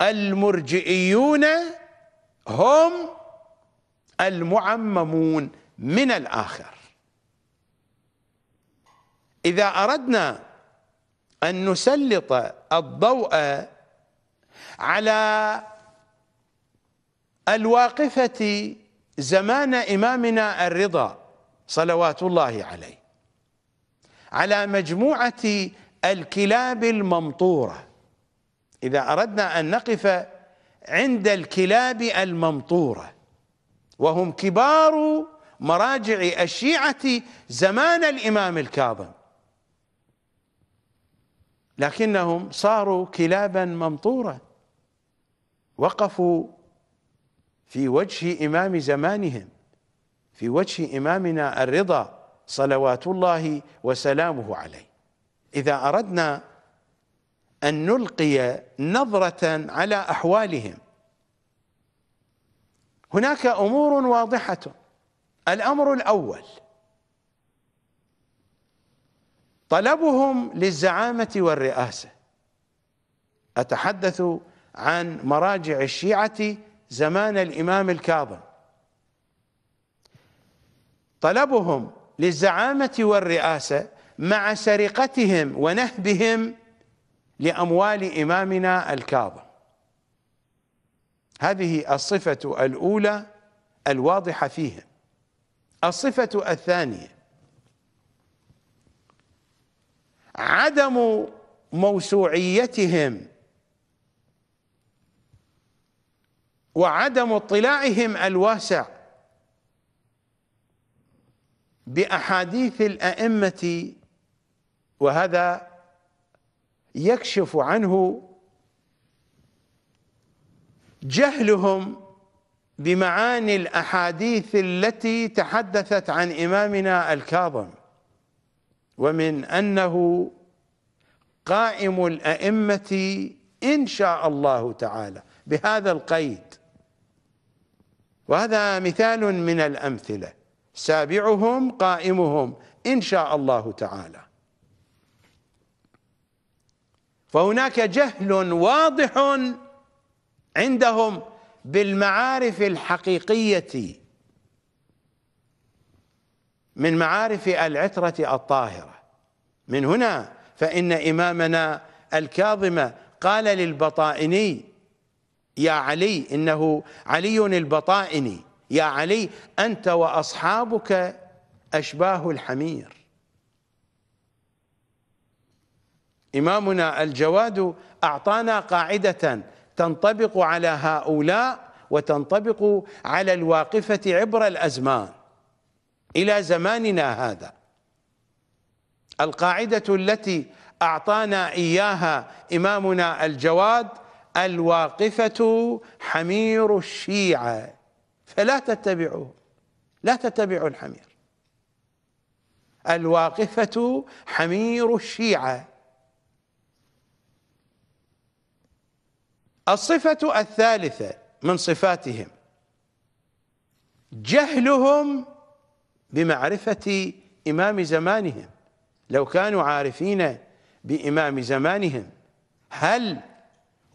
A: المرجئيون هم المعممون من الآخر إذا أردنا أن نسلط الضوء على الواقفة زمان إمامنا الرضا صلوات الله عليه على مجموعة الكلاب الممطورة إذا أردنا أن نقف عند الكلاب الممطورة وهم كبار مراجع الشيعة زمان الإمام الكاظم لكنهم صاروا كلابا ممطورة وقفوا في وجه إمام زمانهم في وجه إمامنا الرضا صلوات الله وسلامه عليه إذا أردنا أن نلقي نظرة على أحوالهم هناك أمور واضحة الأمر الأول طلبهم للزعامة والرئاسة أتحدث عن مراجع الشيعة زمان الإمام الكاظم طلبهم للزعامة والرئاسة مع سرقتهم ونهبهم لأموال إمامنا الكاظم هذه الصفة الأولى الواضحة فيهم الصفة الثانية عدم موسوعيتهم وعدم اطلاعهم الواسع باحاديث الائمه وهذا يكشف عنه جهلهم بمعاني الاحاديث التي تحدثت عن امامنا الكاظم ومن انه قائم الائمه ان شاء الله تعالى بهذا القيد وهذا مثال من الامثله سابعهم قائمهم إن شاء الله تعالى فهناك جهل واضح عندهم بالمعارف الحقيقية من معارف العترة الطاهرة من هنا فإن إمامنا الكاظم قال للبطائني يا علي إنه علي البطائني يا علي أنت وأصحابك أشباه الحمير إمامنا الجواد أعطانا قاعدة تنطبق على هؤلاء وتنطبق على الواقفة عبر الأزمان إلى زماننا هذا القاعدة التي أعطانا إياها إمامنا الجواد الواقفة حمير الشيعة فلا تتبعوه لا تتبعوا الحمير الواقفة حمير الشيعة الصفة الثالثة من صفاتهم جهلهم بمعرفة إمام زمانهم لو كانوا عارفين بإمام زمانهم هل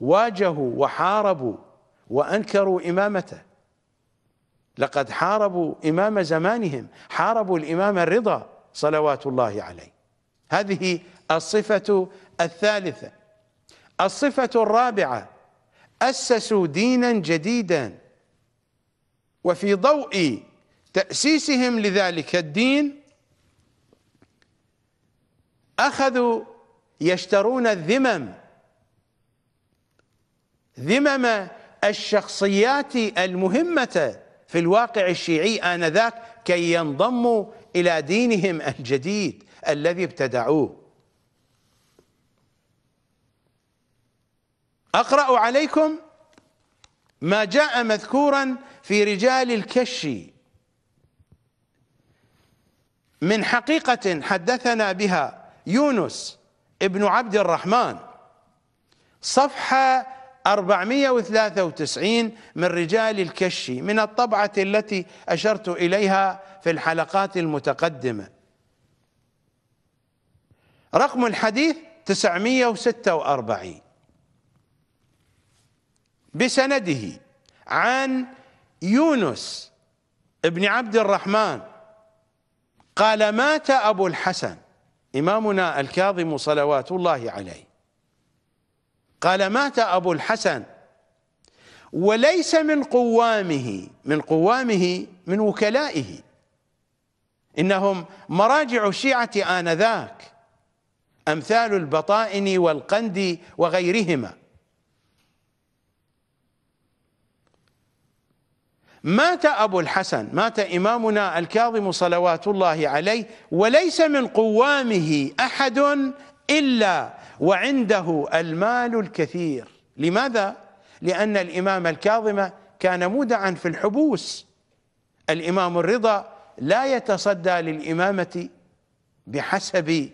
A: واجهوا وحاربوا وأنكروا إمامته لقد حاربوا إمام زمانهم حاربوا الإمام الرضا صلوات الله عليه هذه الصفة الثالثة الصفة الرابعة أسسوا دينا جديدا وفي ضوء تأسيسهم لذلك الدين أخذوا يشترون الذمم ذمم الشخصيات المهمة في الواقع الشيعي آنذاك كي ينضموا إلى دينهم الجديد الذي ابتدعوه أقرأ عليكم ما جاء مذكورا في رجال الكش من حقيقة حدثنا بها يونس ابن عبد الرحمن صفحة 493 من رجال الكشي من الطبعة التي أشرت إليها في الحلقات المتقدمة رقم الحديث 946 بسنده عن يونس ابن عبد الرحمن قال مات أبو الحسن إمامنا الكاظم صلوات الله عليه قال مات أبو الحسن وليس من قوامه من قوامه من وكلائه إنهم مراجع الشيعة آنذاك أمثال البطائن والقندي وغيرهما مات أبو الحسن مات إمامنا الكاظم صلوات الله عليه وليس من قوامه أحد إلا وعنده المال الكثير لماذا؟ لأن الإمام الكاظم كان مودعا في الحبوس الإمام الرضا لا يتصدى للإمامة بحسب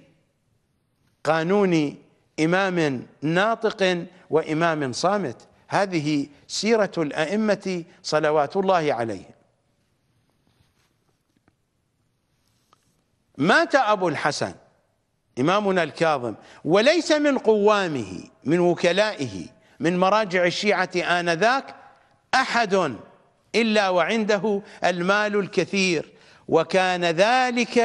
A: قانون إمام ناطق وإمام صامت هذه سيرة الأئمة صلوات الله عليهم مات أبو الحسن إمامنا الكاظم وليس من قوامه من وكلائه من مراجع الشيعة آنذاك أحد إلا وعنده المال الكثير وكان ذلك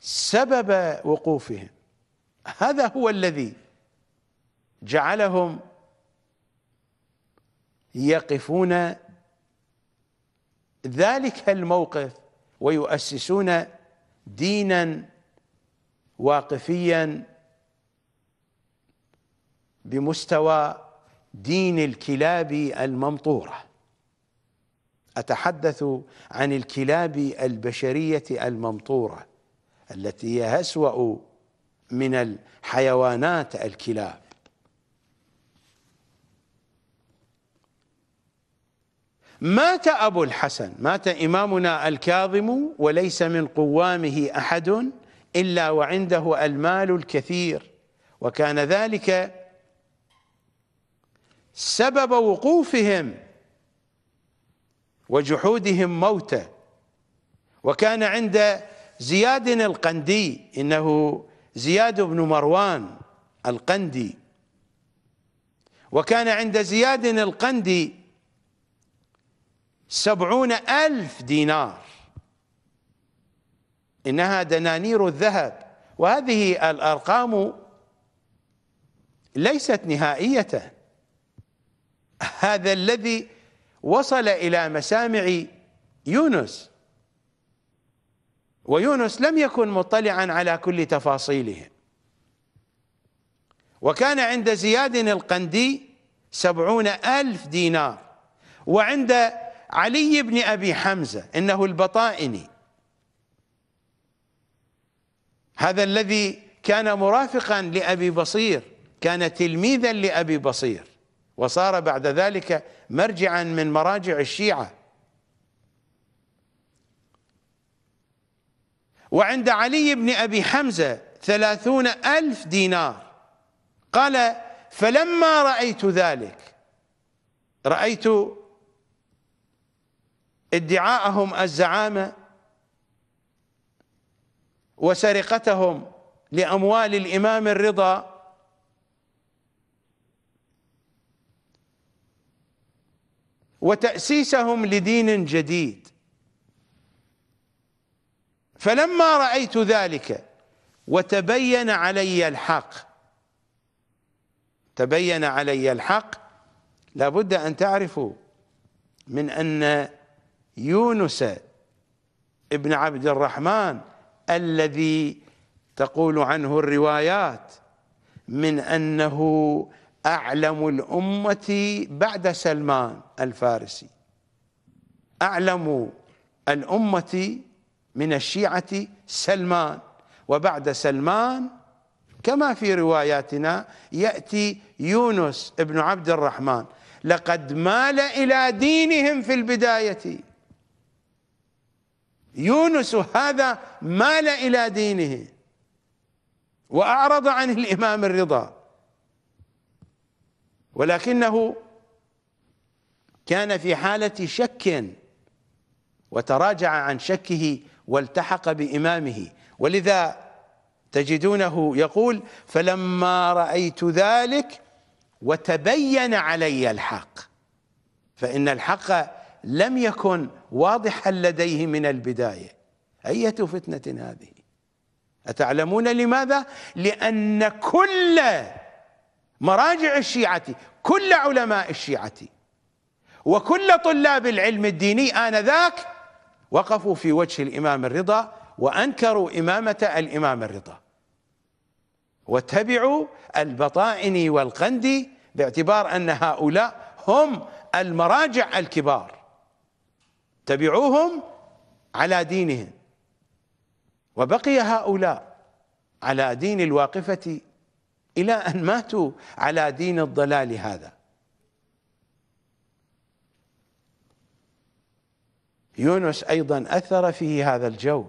A: سبب وقوفهم هذا هو الذي جعلهم يقفون ذلك الموقف ويؤسسون دينا واقفيا بمستوى دين الكلاب الممطوره اتحدث عن الكلاب البشريه الممطوره التي هي اسوا من الحيوانات الكلاب مات أبو الحسن مات إمامنا الكاظم وليس من قوامه أحد إلا وعنده المال الكثير وكان ذلك سبب وقوفهم وجحودهم موته وكان عند زياد القندي إنه زياد بن مروان القندي وكان عند زياد القندي سبعون ألف دينار إنها دنانير الذهب وهذه الأرقام ليست نهائية هذا الذي وصل إلى مسامع يونس ويونس لم يكن مطلعا على كل تفاصيلهم وكان عند زياد القندي سبعون ألف دينار وعند علي بن أبي حمزة إنه البطائني هذا الذي كان مرافقا لأبي بصير كان تلميذا لأبي بصير وصار بعد ذلك مرجعا من مراجع الشيعة وعند علي بن أبي حمزة ثلاثون ألف دينار قال فلما رأيت ذلك رأيت ادعاءهم الزعامة وسرقتهم لأموال الإمام الرضا وتأسيسهم لدين جديد فلما رأيت ذلك وتبين علي الحق تبين علي الحق لابد أن تعرفوا من أن يونس ابن عبد الرحمن الذي تقول عنه الروايات من أنه أعلم الأمة بعد سلمان الفارسي أعلم الأمة من الشيعة سلمان وبعد سلمان كما في رواياتنا يأتي يونس ابن عبد الرحمن لقد مال إلى دينهم في البداية يونس هذا مال إلى دينه وأعرض عن الإمام الرضا ولكنه كان في حالة شك وتراجع عن شكه والتحق بإمامه ولذا تجدونه يقول فلما رأيت ذلك وتبين علي الحق فإن الحق لم يكن واضحا لديه من البداية أية فتنة هذه أتعلمون لماذا؟ لأن كل مراجع الشيعة كل علماء الشيعة وكل طلاب العلم الديني آنذاك وقفوا في وجه الإمام الرضا وأنكروا إمامة الإمام الرضا واتبعوا البطائني والقندي باعتبار أن هؤلاء هم المراجع الكبار تبعوهم على دينهم وبقي هؤلاء على دين الواقفة إلى أن ماتوا على دين الضلال هذا يونس أيضا أثر فيه هذا الجو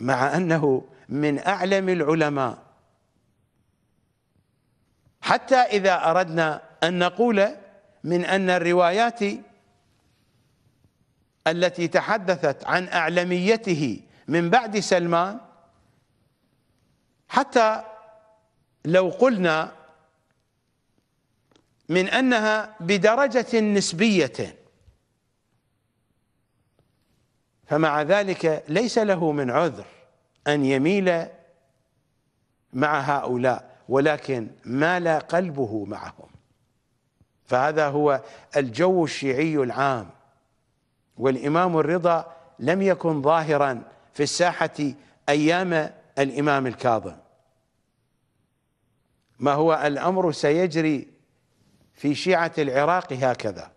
A: مع أنه من أعلم العلماء حتى إذا أردنا أن نقول من أن الروايات التي تحدثت عن أعلميته من بعد سلمان حتى لو قلنا من أنها بدرجة نسبية فمع ذلك ليس له من عذر أن يميل مع هؤلاء ولكن مال قلبه معهم فهذا هو الجو الشيعي العام والإمام الرضا لم يكن ظاهرا في الساحة أيام الإمام الكاظم ما هو الأمر سيجري في شيعة العراق هكذا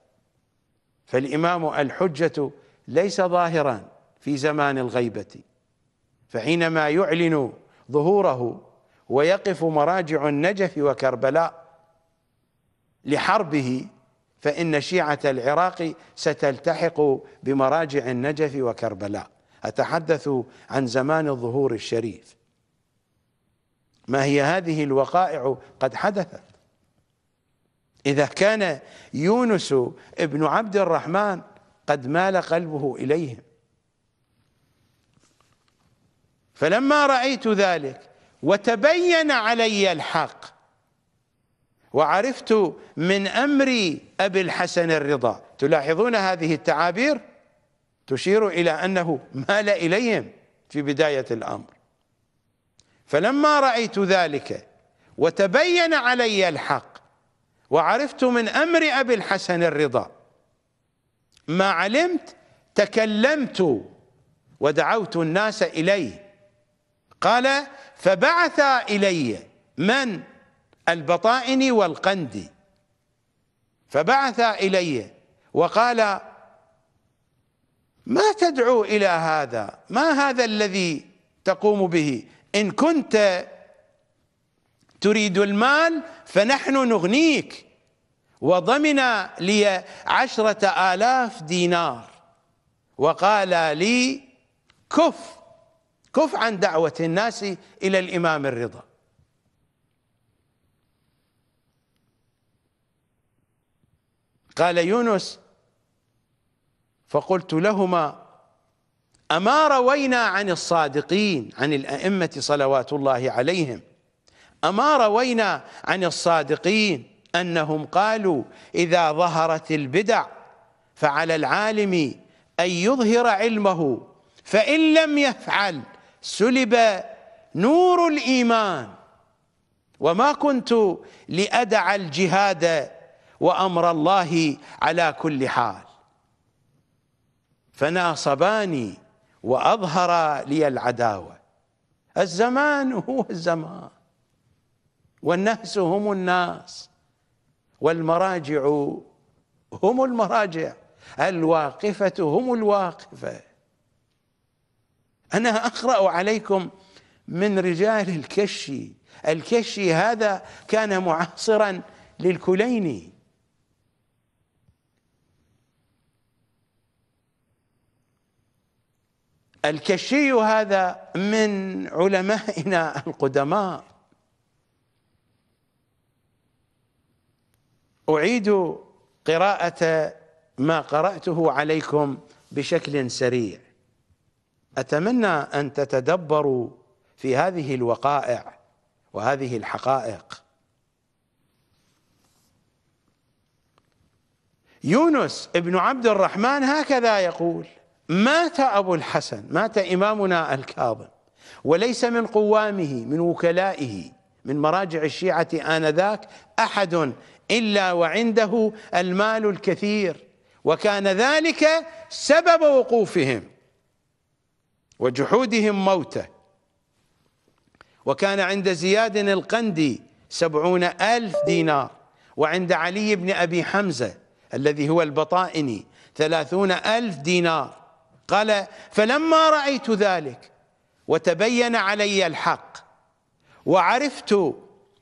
A: فالإمام الحجة ليس ظاهرا في زمان الغيبة فحينما يعلن ظهوره ويقف مراجع النجف وكربلاء لحربه فإن شيعة العراق ستلتحق بمراجع النجف وكربلاء أتحدث عن زمان الظهور الشريف ما هي هذه الوقائع قد حدثت إذا كان يونس ابن عبد الرحمن قد مال قلبه إليهم فلما رأيت ذلك وتبين علي الحق وعرفت من أمر أبي الحسن الرضا تلاحظون هذه التعابير تشير إلى أنه مال إليهم في بداية الأمر فلما رأيت ذلك وتبين علي الحق وعرفت من أمر أبي الحسن الرضا ما علمت تكلمت ودعوت الناس إليه قال فبعث إلي من البطائن والقند فبعث الي وقال ما تدعو إلى هذا ما هذا الذي تقوم به إن كنت تريد المال فنحن نغنيك وضمن لي عشرة آلاف دينار وقال لي كف كف عن دعوة الناس إلى الإمام الرضا قال يونس فقلت لهما أما روينا عن الصادقين عن الأئمة صلوات الله عليهم أما روينا عن الصادقين أنهم قالوا إذا ظهرت البدع فعلى العالم أن يظهر علمه فإن لم يفعل سلب نور الإيمان وما كنت لأدع الجهاد وأمر الله على كل حال فناصباني وأظهر لي العداوة الزمان هو الزمان والناس هم الناس والمراجع هم المراجع الواقفة هم الواقفة أنا أقرأ عليكم من رجال الكشي الكشي هذا كان معاصرا للكليني الكشي هذا من علمائنا القدماء أعيد قراءة ما قرأته عليكم بشكل سريع أتمنى أن تتدبروا في هذه الوقائع وهذه الحقائق يونس ابن عبد الرحمن هكذا يقول مات أبو الحسن مات إمامنا الكاظم وليس من قوامه من وكلائه من مراجع الشيعة آنذاك أحد إلا وعنده المال الكثير وكان ذلك سبب وقوفهم وجحودهم موته وكان عند زياد القندي سبعون ألف دينار وعند علي بن أبي حمزة الذي هو البطائني ثلاثون ألف دينار قال فلما رأيت ذلك وتبين علي الحق وعرفت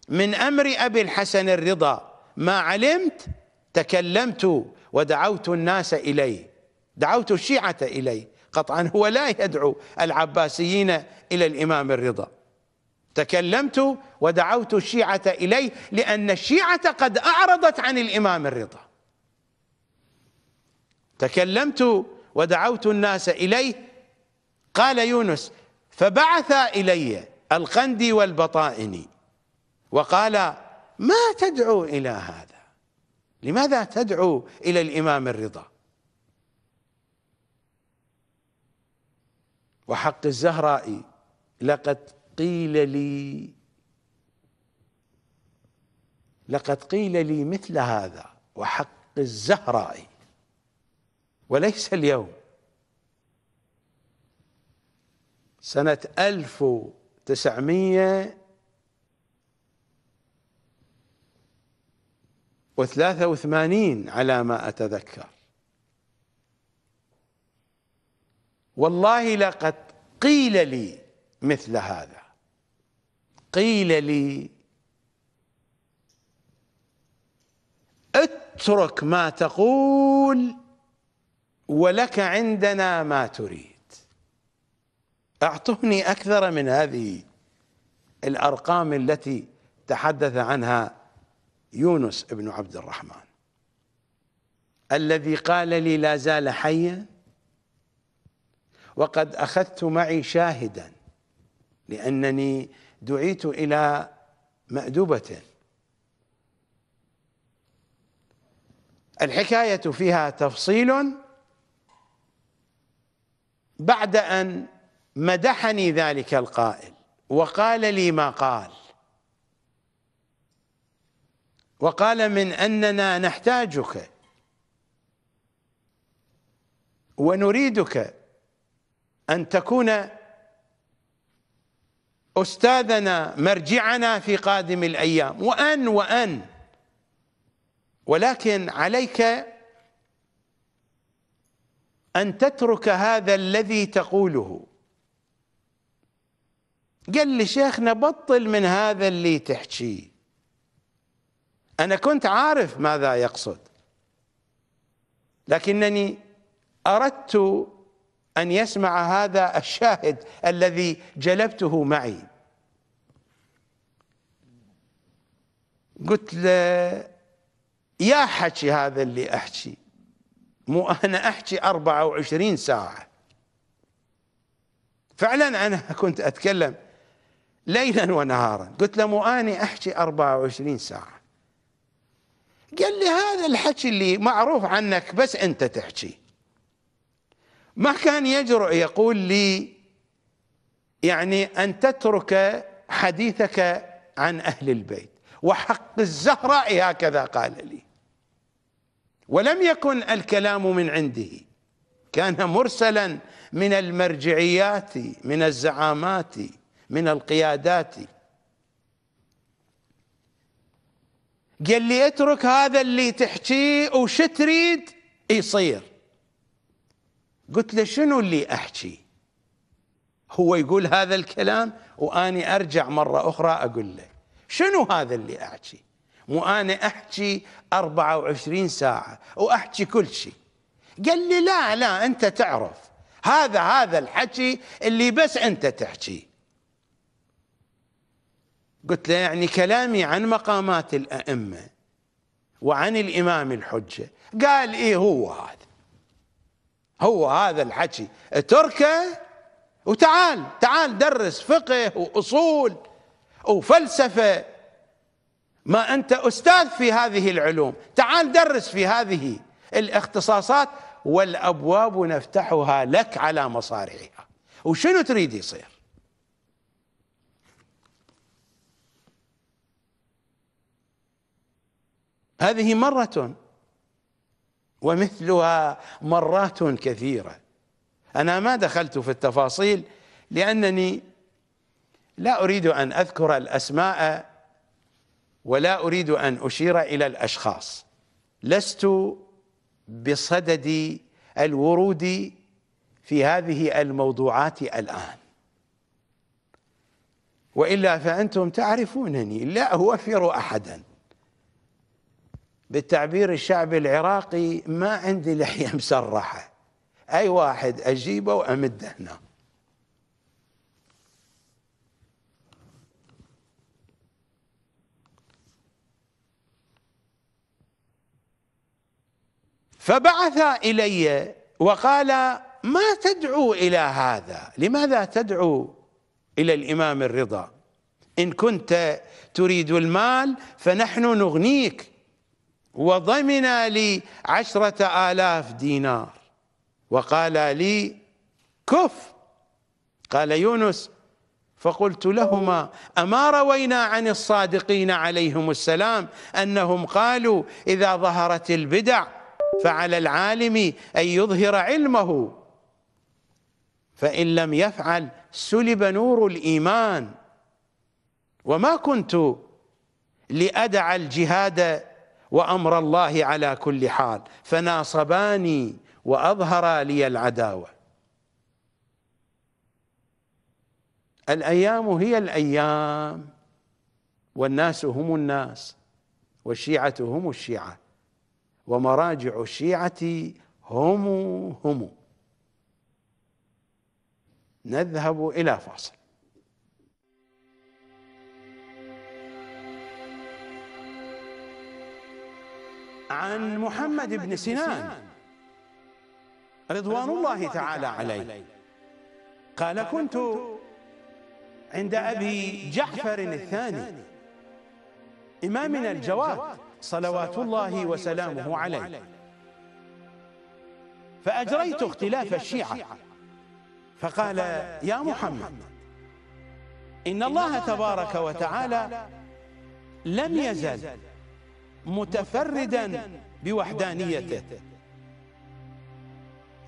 A: من أمر أبي الحسن الرضا ما علمت تكلمت ودعوت الناس إليه دعوت الشيعة إليه قطعا هو (laughs) لا يدعو العباسيين إلى الإمام الرضا تكلمت ودعوت الشيعة إليه لأن الشيعة قد أعرضت عن الإمام الرضا تكلمت ودعوت الناس إليه قال يونس فبعث إلي القندي والبطائن وقال ما تدعو إلى هذا لماذا تدعو إلى الإمام الرضا وحق الزهراء لقد قيل لي لقد قيل لي مثل هذا وحق الزهراء وليس اليوم سنة ألف وثلاثة وثمانين على ما أتذكر والله لقد قيل لي مثل هذا قيل لي اترك ما تقول ولك عندنا ما تريد اعطوني اكثر من هذه الارقام التي تحدث عنها يونس بن عبد الرحمن الذي قال لي لا زال حيا وقد اخذت معي شاهدا لانني دعيت الى مأدبة الحكاية فيها تفصيل بعد أن مدحني ذلك القائل وقال لي ما قال وقال من أننا نحتاجك ونريدك أن تكون أستاذنا مرجعنا في قادم الأيام وأن وأن ولكن عليك أن تترك هذا الذي تقوله قال لي شيخنا بطل من هذا اللي تحكيه أنا كنت عارف ماذا يقصد لكنني أردت أن يسمع هذا الشاهد الذي جلبته معي قلت له يا حكي هذا اللي أحكي مو أنا أحكي 24 ساعة فعلا أنا (laughs) كنت أتكلم ليلا ونهارا قلت له مو أني أحكي 24 ساعة قال لي هذا الحكي اللي معروف عنك بس أنت تحكي ما كان يجرؤ يقول لي يعني أن تترك حديثك عن أهل البيت وحق الزهراء هكذا قال لي ولم يكن الكلام من عنده كان مرسلا من المرجعيات من الزعامات من القيادات قال لي اترك هذا اللي تحكيه وش تريد يصير قلت له شنو اللي احكي هو يقول هذا الكلام واني ارجع مره اخرى اقول له شنو هذا اللي احكي وأنا أحكي 24 ساعة وأحكي كل شيء قال لي لا لا أنت تعرف هذا هذا الحكي اللي بس أنت تحكي قلت له يعني كلامي عن مقامات الأئمة وعن الإمام الحجة قال إيه هو هذا هو هذا الحكي اتركه وتعال تعال درس فقه وأصول وفلسفة ما أنت أستاذ في هذه العلوم تعال درس في هذه الاختصاصات والأبواب نفتحها لك على مصارعها وشنو تريد يصير هذه مرة ومثلها مرات كثيرة أنا ما دخلت في التفاصيل لأنني لا أريد أن أذكر الأسماء ولا أريد أن أشير إلى الأشخاص لست بصدد الورود في هذه الموضوعات الآن وإلا فأنتم تعرفونني لا أوفر أحدا بالتعبير الشعبي العراقي ما عندي لحية مسرحة أي واحد أجيبه وأمده هناك فبعث إلي وقال ما تدعو إلى هذا لماذا تدعو إلى الإمام الرضا إن كنت تريد المال فنحن نغنيك وضمن لي عشرة آلاف دينار وقال لي كف قال يونس فقلت لهما أما روينا عن الصادقين عليهم السلام أنهم قالوا إذا ظهرت البدع فعلى العالم أن يظهر علمه فإن لم يفعل سلب نور الإيمان وما كنت لأدع الجهاد وأمر الله على كل حال فناصباني وأظهرا لي العداوة الأيام هي الأيام والناس هم الناس والشيعة هم الشيعة ومراجع الشيعة هم هم نذهب إلى فاصل عن محمد بن سنان رضوان الله تعالى عليه قال كنت عند أبي جعفر الثاني إمامنا الجواد صلوات الله وسلامه عليه فأجريت اختلاف الشيعة فقال يا محمد إن الله تبارك وتعالى لم يزل متفردا بوحدانيته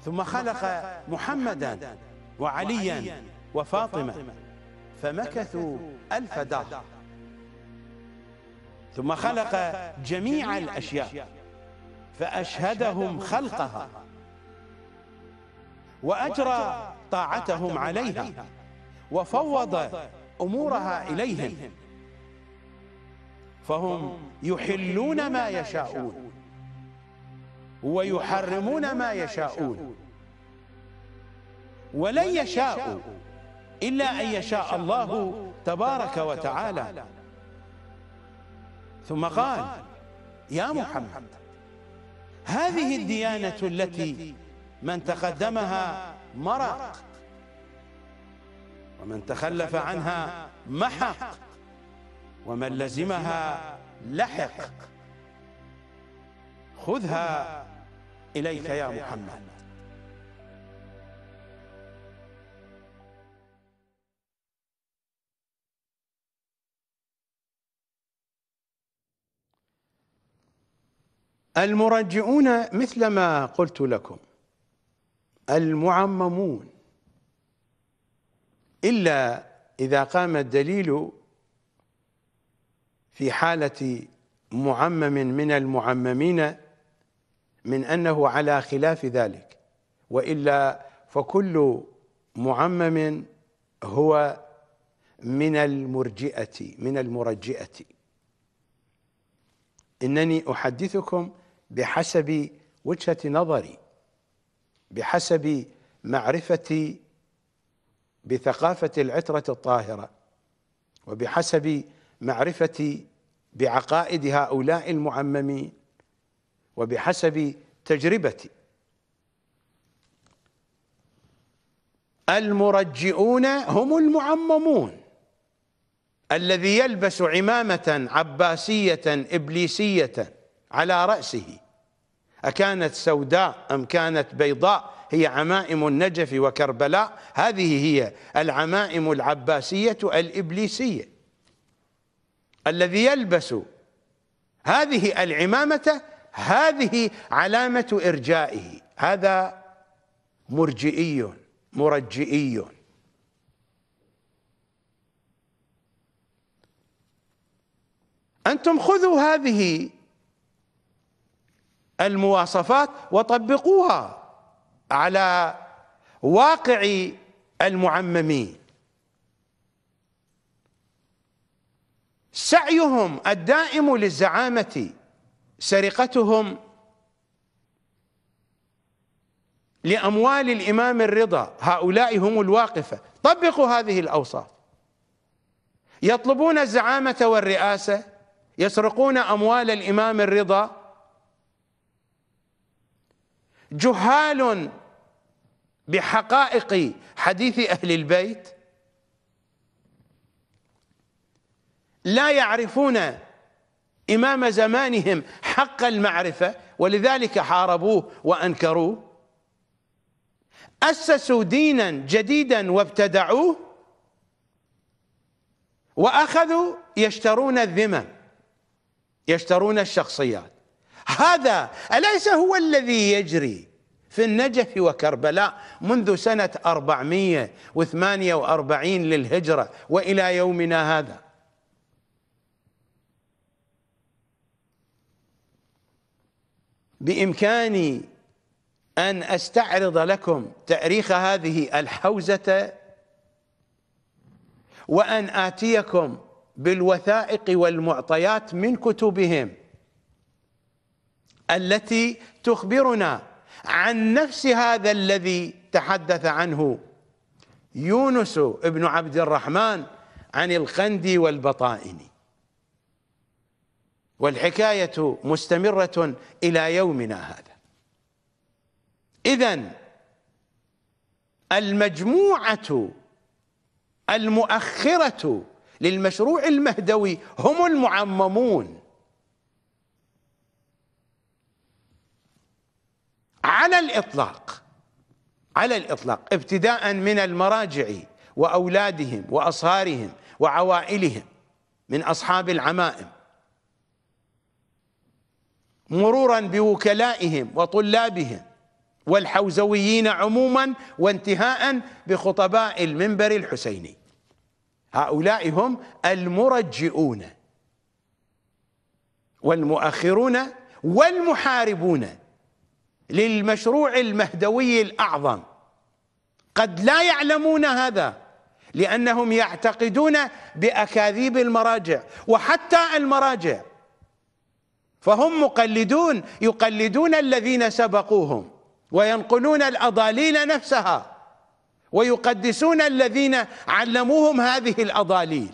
A: ثم خلق محمدا وعليا وفاطمة فمكثوا ألف دهر ثم خلق جميع الأشياء فأشهدهم خلقها وأجرى طاعتهم عليها وفوض أمورها إليهم فهم يحلون ما يشاءون ويحرمون ما يشاءون ولن يشاءوا إلا أن يشاء الله تبارك وتعالى ثم قال يا محمد هذه الديانة التي من تقدمها مرق ومن تخلف عنها محق ومن لزمها لحق خذها إليك يا محمد المرجئون مثل ما قلت لكم المعممون إلا إذا قام الدليل في حالة معمم من المعممين من أنه على خلاف ذلك وإلا فكل معمم هو من المرجئة من المرجئة إنني أحدثكم بحسب وجهة نظري بحسب معرفتي بثقافة العترة الطاهرة وبحسب معرفتي بعقائد هؤلاء المعممين وبحسب تجربتي المرجئون هم المعممون الذي يلبس عمامة عباسية إبليسية على رأسه أكانت سوداء أم كانت بيضاء هي عمائم النجف وكربلاء هذه هي العمائم العباسية الإبليسية الذي يلبس هذه العمامة هذه علامة إرجائه هذا مرجئي مرجئي أنتم خذوا هذه المواصفات وطبقوها على واقع المعممين سعيهم الدائم للزعامة سرقتهم لأموال الإمام الرضا هؤلاء هم الواقفة طبقوا هذه الأوصاف يطلبون الزعامة والرئاسة يسرقون أموال الإمام الرضا جهال بحقائق حديث أهل البيت لا يعرفون إمام زمانهم حق المعرفة ولذلك حاربوه وأنكروه أسسوا دينا جديدا وابتدعوه وأخذوا يشترون الذمم يشترون الشخصيات هذا أليس هو الذي يجري في النجف وكربلاء منذ سنة 448 للهجرة وإلى يومنا هذا بإمكاني أن أستعرض لكم تاريخ هذه الحوزة وأن آتيكم بالوثائق والمعطيات من كتبهم التي تخبرنا عن نفس هذا الذي تحدث عنه يونس بن عبد الرحمن عن الخندي والبطائن والحكاية مستمرة إلى يومنا هذا إذا المجموعة المؤخرة للمشروع المهدوي هم المعممون على الإطلاق على الإطلاق ابتداء من المراجع وأولادهم وأصهارهم وعوائلهم من أصحاب العمائم مرورا بوكلائهم وطلابهم والحوزويين عموما وانتهاء بخطباء المنبر الحسيني هؤلاء هم المرجئون والمؤخرون والمحاربون للمشروع المهدوي الأعظم قد لا يعلمون هذا لأنهم يعتقدون بأكاذيب المراجع وحتى المراجع فهم مقلدون يقلدون الذين سبقوهم وينقلون الأضاليل نفسها ويقدسون الذين علموهم هذه الأضاليل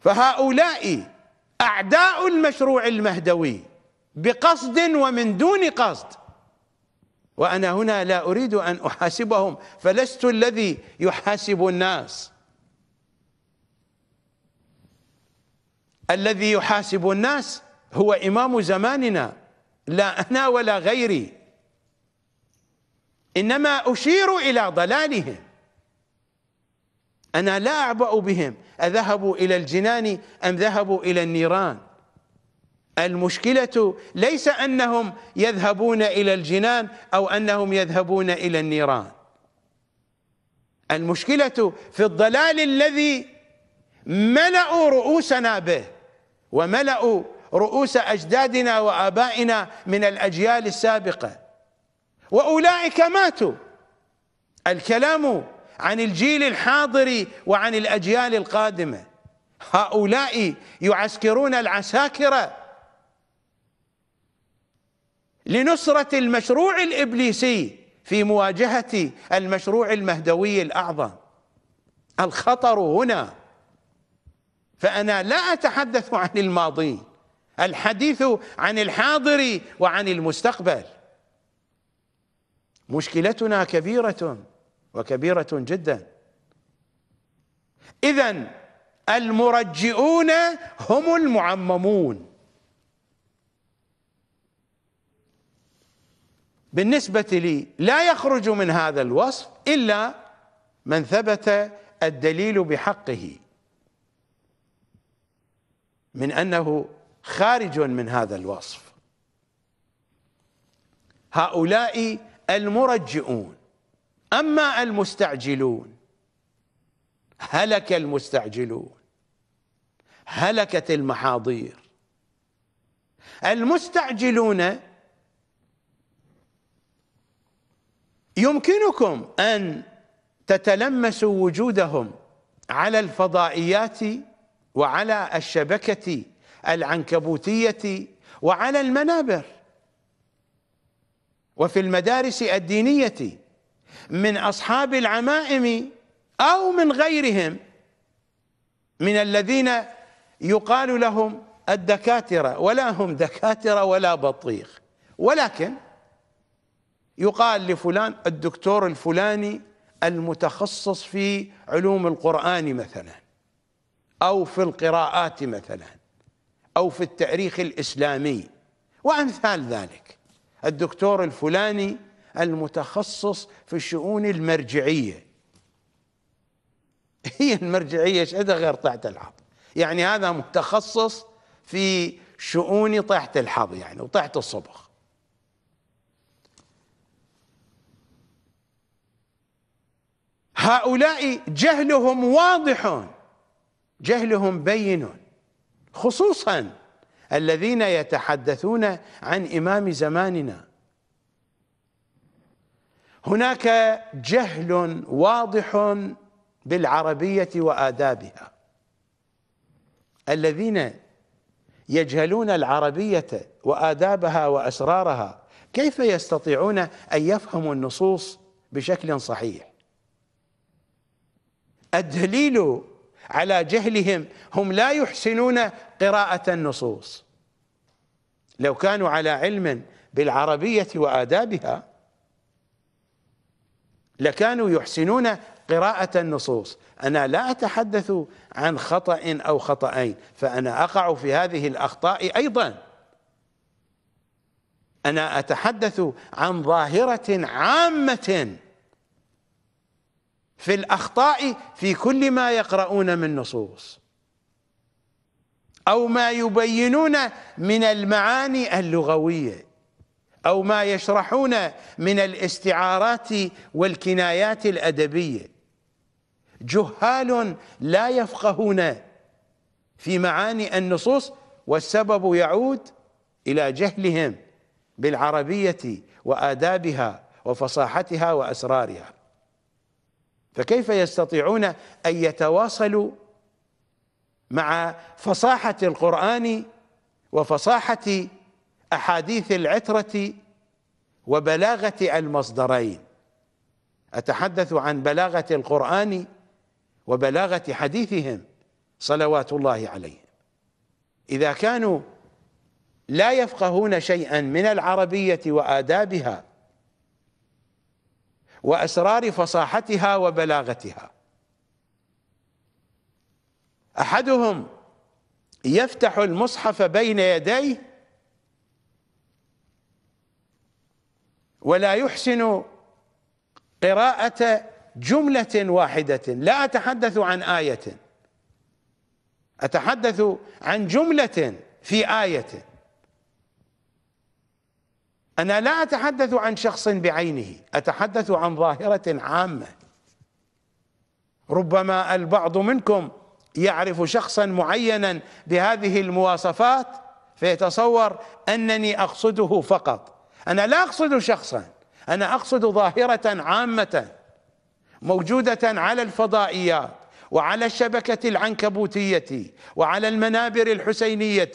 A: فهؤلاء أعداء المشروع المهدوي بقصد ومن دون قصد وأنا هنا لا أريد أن أحاسبهم فلست الذي يحاسب الناس الذي يحاسب الناس هو إمام زماننا لا أنا ولا غيري إنما أشير إلى ضلالهم أنا لا أعبأ بهم أذهبوا إلى الجنان أم ذهبوا إلى النيران المشكلة ليس أنهم يذهبون إلى الجنان أو أنهم يذهبون إلى النيران المشكلة في الضلال الذي ملأوا رؤوسنا به وملأوا رؤوس أجدادنا وآبائنا من الأجيال السابقة وأولئك ماتوا الكلام عن الجيل الحاضر وعن الأجيال القادمة هؤلاء يعسكرون العساكر لنصرة المشروع الإبليسي في مواجهة المشروع المهدوي الأعظم الخطر هنا فأنا لا أتحدث عن الماضي الحديث عن الحاضر وعن المستقبل مشكلتنا كبيرة وكبيرة جدا إذا المرجئون هم المعممون بالنسبة لي لا يخرج من هذا الوصف إلا من ثبت الدليل بحقه من أنه خارج من هذا الوصف هؤلاء المرجئون أما المستعجلون هلك المستعجلون هلكت المحاضير المستعجلون يمكنكم أن تتلمسوا وجودهم على الفضائيات وعلى الشبكة العنكبوتية وعلى المنابر وفي المدارس الدينيه من أصحاب العمائم أو من غيرهم من الذين يقال لهم الدكاترة ولا هم دكاترة ولا بطيخ ولكن يقال لفلان الدكتور الفلاني المتخصص في علوم القرآن مثلا أو في القراءات مثلا أو في التاريخ الإسلامي وأمثال ذلك الدكتور الفلاني المتخصص في الشؤون المرجعيه (laughs) هي المرجعيه ايش غير طاعه الحظ يعني هذا متخصص في شؤون طاعه الحظ يعني وطاعه الصبغ هؤلاء جهلهم واضح جهلهم بين خصوصا الذين يتحدثون عن امام زماننا هناك جهل واضح بالعربية وآدابها الذين يجهلون العربية وآدابها وأسرارها كيف يستطيعون أن يفهموا النصوص بشكل صحيح الدليل على جهلهم هم لا يحسنون قراءة النصوص لو كانوا على علم بالعربية وآدابها لكانوا يحسنون قراءة النصوص أنا لا أتحدث عن خطأ أو خطأين فأنا أقع في هذه الأخطاء أيضا أنا أتحدث عن ظاهرة عامة في الأخطاء في كل ما يقرؤون من نصوص أو ما يبينون من المعاني اللغوية أو ما يشرحون من الاستعارات والكنايات الأدبية جهال لا يفقهون في معاني النصوص والسبب يعود إلى جهلهم بالعربية وآدابها وفصاحتها وأسرارها فكيف يستطيعون أن يتواصلوا مع فصاحة القرآن وفصاحة أحاديث العترة وبلاغة المصدرين أتحدث عن بلاغة القرآن وبلاغة حديثهم صلوات الله عليهم إذا كانوا لا يفقهون شيئا من العربية وآدابها وأسرار فصاحتها وبلاغتها أحدهم يفتح المصحف بين يديه ولا يحسن قراءة جملة واحدة لا أتحدث عن آية أتحدث عن جملة في آية أنا لا أتحدث عن شخص بعينه أتحدث عن ظاهرة عامة ربما البعض منكم يعرف شخصا معينا بهذه المواصفات فيتصور أنني أقصده فقط أنا لا أقصد شخصا أنا أقصد ظاهرة عامة موجودة على الفضائيات وعلى الشبكة العنكبوتية وعلى المنابر الحسينية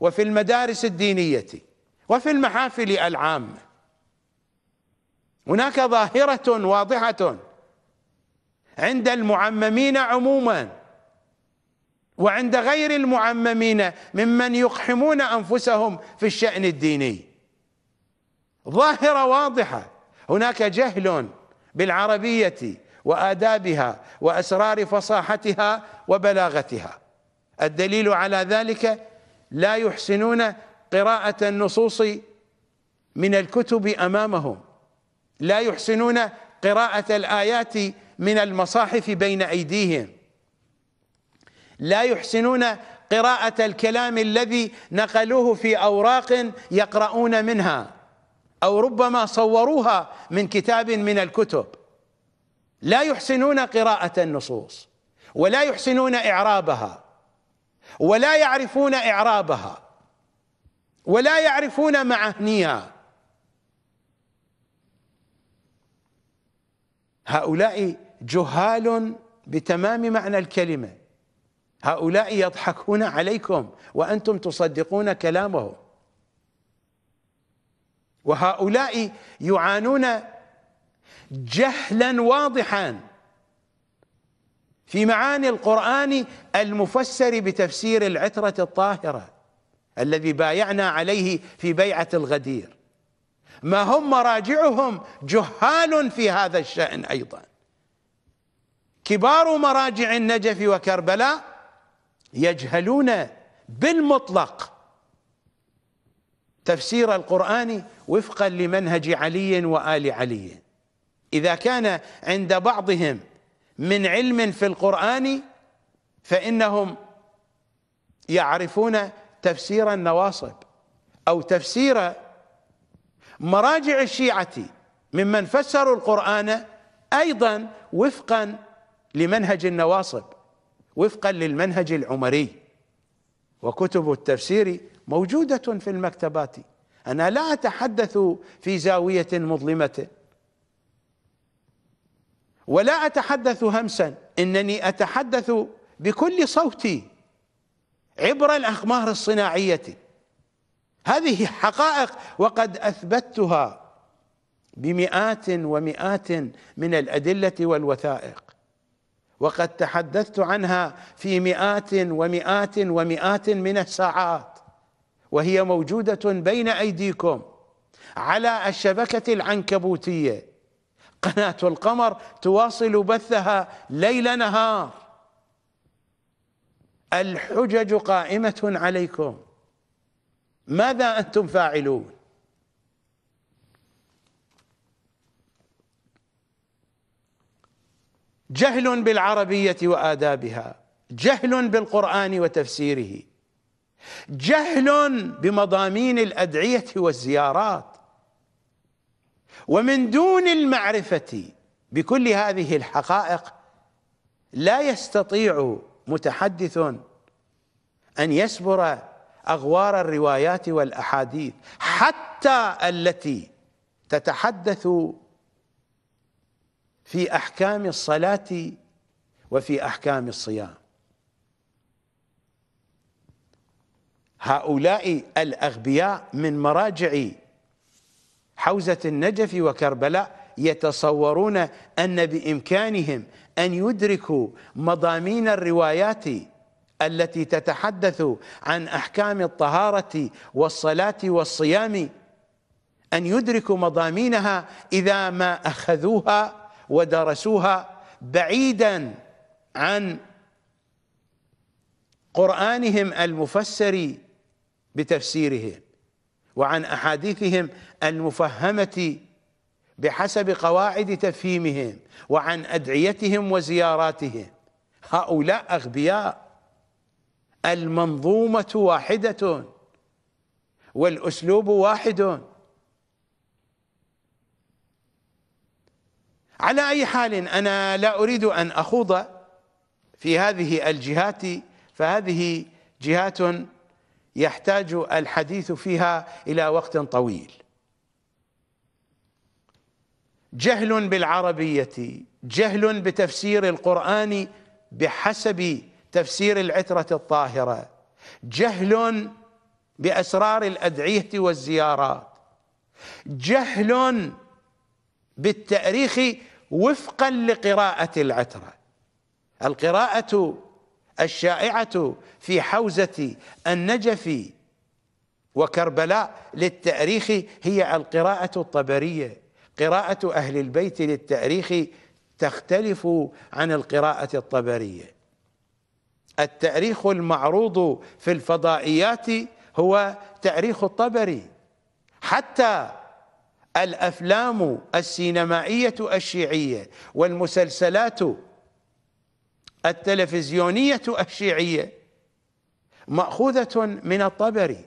A: وفي المدارس الدينية وفي المحافل العامة هناك ظاهرة واضحة عند المعممين عموما وعند غير المعممين ممن يقحمون أنفسهم في الشأن الديني ظاهرة واضحة هناك جهل بالعربية وآدابها وأسرار فصاحتها وبلاغتها الدليل على ذلك لا يحسنون قراءة النصوص من الكتب أمامهم لا يحسنون قراءة الآيات من المصاحف بين أيديهم لا يحسنون قراءة الكلام الذي نقلوه في أوراق يقرؤون منها او ربما صوروها من كتاب من الكتب لا يحسنون قراءه النصوص ولا يحسنون اعرابها ولا يعرفون اعرابها ولا يعرفون معانيها هؤلاء جهال بتمام معنى الكلمه هؤلاء يضحكون عليكم وانتم تصدقون كلامهم وهؤلاء يعانون جهلا واضحا في معاني القرآن المفسر بتفسير العترة الطاهرة الذي بايعنا عليه في بيعة الغدير ما هم مراجعهم جهال في هذا الشأن أيضا كبار مراجع النجف وكربلاء يجهلون بالمطلق تفسير القرآن وفقا لمنهج علي وآل علي إذا كان عند بعضهم من علم في القرآن فإنهم يعرفون تفسير النواصب أو تفسير مراجع الشيعة ممن فسروا القرآن أيضا وفقا لمنهج النواصب وفقا للمنهج العمري وكتب التفسير موجودة في المكتبات أنا لا أتحدث في زاوية مظلمة ولا أتحدث همسا إنني أتحدث بكل صوتي عبر الأخمار الصناعية هذه حقائق وقد أثبتها بمئات ومئات من الأدلة والوثائق وقد تحدثت عنها في مئات ومئات ومئات من الساعات وهي موجودة بين أيديكم على الشبكة العنكبوتية قناة القمر تواصل بثها ليل نهار الحجج قائمة عليكم ماذا أنتم فاعلون جهل بالعربية وآدابها جهل بالقرآن وتفسيره جهل بمضامين الادعيه والزيارات ومن دون المعرفه بكل هذه الحقائق لا يستطيع متحدث ان يسبر اغوار الروايات والاحاديث حتى التي تتحدث في احكام الصلاه وفي احكام الصيام هؤلاء الأغبياء من مراجع حوزة النجف وكربلاء يتصورون أن بإمكانهم أن يدركوا مضامين الروايات التي تتحدث عن أحكام الطهارة والصلاة والصيام أن يدركوا مضامينها إذا ما أخذوها ودرسوها بعيدا عن قرآنهم المفسر بتفسيرهم وعن أحاديثهم المفهمة بحسب قواعد تفهيمهم وعن أدعيتهم وزياراتهم هؤلاء أغبياء المنظومة واحدة والأسلوب واحد على أي حال أنا لا أريد أن أخوض في هذه الجهات فهذه جهات يحتاج الحديث فيها إلى وقت طويل جهل بالعربية جهل بتفسير القرآن بحسب تفسير العترة الطاهرة جهل بأسرار الأدعية والزيارات جهل بالتاريخ وفقا لقراءة العترة القراءة الشائعة في حوزة النجف وكربلاء للتأريخ هي القراءة الطبرية قراءة أهل البيت للتأريخ تختلف عن القراءة الطبرية التأريخ المعروض في الفضائيات هو تأريخ الطبري حتى الأفلام السينمائية الشيعية والمسلسلات التلفزيونية الشيعية مأخوذة من الطبري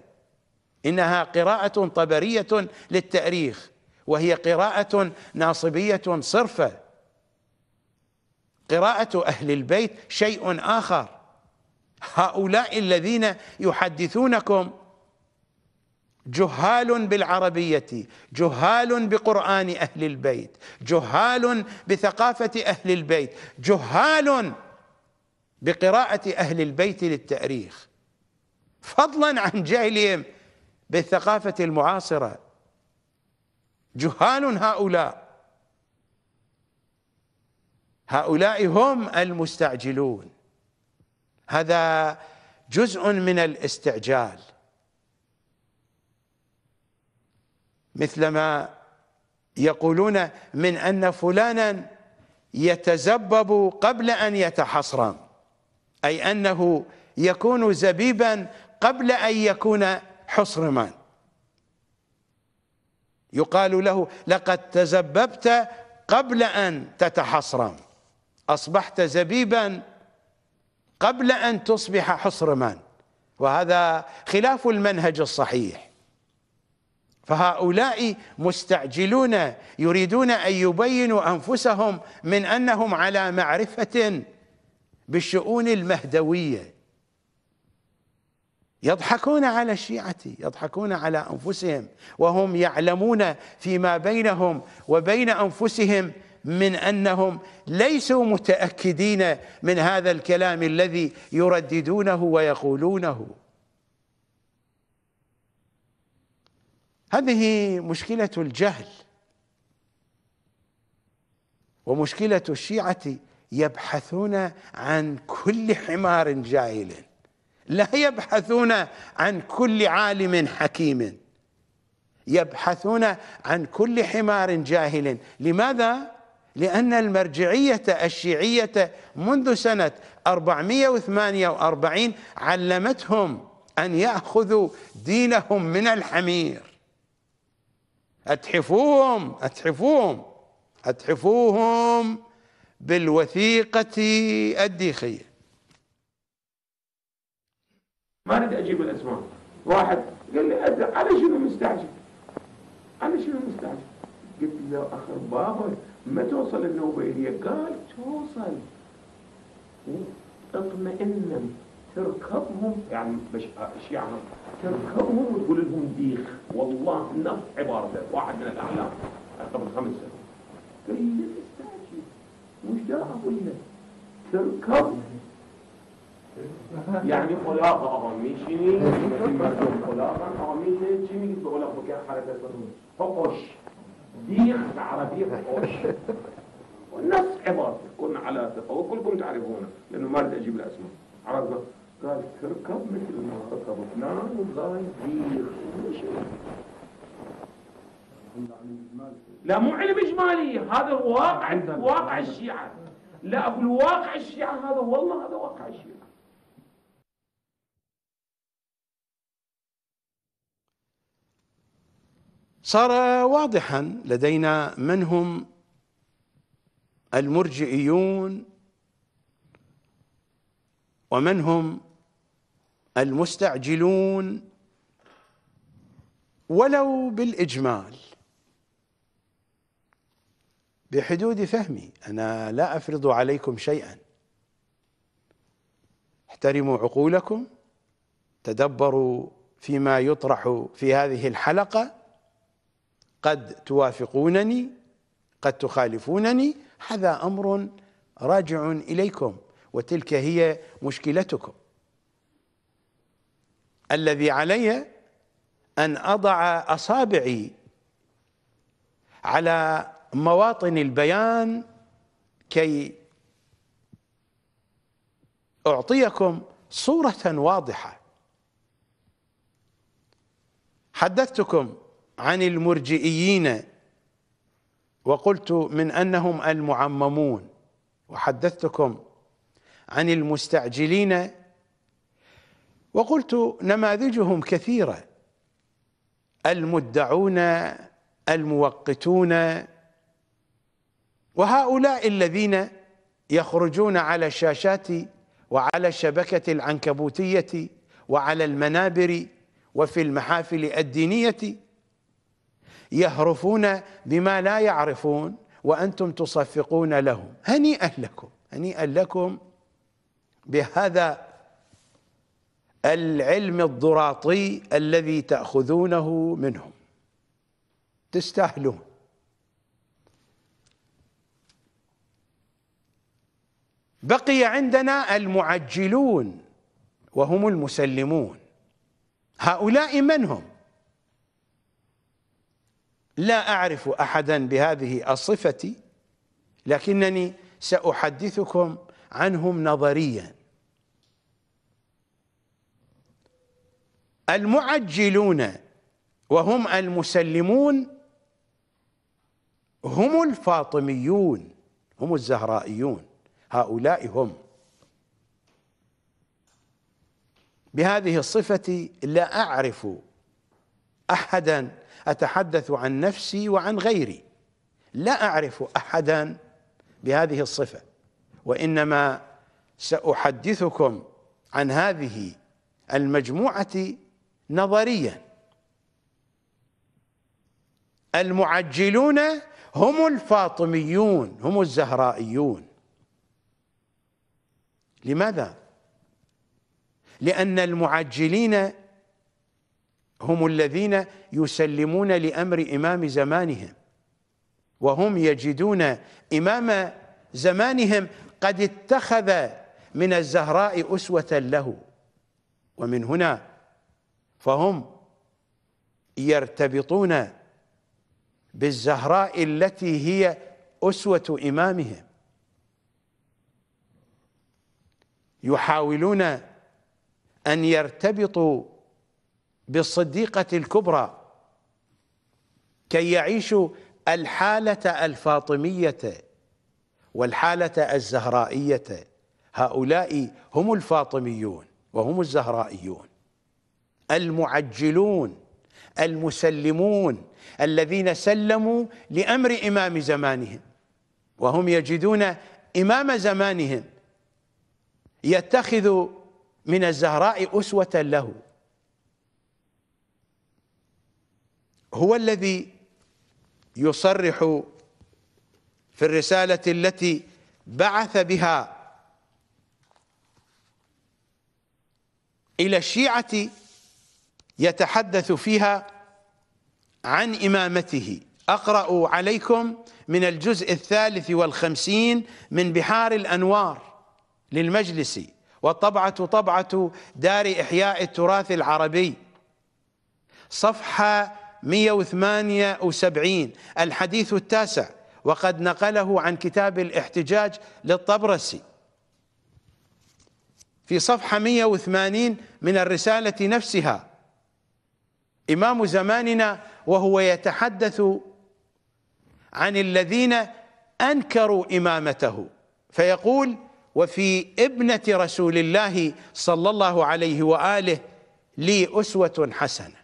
A: إنها قراءة طبرية للتأريخ وهي قراءة ناصبية صرفة قراءة أهل البيت شيء آخر هؤلاء الذين يحدثونكم جهال بالعربية جهال بقرآن أهل البيت جهال بثقافة أهل البيت جهال بقراءة أهل البيت للتأريخ فضلا عن جهلهم بالثقافة المعاصرة جهال هؤلاء هؤلاء هم المستعجلون هذا جزء من الاستعجال مثلما يقولون من أن فلانا يتزبب قبل أن يتحصرم أي أنه يكون زبيبا قبل أن يكون حصرما يقال له لقد تزببت قبل أن تتحصرم أصبحت زبيبا قبل أن تصبح حصرما وهذا خلاف المنهج الصحيح فهؤلاء مستعجلون يريدون أن يبينوا أنفسهم من أنهم على معرفة بالشؤون المهدويه يضحكون على الشيعة يضحكون على أنفسهم وهم يعلمون فيما بينهم وبين أنفسهم من أنهم ليسوا متأكدين من هذا الكلام الذي يرددونه ويقولونه هذه مشكلة الجهل ومشكلة الشيعة يبحثون عن كل حمار جاهل لا يبحثون عن كل عالم حكيم يبحثون عن كل حمار جاهل لماذا؟ لأن المرجعية الشيعية منذ سنة 448 علمتهم أن يأخذوا دينهم من الحمير أتحفوهم أتحفوهم أتحفوهم بالوثيقة الديخية ما اريد اجيب الاسماء واحد قال لي أدري على شنو مستعجل على شنو مستعجل قلت له اخر بابا ما توصل النوبة إلي قال توصل اطمئن تركبهم يعني مش يعني؟ تركبهم وتقول لهم ديخ والله نفس عبارته واحد من الاعلام قبل خمس سنوات قال لي مش دعوه بالله تركب يعني خلاقة آقا خلاقة خدا آقا میشینی چی میگید به بقول لك که حركة فقش ديخ عربي فقش والنص عبارة كنا على ثقة وكلكم تعرفونه لأنه ما رد أجيب الأسماء عرفنا قال تركب مثل ما ركب فلان وضاي ديخ لا مو علم إجمالي هذا واقع واقع الشيعة لا أقول واقع الشيعة هذا والله هذا واقع الشيعة صار واضحا لدينا من هم المرجئيون ومن هم المستعجلون ولو بالإجمال بحدود فهمي أنا لا أفرض عليكم شيئا احترموا عقولكم تدبروا فيما يطرح في هذه الحلقة قد توافقونني قد تخالفونني هذا أمر راجع إليكم وتلك هي مشكلتكم الذي علي أن أضع أصابعي على مواطن البيان كي أعطيكم صورة واضحة حدثتكم عن المرجئيين وقلت من أنهم المعممون وحدثتكم عن المستعجلين وقلت نماذجهم كثيرة المدعون الموقتون وهؤلاء الذين يخرجون على الشاشات وعلى الشبكة العنكبوتية وعلى المنابر وفي المحافل الدينية يهرفون بما لا يعرفون وأنتم تصفقون لهم هنيئا لكم هنيئا لكم بهذا العلم الضراطي الذي تأخذونه منهم تستاهلون بقي عندنا المعجلون وهم المسلمون هؤلاء من هم لا أعرف أحدا بهذه الصفة لكنني سأحدثكم عنهم نظريا المعجلون وهم المسلمون هم الفاطميون هم الزهرائيون هؤلاء هم بهذه الصفة لا أعرف أحدا أتحدث عن نفسي وعن غيري لا أعرف أحدا بهذه الصفة وإنما سأحدثكم عن هذه المجموعة نظريا المعجلون هم الفاطميون هم الزهرائيون لماذا؟ لأن المعجلين هم الذين يسلمون لأمر إمام زمانهم وهم يجدون إمام زمانهم قد اتخذ من الزهراء أسوة له ومن هنا فهم يرتبطون بالزهراء التي هي أسوة إمامهم يحاولون أن يرتبطوا بالصديقة الكبرى كي يعيشوا الحالة الفاطمية والحالة الزهرائية هؤلاء هم الفاطميون وهم الزهرائيون المعجلون المسلمون الذين سلموا لأمر إمام زمانهم وهم يجدون إمام زمانهم يتخذ من الزهراء أسوة له هو الذي يصرح في الرسالة التي بعث بها إلى الشيعة يتحدث فيها عن إمامته أقرأ عليكم من الجزء الثالث والخمسين من بحار الأنوار للمجلس والطبعة طبعة دار إحياء التراث العربي صفحة 178 الحديث التاسع وقد نقله عن كتاب الاحتجاج للطبرسي في صفحة 180 من الرسالة نفسها إمام زماننا وهو يتحدث عن الذين أنكروا إمامته فيقول وفي ابنة رسول الله صلى الله عليه وآله لي أسوة حسنة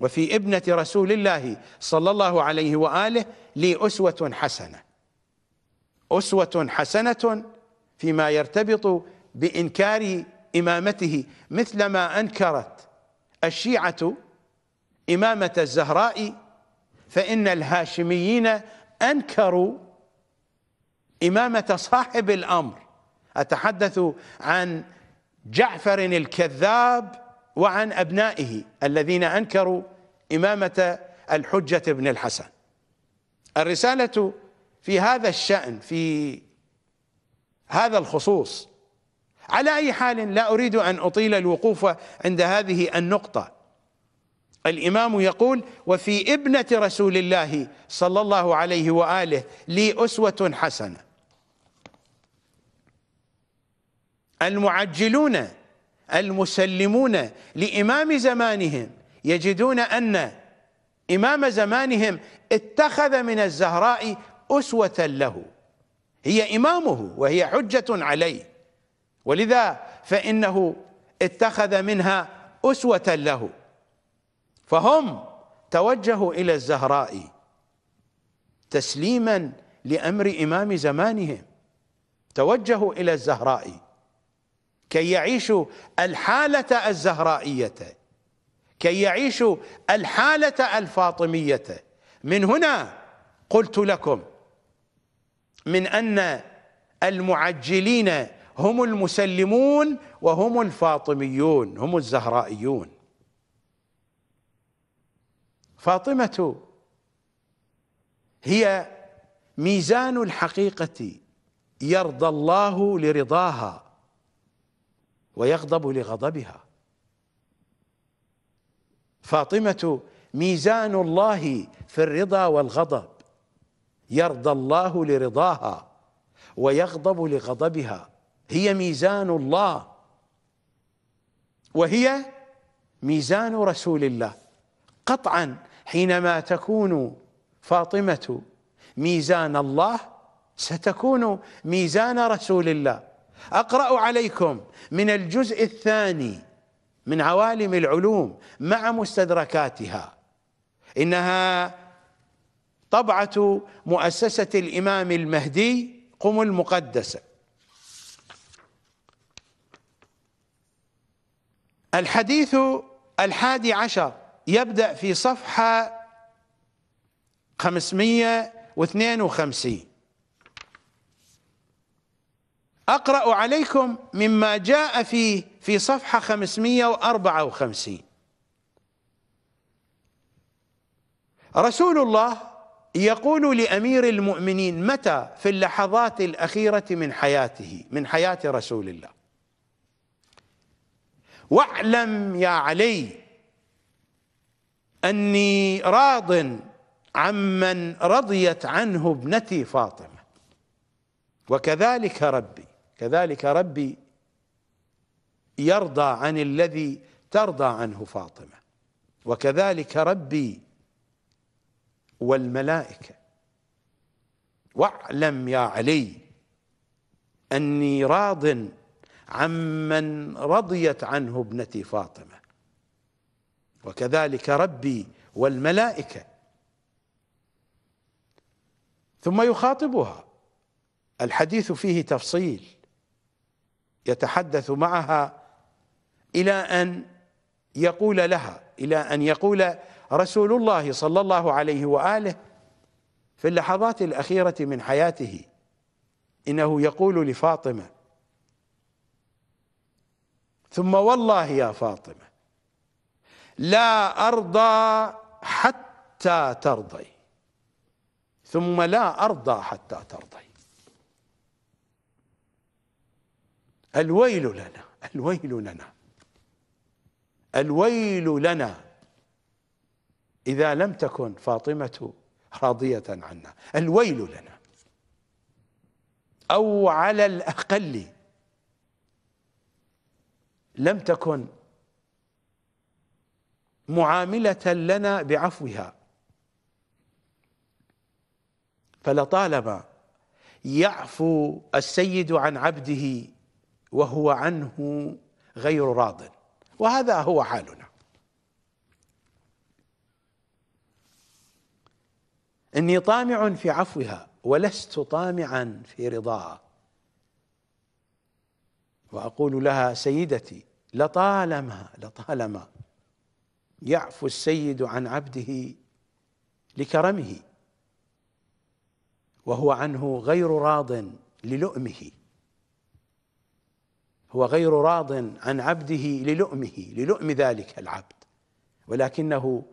A: وفي ابنة رسول الله صلى الله عليه وآله لي أسوة حسنة أسوة حسنة فيما يرتبط بإنكار إمامته مثلما أنكرت الشيعة إمامة الزهراء فإن الهاشميين أنكروا إمامة صاحب الأمر أتحدث عن جعفر الكذاب وعن أبنائه الذين أنكروا إمامة الحجة بن الحسن الرسالة في هذا الشأن في هذا الخصوص على أي حال لا أريد أن أطيل الوقوف عند هذه النقطة الإمام يقول وفي ابنة رسول الله صلى الله عليه وآله لي أسوة حسنة المعجلون المسلمون لإمام زمانهم يجدون أن إمام زمانهم اتخذ من الزهراء أسوة له هي إمامه وهي حجة عليه ولذا فإنه اتخذ منها أسوة له فهم توجهوا إلى الزهراء تسليما لأمر إمام زمانهم توجهوا إلى الزهراء كي يعيشوا الحالة الزهرائية كي يعيشوا الحالة الفاطمية من هنا قلت لكم من أن المعجلين هم المسلمون وهم الفاطميون هم الزهرائيون فاطمة هي ميزان الحقيقة يرضى الله لرضاها ويغضب لغضبها فاطمة ميزان الله في الرضا والغضب يرضى الله لرضاها ويغضب لغضبها هي ميزان الله وهي ميزان رسول الله قطعا حينما تكون فاطمة ميزان الله ستكون ميزان رسول الله أقرأ عليكم من الجزء الثاني من عوالم العلوم مع مستدركاتها إنها طبعة مؤسسة الإمام المهدي قم المقدسة الحديث الحادي عشر يبدأ في صفحة 552 أقرأ عليكم مما جاء في في صفحة 554 رسول الله يقول لأمير المؤمنين متى في اللحظات الأخيرة من حياته من حياة رسول الله واعلم يا علي أني راض عمن رضيت عنه ابنتي فاطمة وكذلك ربي كذلك ربي يرضى عن الذي ترضى عنه فاطمة وكذلك ربي والملائكة واعلم يا علي أني راض عمن رضيت عنه ابنتي فاطمة وكذلك ربي والملائكة ثم يخاطبها الحديث فيه تفصيل يتحدث معها إلى أن يقول لها إلى أن يقول رسول الله صلى الله عليه وآله في اللحظات الأخيرة من حياته إنه يقول لفاطمة ثم والله يا فاطمة لا أرضى حتى ترضي ثم لا أرضى حتى ترضي الويل لنا الويل لنا الويل لنا إذا لم تكن فاطمة راضية عنا الويل لنا أو على الأقل لم تكن معاملة لنا بعفوها فلطالما يعفو السيد عن عبده وهو عنه غير راض وهذا هو حالنا اني طامع في عفوها ولست طامعا في رضاها واقول لها سيدتي لطالما لطالما يعفو السيد عن عبده لكرمه وهو عنه غير راض للؤمه هو غير راض عن عبده للؤمه للؤم ذلك العبد ولكنه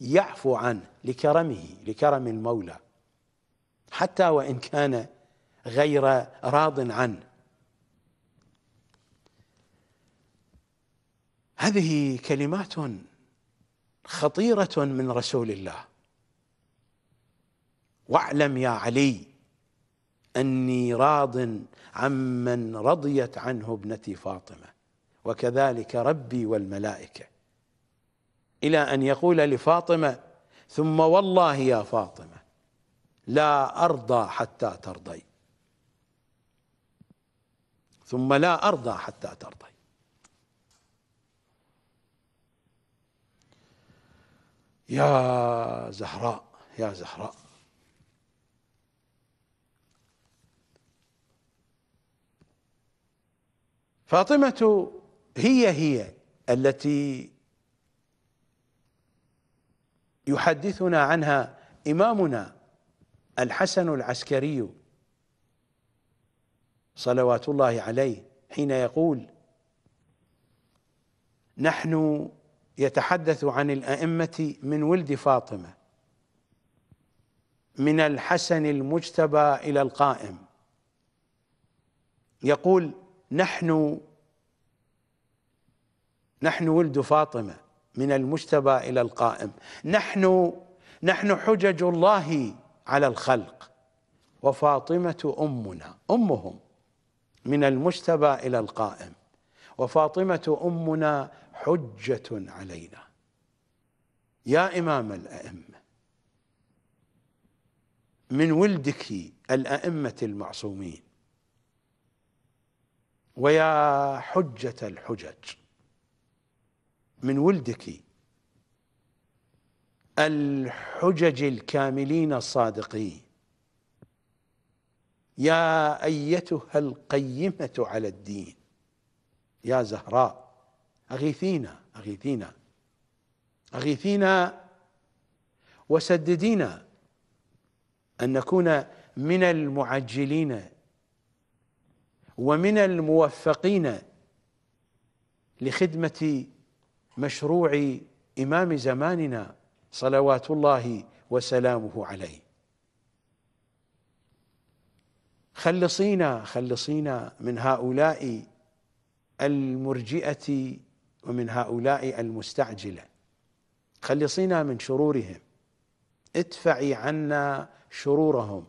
A: يعفو عنه لكرمه لكرم المولى حتى وان كان غير راض عنه هذه كلمات خطيره من رسول الله واعلم يا علي أني راض عمن رضيت عنه ابنتي فاطمة وكذلك ربي والملائكة إلى أن يقول لفاطمة ثم والله يا فاطمة لا أرضى حتى ترضي ثم لا أرضى حتى ترضي يا زهراء يا زهراء فاطمة هي هي التي يحدثنا عنها إمامنا الحسن العسكري صلوات الله عليه حين يقول نحن يتحدث عن الأئمة من ولد فاطمة من الحسن المجتبى إلى القائم يقول نحن نحن ولد فاطمه من المجتبى الى القائم نحن نحن حجج الله على الخلق وفاطمه امنا امهم من المجتبى الى القائم وفاطمه امنا حجه علينا يا امام الائمه من ولدك الائمه المعصومين ويا حجة الحجج من ولدك الحجج الكاملين الصادقين يا أيتها القيمة على الدين يا زهراء أغيثينا أغيثينا أغيثينا وسددينا أن نكون من المعجلين ومن الموفقين لخدمة مشروع إمام زماننا صلوات الله وسلامه عليه خلصينا خلصينا من هؤلاء المرجئة ومن هؤلاء المستعجلة خلصينا من شرورهم ادفعي عنا شرورهم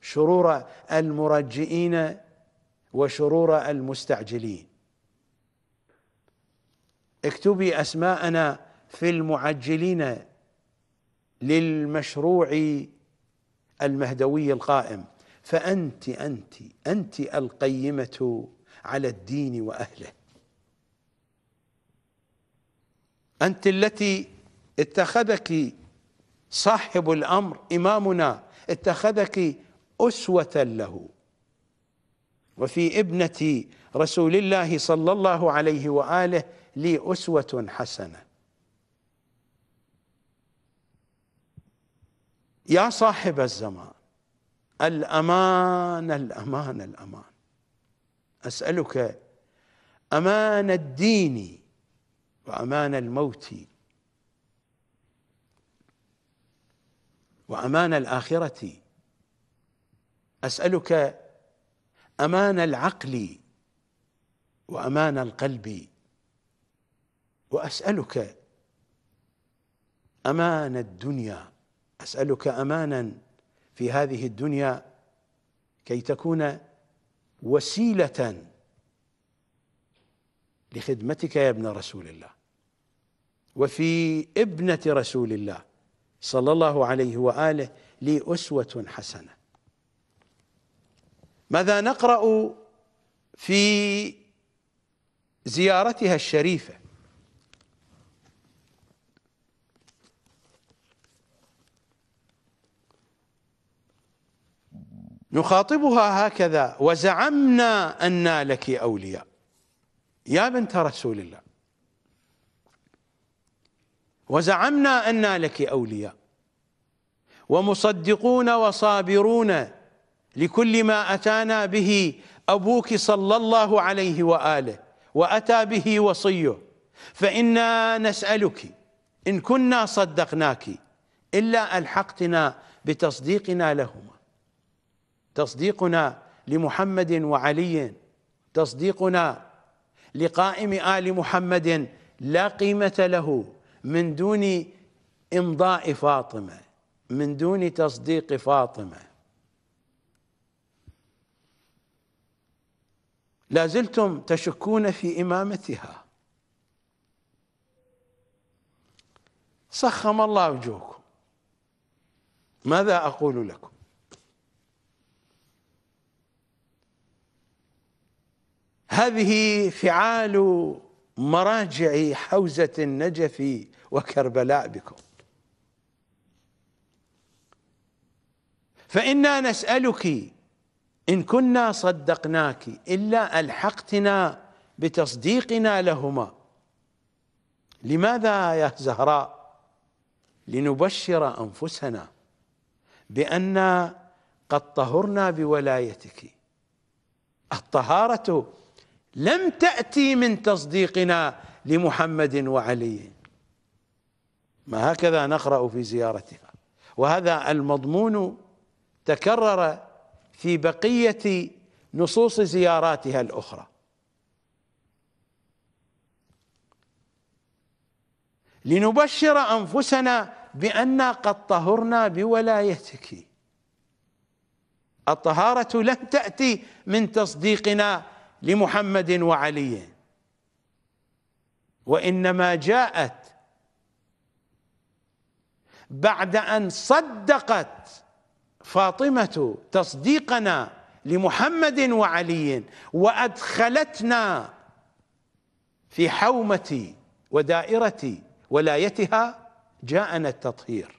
A: شرور المرجئين وشرور المستعجلين اكتبي اسماءنا في المعجلين للمشروع المهدوي القائم فانت انت انت القيمه على الدين واهله انت التي اتخذك صاحب الامر امامنا اتخذك اسوه له وفي ابنة رسول الله صلى الله عليه وآله لي أسوة حسنة يا صاحب الزمان الأمان الأمان الأمان أسألك أمان الدين وأمان الموت وأمان الآخرة أسألك امان العقل وامان القلب واسالك امان الدنيا اسالك امانا في هذه الدنيا كي تكون وسيله لخدمتك يا ابن رسول الله وفي ابنه رسول الله صلى الله عليه واله لي اسوه حسنه ماذا نقرأ في زيارتها الشريفة نخاطبها هكذا وزعمنا أن لك أولياء يا بنت رسول الله وزعمنا أن لك أولياء ومصدقون وصابرون لكل ما أتانا به أبوك صلى الله عليه وآله وأتى به وصيه فإنا نسألك إن كنا صدقناك إلا ألحقتنا بتصديقنا لهما تصديقنا لمحمد وعلي تصديقنا لقائم آل محمد لا قيمة له من دون إمضاء فاطمة من دون تصديق فاطمه لازلتم تشكون في إمامتها سخم الله وجوهكم ماذا أقول لكم هذه فعال مراجع حوزة النجف وكربلاء بكم فإنا نسألك إن كنا صدقناك إلا ألحقتنا بتصديقنا لهما لماذا يا زهراء لنبشر أنفسنا بأن قد طهرنا بولايتك الطهارة لم تأتي من تصديقنا لمحمد وعلي ما هكذا نقرأ في زيارتها وهذا المضمون تكرر في بقية نصوص زياراتها الأخرى لنبشر أنفسنا بأننا قد طهرنا بولايتك الطهارة لم تأتي من تصديقنا لمحمد وعلي وإنما جاءت بعد أن صدقت فاطمه تصديقنا لمحمد وعلي وادخلتنا في حومه ودائره ولايتها جاءنا التطهير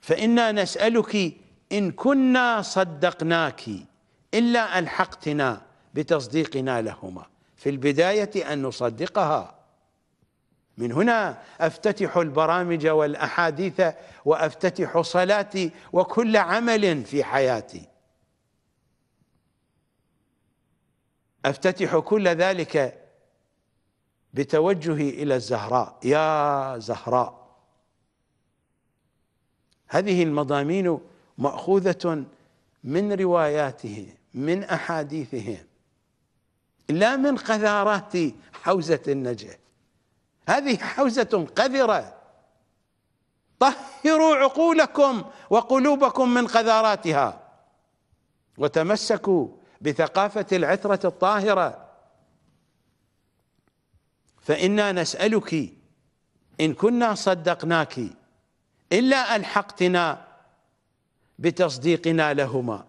A: فانا نسالك ان كنا صدقناك الا الحقتنا بتصديقنا لهما في البدايه ان نصدقها من هنا افتتح البرامج والاحاديث وافتتح صلاتي وكل عمل في حياتي افتتح كل ذلك بتوجهي الى الزهراء يا زهراء هذه المضامين ماخوذه من رواياته من احاديثه لا من قذارات حوزه النجاه هذه حوزة قذرة طهروا عقولكم وقلوبكم من قذاراتها وتمسكوا بثقافة العثرة الطاهرة فإنا نسألك إن كنا صدقناك إلا ألحقتنا بتصديقنا لهما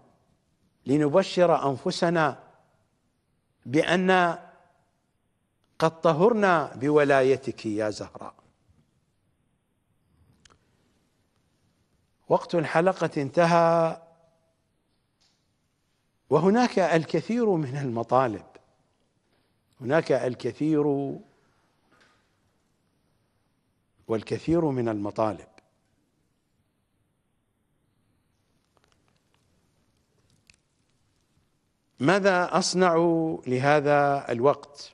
A: لنبشر أنفسنا بأن قد طهرنا بولايتك يا زهراء وقت الحلقة انتهى وهناك الكثير من المطالب هناك الكثير والكثير من المطالب ماذا اصنع لهذا الوقت